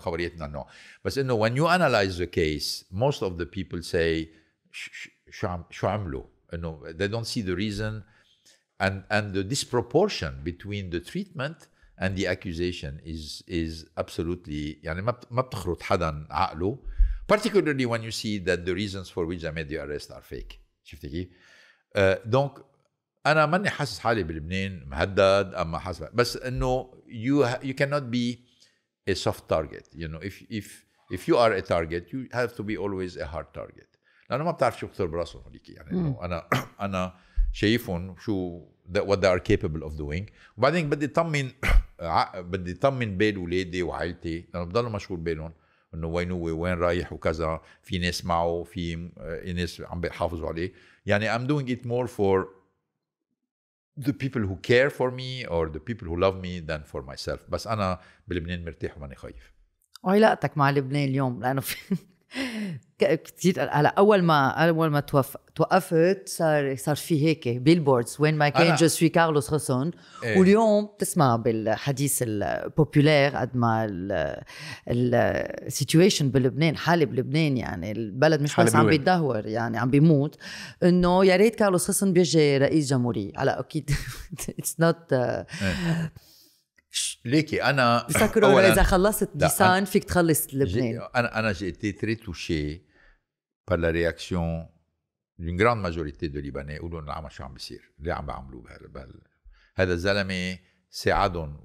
no when you analyze the case most of the people say شو عم they don't see the reason and and the disproportion between the treatment and the accusation is is absolutely يعني ما ما particularly when you see that the reasons for which they made the arrest are fake Uh, donc انا ماني حاسس حالي بلبنان مهدد اما حاسس بس انه يو يو كانوت بي ا سوفت تارجت يو نو اف اف اف يو ار ا تارجت يو هاف تو بي اولويز ا هارد تارجت لانه ما بتعرف شو بخطر براسهم هذيك يعني انه انا انا شايفهم شو what they are capable of doing وبعدين بدي اطمن بدي اطمن بال اولادي وعائلتي لانه بضلوا مشغول بالهم انه وين هو وين رايح وكذا في ناس معه في ناس عم بيحافظوا عليه يعني I'm doing it more for the people who care for me or the people who love me than for myself بس انا بلبنان مرتاح وماني خايف وعلاقتك مع لبنان اليوم لانه في كثير هلا اول ما اول ما توف... توقفت صار صار في هيك بيلبوردز وين ما كان جو سوي كارلوس خسون إيه. واليوم بتسمع بالحديث البوبولير قد ما السيتويشن بلبنان حاله بلبنان يعني البلد مش بس عم بيتدهور يعني عم بيموت انه يا ريت كارلوس خسون بيجي رئيس جمهوريه هلا اكيد اتس آه، نوت إيه. ليكي انا سكروا اذا خلصت ديسان فيك تخلص لبنان انا انا جيت تري توشي بار لا رياكسيون دون جراند ماجوريتي دو de يقولوا لنا شو عم بيصير ليه عم بيعملوا بهال هذا الزلمه ساعدهم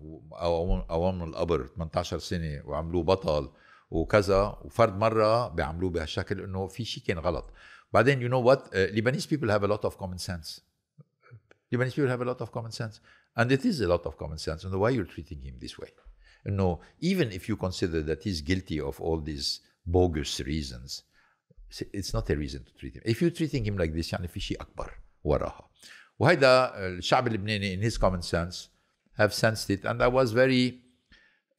اوامن القبر 18 سنه وعملوه بطل وكذا وفرد مره بيعملوه بهالشكل انه في شيء كان غلط بعدين يو نو وات ليبانيز بيبل هاف ا لوت اوف كومن سنس ليبانيز بيبل هاف ا لوت اوف كومن سنس And it is a lot of common sense. And why you're treating him this way? And no, even if you consider that he's guilty of all these bogus reasons, it's not a reason to treat him. If you're treating him like this, يعني في شيء أكبر وراها. وهذا الشعب اللبناني in his common sense have sensed it and I was very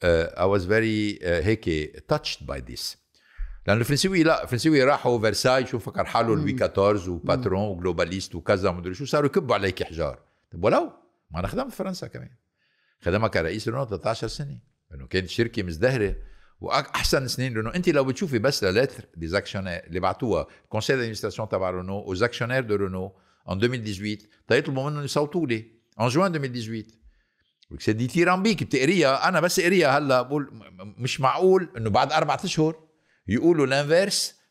uh, I was very uh, هيك touched by this. لأن الفرنسيوي لا الفرنسيوي راحوا فرساي شو فكر حاله لوي 14 وباترون وجلوباليست وكذا ومدري شو صاروا يكبوا عليك حجار طيب ولو ما انا خدمت فرنسا كمان خدمها كرئيس رونو 13 سنه لانه كانت شركه مزدهره واحسن سنين لانه انت لو بتشوفي بس للتر دي زاكشونير اللي بعتوها كونسيل دادمنستراسيون تبع رونو وزاكشونير دو رونو ان 2018 تيطلبوا منهم يصوتوا لي ان جوان 2018 سي دي تيرامبيك بتقريها انا بس اقريها هلا بقول مش معقول انه بعد اربع اشهر يقولوا الانفيرس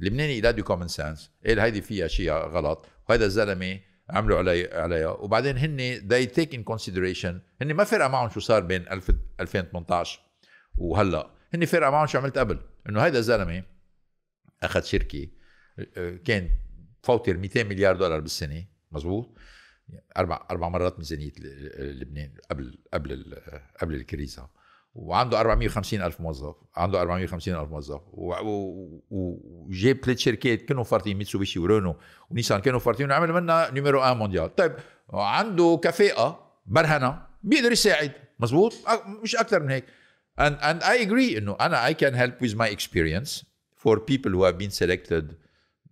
اللبناني لا دو كومن سنس قال هيدي فيها شيء غلط وهذا الزلمه عملوا علي عليها وبعدين هن they take in consideration هن ما فرق معهم شو صار بين 2018 وهلا هن فرق معهم شو عملت قبل انه هيدا الزلمه اخذ شركه آه، كان فوتر 200 مليار دولار بالسنه مزبوط اربع اربع مرات ميزانيه لبنان قبل قبل قبل الكريزه وعنده 450 الف موظف عنده 450 الف موظف وجاب ثلاث شركات كانوا فارتين ميتسوبيشي ورونو ونيسان كانوا فارتين وعمل منها نيميرو 1 مونديال طيب عنده كفاءه برهنه بيقدر يساعد مزبوط مش اكثر من هيك and and I agree انه انا I can help with my experience for people who have been selected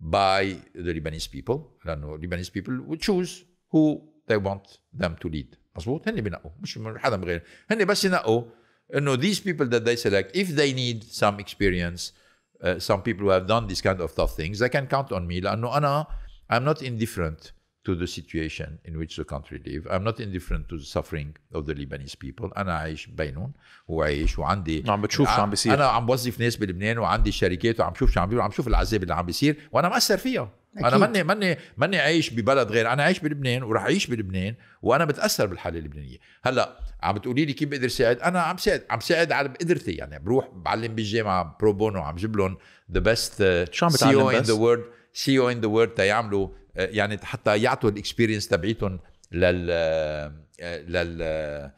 by the Lebanese people لانه Lebanese people would choose who they want them to lead مزبوط هن بنقوا مش حدا غير هن بس ينقوا you uh, know, these people that they select, if they need some experience, uh, some people who have done this kind of tough things, they can count on me. no, no, I'm not indifferent to the situation in which the country live. I'm not indifferent to the suffering of the Lebanese people. who I'm i عايش بينهم وعايش وعندي عم بتشوف شو عم بيصير أنا عم بوظف ناس بلبنان وعندي شركات وعم بشوف شو عم بيعملوا عم بشوف العذاب اللي عم بيصير وأنا مأثر فيها أكيد. انا ماني ماني ماني عايش ببلد غير انا عايش بلبنان وراح اعيش بلبنان وانا متاثر بالحاله اللبنانيه هلا عم تقولي لي كيف بقدر ساعد انا عم ساعد عم ساعد على بقدرتي يعني بروح بعلم بالجامعه برو بونو عم جيب لهم ذا بيست uh, شو عم ان ذا وورد سي او ان ذا وورد تيعملوا يعني حتى يعطوا الاكسبيرينس تبعيتهم لل آه، آه، لل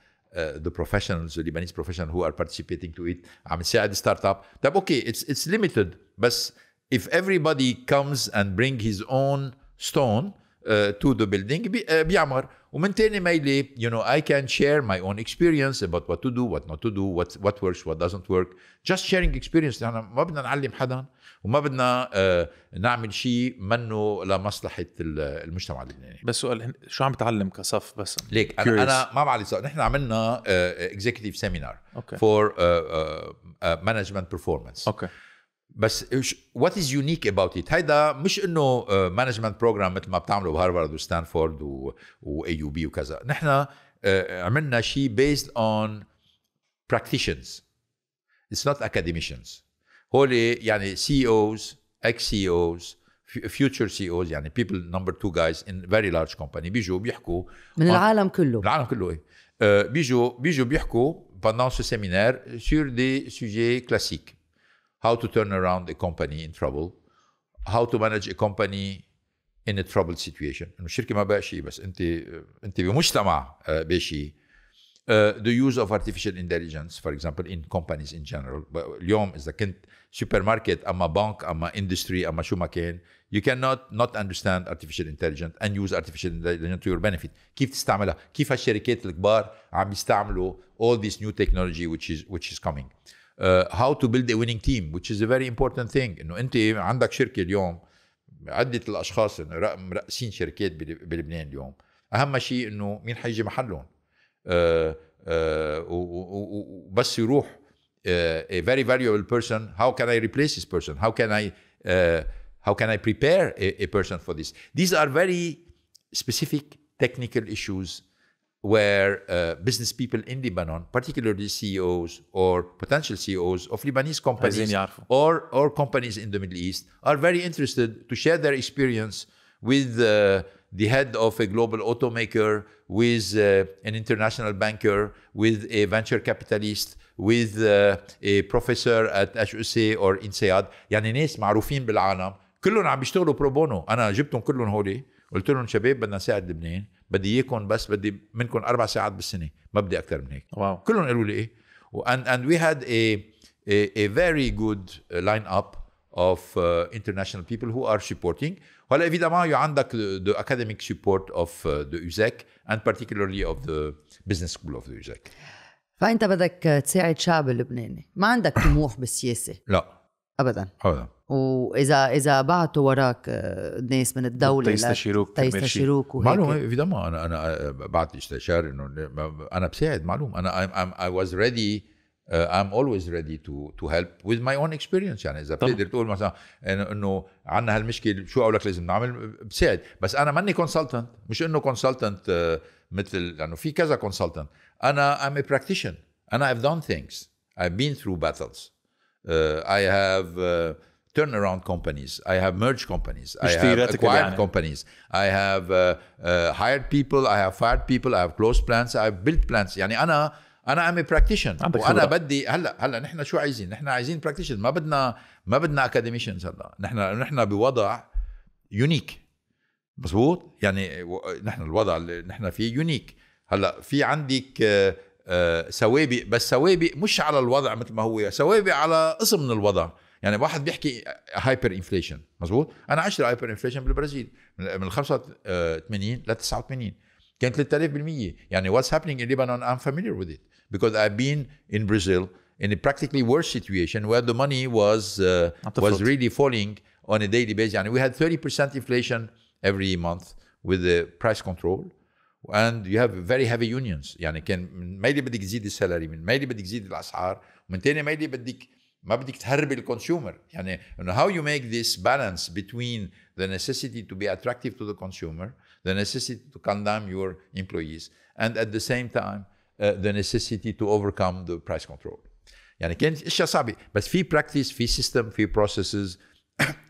ذا بروفيشنالز اللبنانيز بروفيشنال هو ار بارتيسيبيتينج تو ات عم نساعد ستارت اب طيب اوكي اتس اتس ليميتد بس if everybody comes and bring his own stone uh, to the building, بيعمر. ومن تاني you know, I can share my own experience about what to do, what not to do, what, what works, what doesn't work. Just sharing experience. نحن ما بدنا نعلم حدا وما بدنا uh, نعمل شيء منه لمصلحة المجتمع اللبناني. بس سؤال شو عم تعلم كصف بس؟ ليك أنا, أنا ما بعلي صف. نحن عملنا uh, executive seminar for uh, uh, management performance. بس وات از يونيك اباوت ات هيدا مش انه مانجمنت آه، بروجرام مثل ما بتعملوا بهارفارد وستانفورد واي يو بي وكذا نحن آه، عملنا شيء بيزد اون براكتيشنز اتس نوت اكاديميشنز هول يعني سي اوز اكس سي اوز فيوتشر سي اوز يعني بيبل نمبر تو جايز ان فيري لارج كومباني بيجوا بيحكوا من العالم كله من العالم كله ايه آه، بيجوا بيجوا بيحكوا pendant ce séminaire sur des sujets classiques how to turn around a company in trouble how to manage a company in a troubled situation انه الشركه ما بقى شيء بس انت انت بمجتمع بشيء Uh, the use of artificial intelligence, for example, in companies in general. اليوم إذا كنت supermarket, ماركت أما بنك أما industry أما شو ما كان you cannot not understand artificial intelligence and use artificial intelligence to your benefit. كيف تستعملها؟ كيف هالشركات الكبار عم يستعملوا all this new technology which is which is coming. Uh, how to build a winning team which is a very important thing انه انت عندك شركه اليوم عده الاشخاص مراسين شركات بلبنان اليوم اهم شيء انه مين حيجي محلهم وبس يروح a very valuable person how can i replace this person how can i how can i prepare a person for this these are very specific technical issues where uh, business people in Lebanon, particularly CEOs or potential CEOs of Lebanese companies or, or companies in the Middle East, are very interested to share their experience with uh, the head of a global automaker, with uh, an international banker, with a venture capitalist, with uh, a professor at HEC or INSEAD يعني ناس معروفين بالعالم كلهم عم بيشتغلوا برو بونو انا جبتهم كلهم هولي قلت لهم شباب بدنا نساعد لبنان بدي اياكم بس بدي منكم اربع ساعات بالسنه ما بدي اكثر من هيك واو. كلهم قالوا لي ايه and and we had a a, a very good lineup of uh, international people who are supporting هلا évidemment you عندك the, the academic support of uh, the USEC and particularly of the business school of the USEC فانت بدك تساعد شعب اللبناني ما عندك طموح بالسياسه لا ابدا ابدا واذا اذا بعتوا وراك آه، ناس من الدوله تيستشيروك تيستشيروك وهيك معلوم ايفيدامون انا انا آه، بعت استشار انه انا بساعد معلوم انا اي واز ريدي uh, I'm always ready to to help with my own experience يعني اذا بتقدر تقول مثلا انه عندنا هالمشكله شو اقول لك لازم نعمل بساعد بس انا ماني كونسلتنت مش انه كونسلتنت آه، مثل لانه يعني في كذا كونسلتنت انا I'm a practitioner انا I've done things I've been through battles uh, I have uh, turnaround companies. I have merge companies. I have acquired يعني. companies. I have uh, uh, hired people. I have fired people. I have closed plants. I have built plants. يعني أنا أنا I'm a practitioner وأنا بدي هلا هلا نحن شو عايزين؟ نحن عايزين practitioners ما بدنا ما بدنا academicians هلا نحن نحن بوضع يونيك مزبوط يعني نحن الوضع اللي نحن فيه يونيك هلا في عندك uh, سوابي بس سوابي مش على الوضع مثل ما هو سوابي على قسم من الوضع يعني واحد بيحكي هايبر انفليشن مزبوط انا عشت هايبر انفليشن بالبرازيل من 85 ل 89 كان 3000% بالمية. يعني what's happening in Lebanon I'm familiar with it because I've been in Brazil in a practically worse situation where the money was uh, was really falling on a daily basis. يعني we had 30% inflation every month with the price control. and you have very heavy unions يعني كان من مالي بدك تزيد السالري من مالي بدك تزيد الاسعار ومن ثاني مالي بدك ما بدك تهربي الكونسيومر يعني انه how you make this balance between the necessity to be attractive to the consumer the necessity to condemn your employees and at the same time uh, the necessity to overcome the price control يعني كانت اشياء صعبه بس في براكتس في سيستم في بروسيسز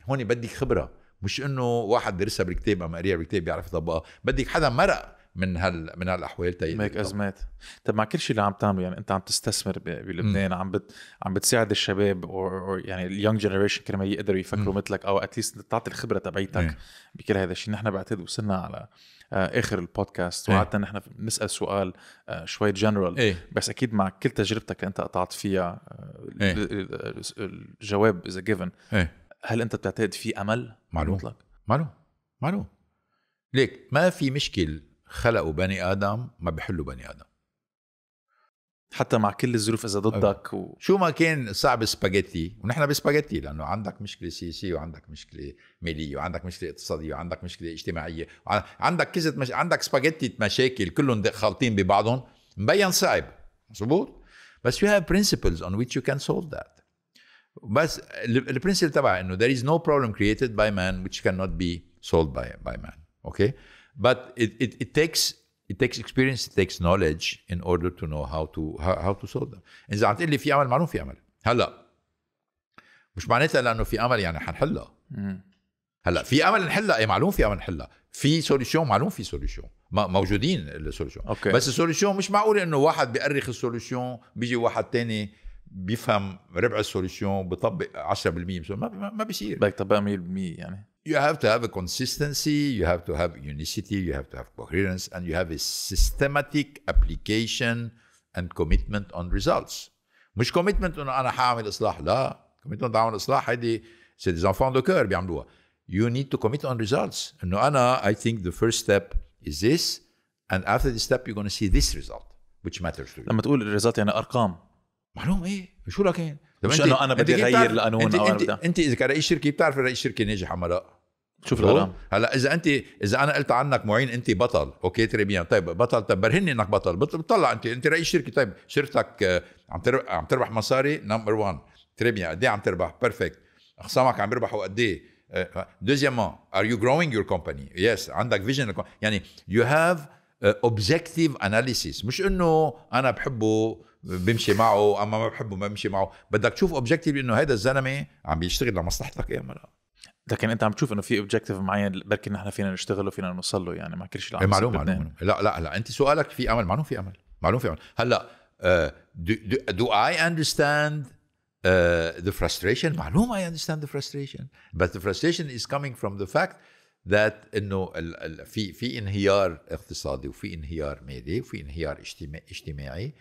هون بدك خبره مش انه واحد درسها بالكتاب اما قريها بالكتاب بيعرف يطبقها بدك حدا مرق من هال من هالاحوال ميك ازمات طب مع كل شيء اللي عم تعمله يعني انت عم تستثمر بلبنان عم بت عم بتساعد الشباب أو يعني اليونج جنريشن كرمال يقدروا يفكروا مثلك او اتليست تعطي الخبره تبعيتك إيه. بكل هذا الشيء نحن بعتقد وصلنا على آه، اخر البودكاست وعادة نحن بنسال سؤال آه، شوي جنرال إيه؟ بس اكيد مع كل تجربتك انت قطعت فيها آه، إيه؟ الجواب اذا جيفن إيه؟ هل انت بتعتقد في امل معلوم معلوم معلوم ليك ما في مشكل خلقوا بني ادم ما بيحلوا بني ادم حتى مع كل الظروف اذا أيوة. ضدك و... شو ما كان صعب سباجيتي ونحن بسباجيتي لانه عندك مشكله سياسيه وعندك مشكله ماليه وعندك مشكله اقتصاديه وعندك مشكله اجتماعيه عندك كذا مش... عندك سباجيتي مشاكل كلهم خالطين ببعضهم مبين صعب مظبوط بس يو هاف برنسبلز اون ويتش يو كان سولف ذات بس البرنسبل تبعها انه ذير از نو بروبلم created باي مان ويتش كان نوت بي by باي مان اوكي okay? But it, it, it takes it takes experience, it takes knowledge in order to know how to how, how to solve them. إذا عم تقول لي في أمل معلوم في أمل. هلا مش معناتها لأنه في أمل يعني حنحلها. هلا في أمل نحلها، اي معلوم في أمل نحلها. في سوليوشن معلوم في سوليوشن. موجودين السوليوشن. أوكي. بس السوليوشن مش معقول إنه واحد بيأرخ السوليوشن بيجي واحد تاني بيفهم ربع السوليوشن بيطبق 10% ما ما بيصير بدك تطبق 100% يعني you have to have a consistency, you have to have unicity, you have to have coherence, and you have a systematic application and commitment on results. مش commitment on انا حاعمل اصلاح لا commitment اعمل اصلاح هيدي c'est des enfants de cœur بيعملوها you need to commit on results انه انا I think the first step is this and after this step you're going to see this result which matters to you لما تقول الريزلت يعني ارقام معلوم ايه شو لك مش انه انا بدي اغير القانون انت, أو انت, انت اذا كرئيس شركه بتعرف رئيس شركه ناجح ام لا شوف الغرام هلا اذا انت اذا انا قلت عنك معين انت بطل اوكي تريبيان طيب بطل طيب برهني انك بطل بتطلع انت انت رئيس شركه طيب شركتك آه، عم تربح عم تربح مصاري نمبر 1 تريبيان قد إيه عم تربح بيرفكت اخصامك عم يربحوا قد ايه آه، آه، دوزيامون ار يو جروينج يور كومباني يس عندك فيجن يعني يو هاف اوبجيكتيف اناليسيس مش انه انا بحبه بمشي معه اما ما بحبه ما بمشي معه بدك تشوف اوبجكتيف انه هذا الزلمه عم بيشتغل لمصلحتك يا لا لكن انت عم تشوف انه في اوبجكتيف معين بركي نحن فينا نشتغله فينا نوصل له يعني مع كل شيء معلوم معلوم لا لا لا انت سؤالك في امل معلوم في امل معلوم في امل هلا دو اي اندرستاند the frustration معلوم I understand the frustration بس the frustration is coming from the fact that انه في في انهيار اقتصادي وفي انهيار مالي وفي انهيار اجتماعي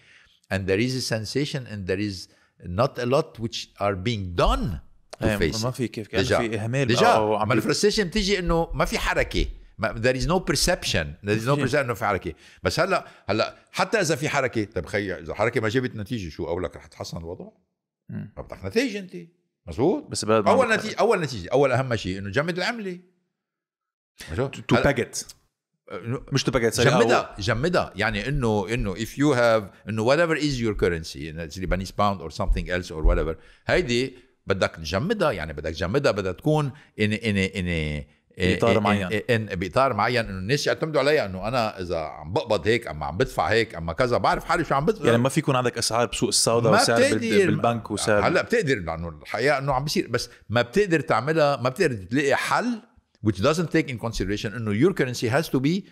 and there is a sensation and there is not a lot which are being done to إيه، face ما في كيف كان في اهمال او عم الفرستيشن بتيجي انه ما في حركه there is no perception there is no perception انه في حركه بس هلا هلا حتى اذا في حركه طيب خي اذا حركه ما جابت نتيجه شو قولك رح تحسن الوضع؟ ما بدك نتيجه انت مزبوط بس اول نتيجه اول نتيجه اول اهم شيء انه جمد العمله تو باجت مش تبقى تسرقها جمدها جمدها يعني انه انه if you have انه whatever is your currency it's Lebanese pound or something else or whatever هيدي بدك تجمدها يعني بدك تجمدها بدها تكون ان ان ان باطار معين باطار معين انه الناس يعتمدوا عليها انه انا اذا عم بقبض هيك اما عم بدفع هيك اما كذا بعرف حالي شو عم بدفع يعني ما في يكون عندك اسعار بسوق السوداء وسعر بالبنك وسعر هلا بتقدر لانه الحقيقه انه عم بيصير بس ما بتقدر تعملها ما بتقدر تلاقي حل which doesn't take in consideration انه your currency has to be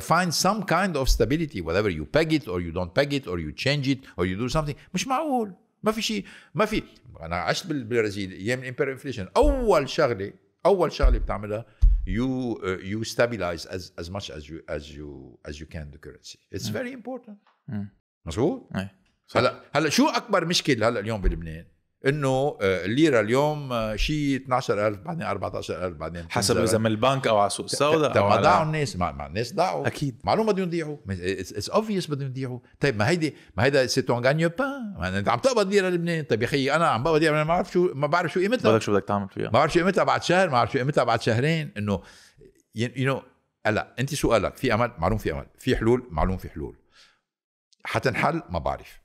find some kind of stability whatever you peg it or you don't peg it or you change it or you do something مش معقول ما في شيء ما في انا عشت بالبرازيل ايام الامبير انفليشن اول شغله اول شغله بتعملها you uh, you stabilize as as much as you as you as you can the currency it's م. very important مزبوط هلا هلا شو اكبر مشكله هلا اليوم بلبنان انه آه، الليره اليوم آه، شيء 12000 بعدين 14000 بعدين حسب اذا من البنك او على السوق السوداء طب ما ضاعوا الناس ما, الناس ضاعوا اكيد معلومه بدهم يضيعوا اتس اوفيس بدهم يضيعوا طيب ما هيدي ما هيدا سي تون غانيو بان انت عم تقبض ليره لبنان طيب يا اخي انا عم بقبض ليره ما بعرف شو ما بعرف شو قيمتها بدك شو بدك تعمل فيها ما بعرف شو قيمتها بعد شهر ما بعرف شو قيمتها بعد شهرين انه يو نو هلا انت سؤالك في امل معلوم في امل في حلول معلوم في حلول حتنحل ما بعرف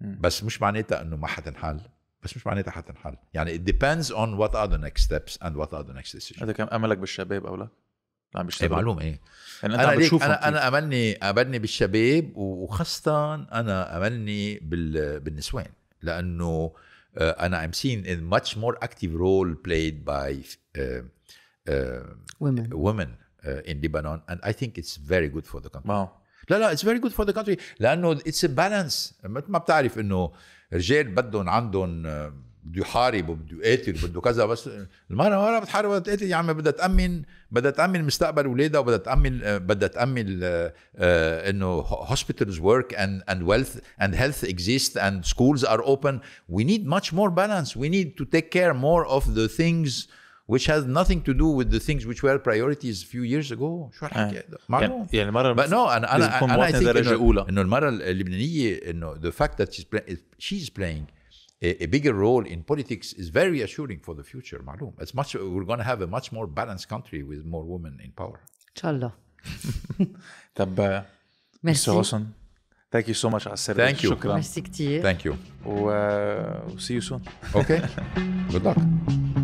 بس مش معناتها انه ما حتنحل بس مش معناتها حتنحل يعني it depends on what are the next steps and what are the next decisions هذا كان املك بالشباب او لا؟ عم بيشتغل ايه معلوم ايه يعني انت انا عم انا انا املني املني بالشباب وخاصه انا املني بال بالنسوان لانه آه، انا ام سين ان ماتش مور اكتيف رول بلايد باي ومن ومن ان لبنان اند اي ثينك اتس فيري جود فور ذا كونتري لا لا اتس فيري جود فور ذا كونتري لانه اتس بالانس مثل ما بتعرف انه رجال بدهم عندهم بده يحارب وبده يقاتل وبده كذا بس المراه مرة بتحارب بدها تقاتل يا عمي بدها تامن بدها تامن مستقبل اولادها وبدها تامن بدها تامن انه hospitals work and and wealth and health exist and schools are open we need much more balance we need to take care more of the things which has nothing to do with the things which were priorities a few years ago شو الحكي هذا يعني but no انا انا انا درجه اولى انه انه the fact that she's, play, she's playing a, a bigger role in politics is very assuring for the future معلوم it's much we're going to have a much more balanced country with more women in power ان شاء الله طب ميرسي Thank you so much على Thank you. شكرا ميرسي كثير Thank you و uh, see you soon Okay Good luck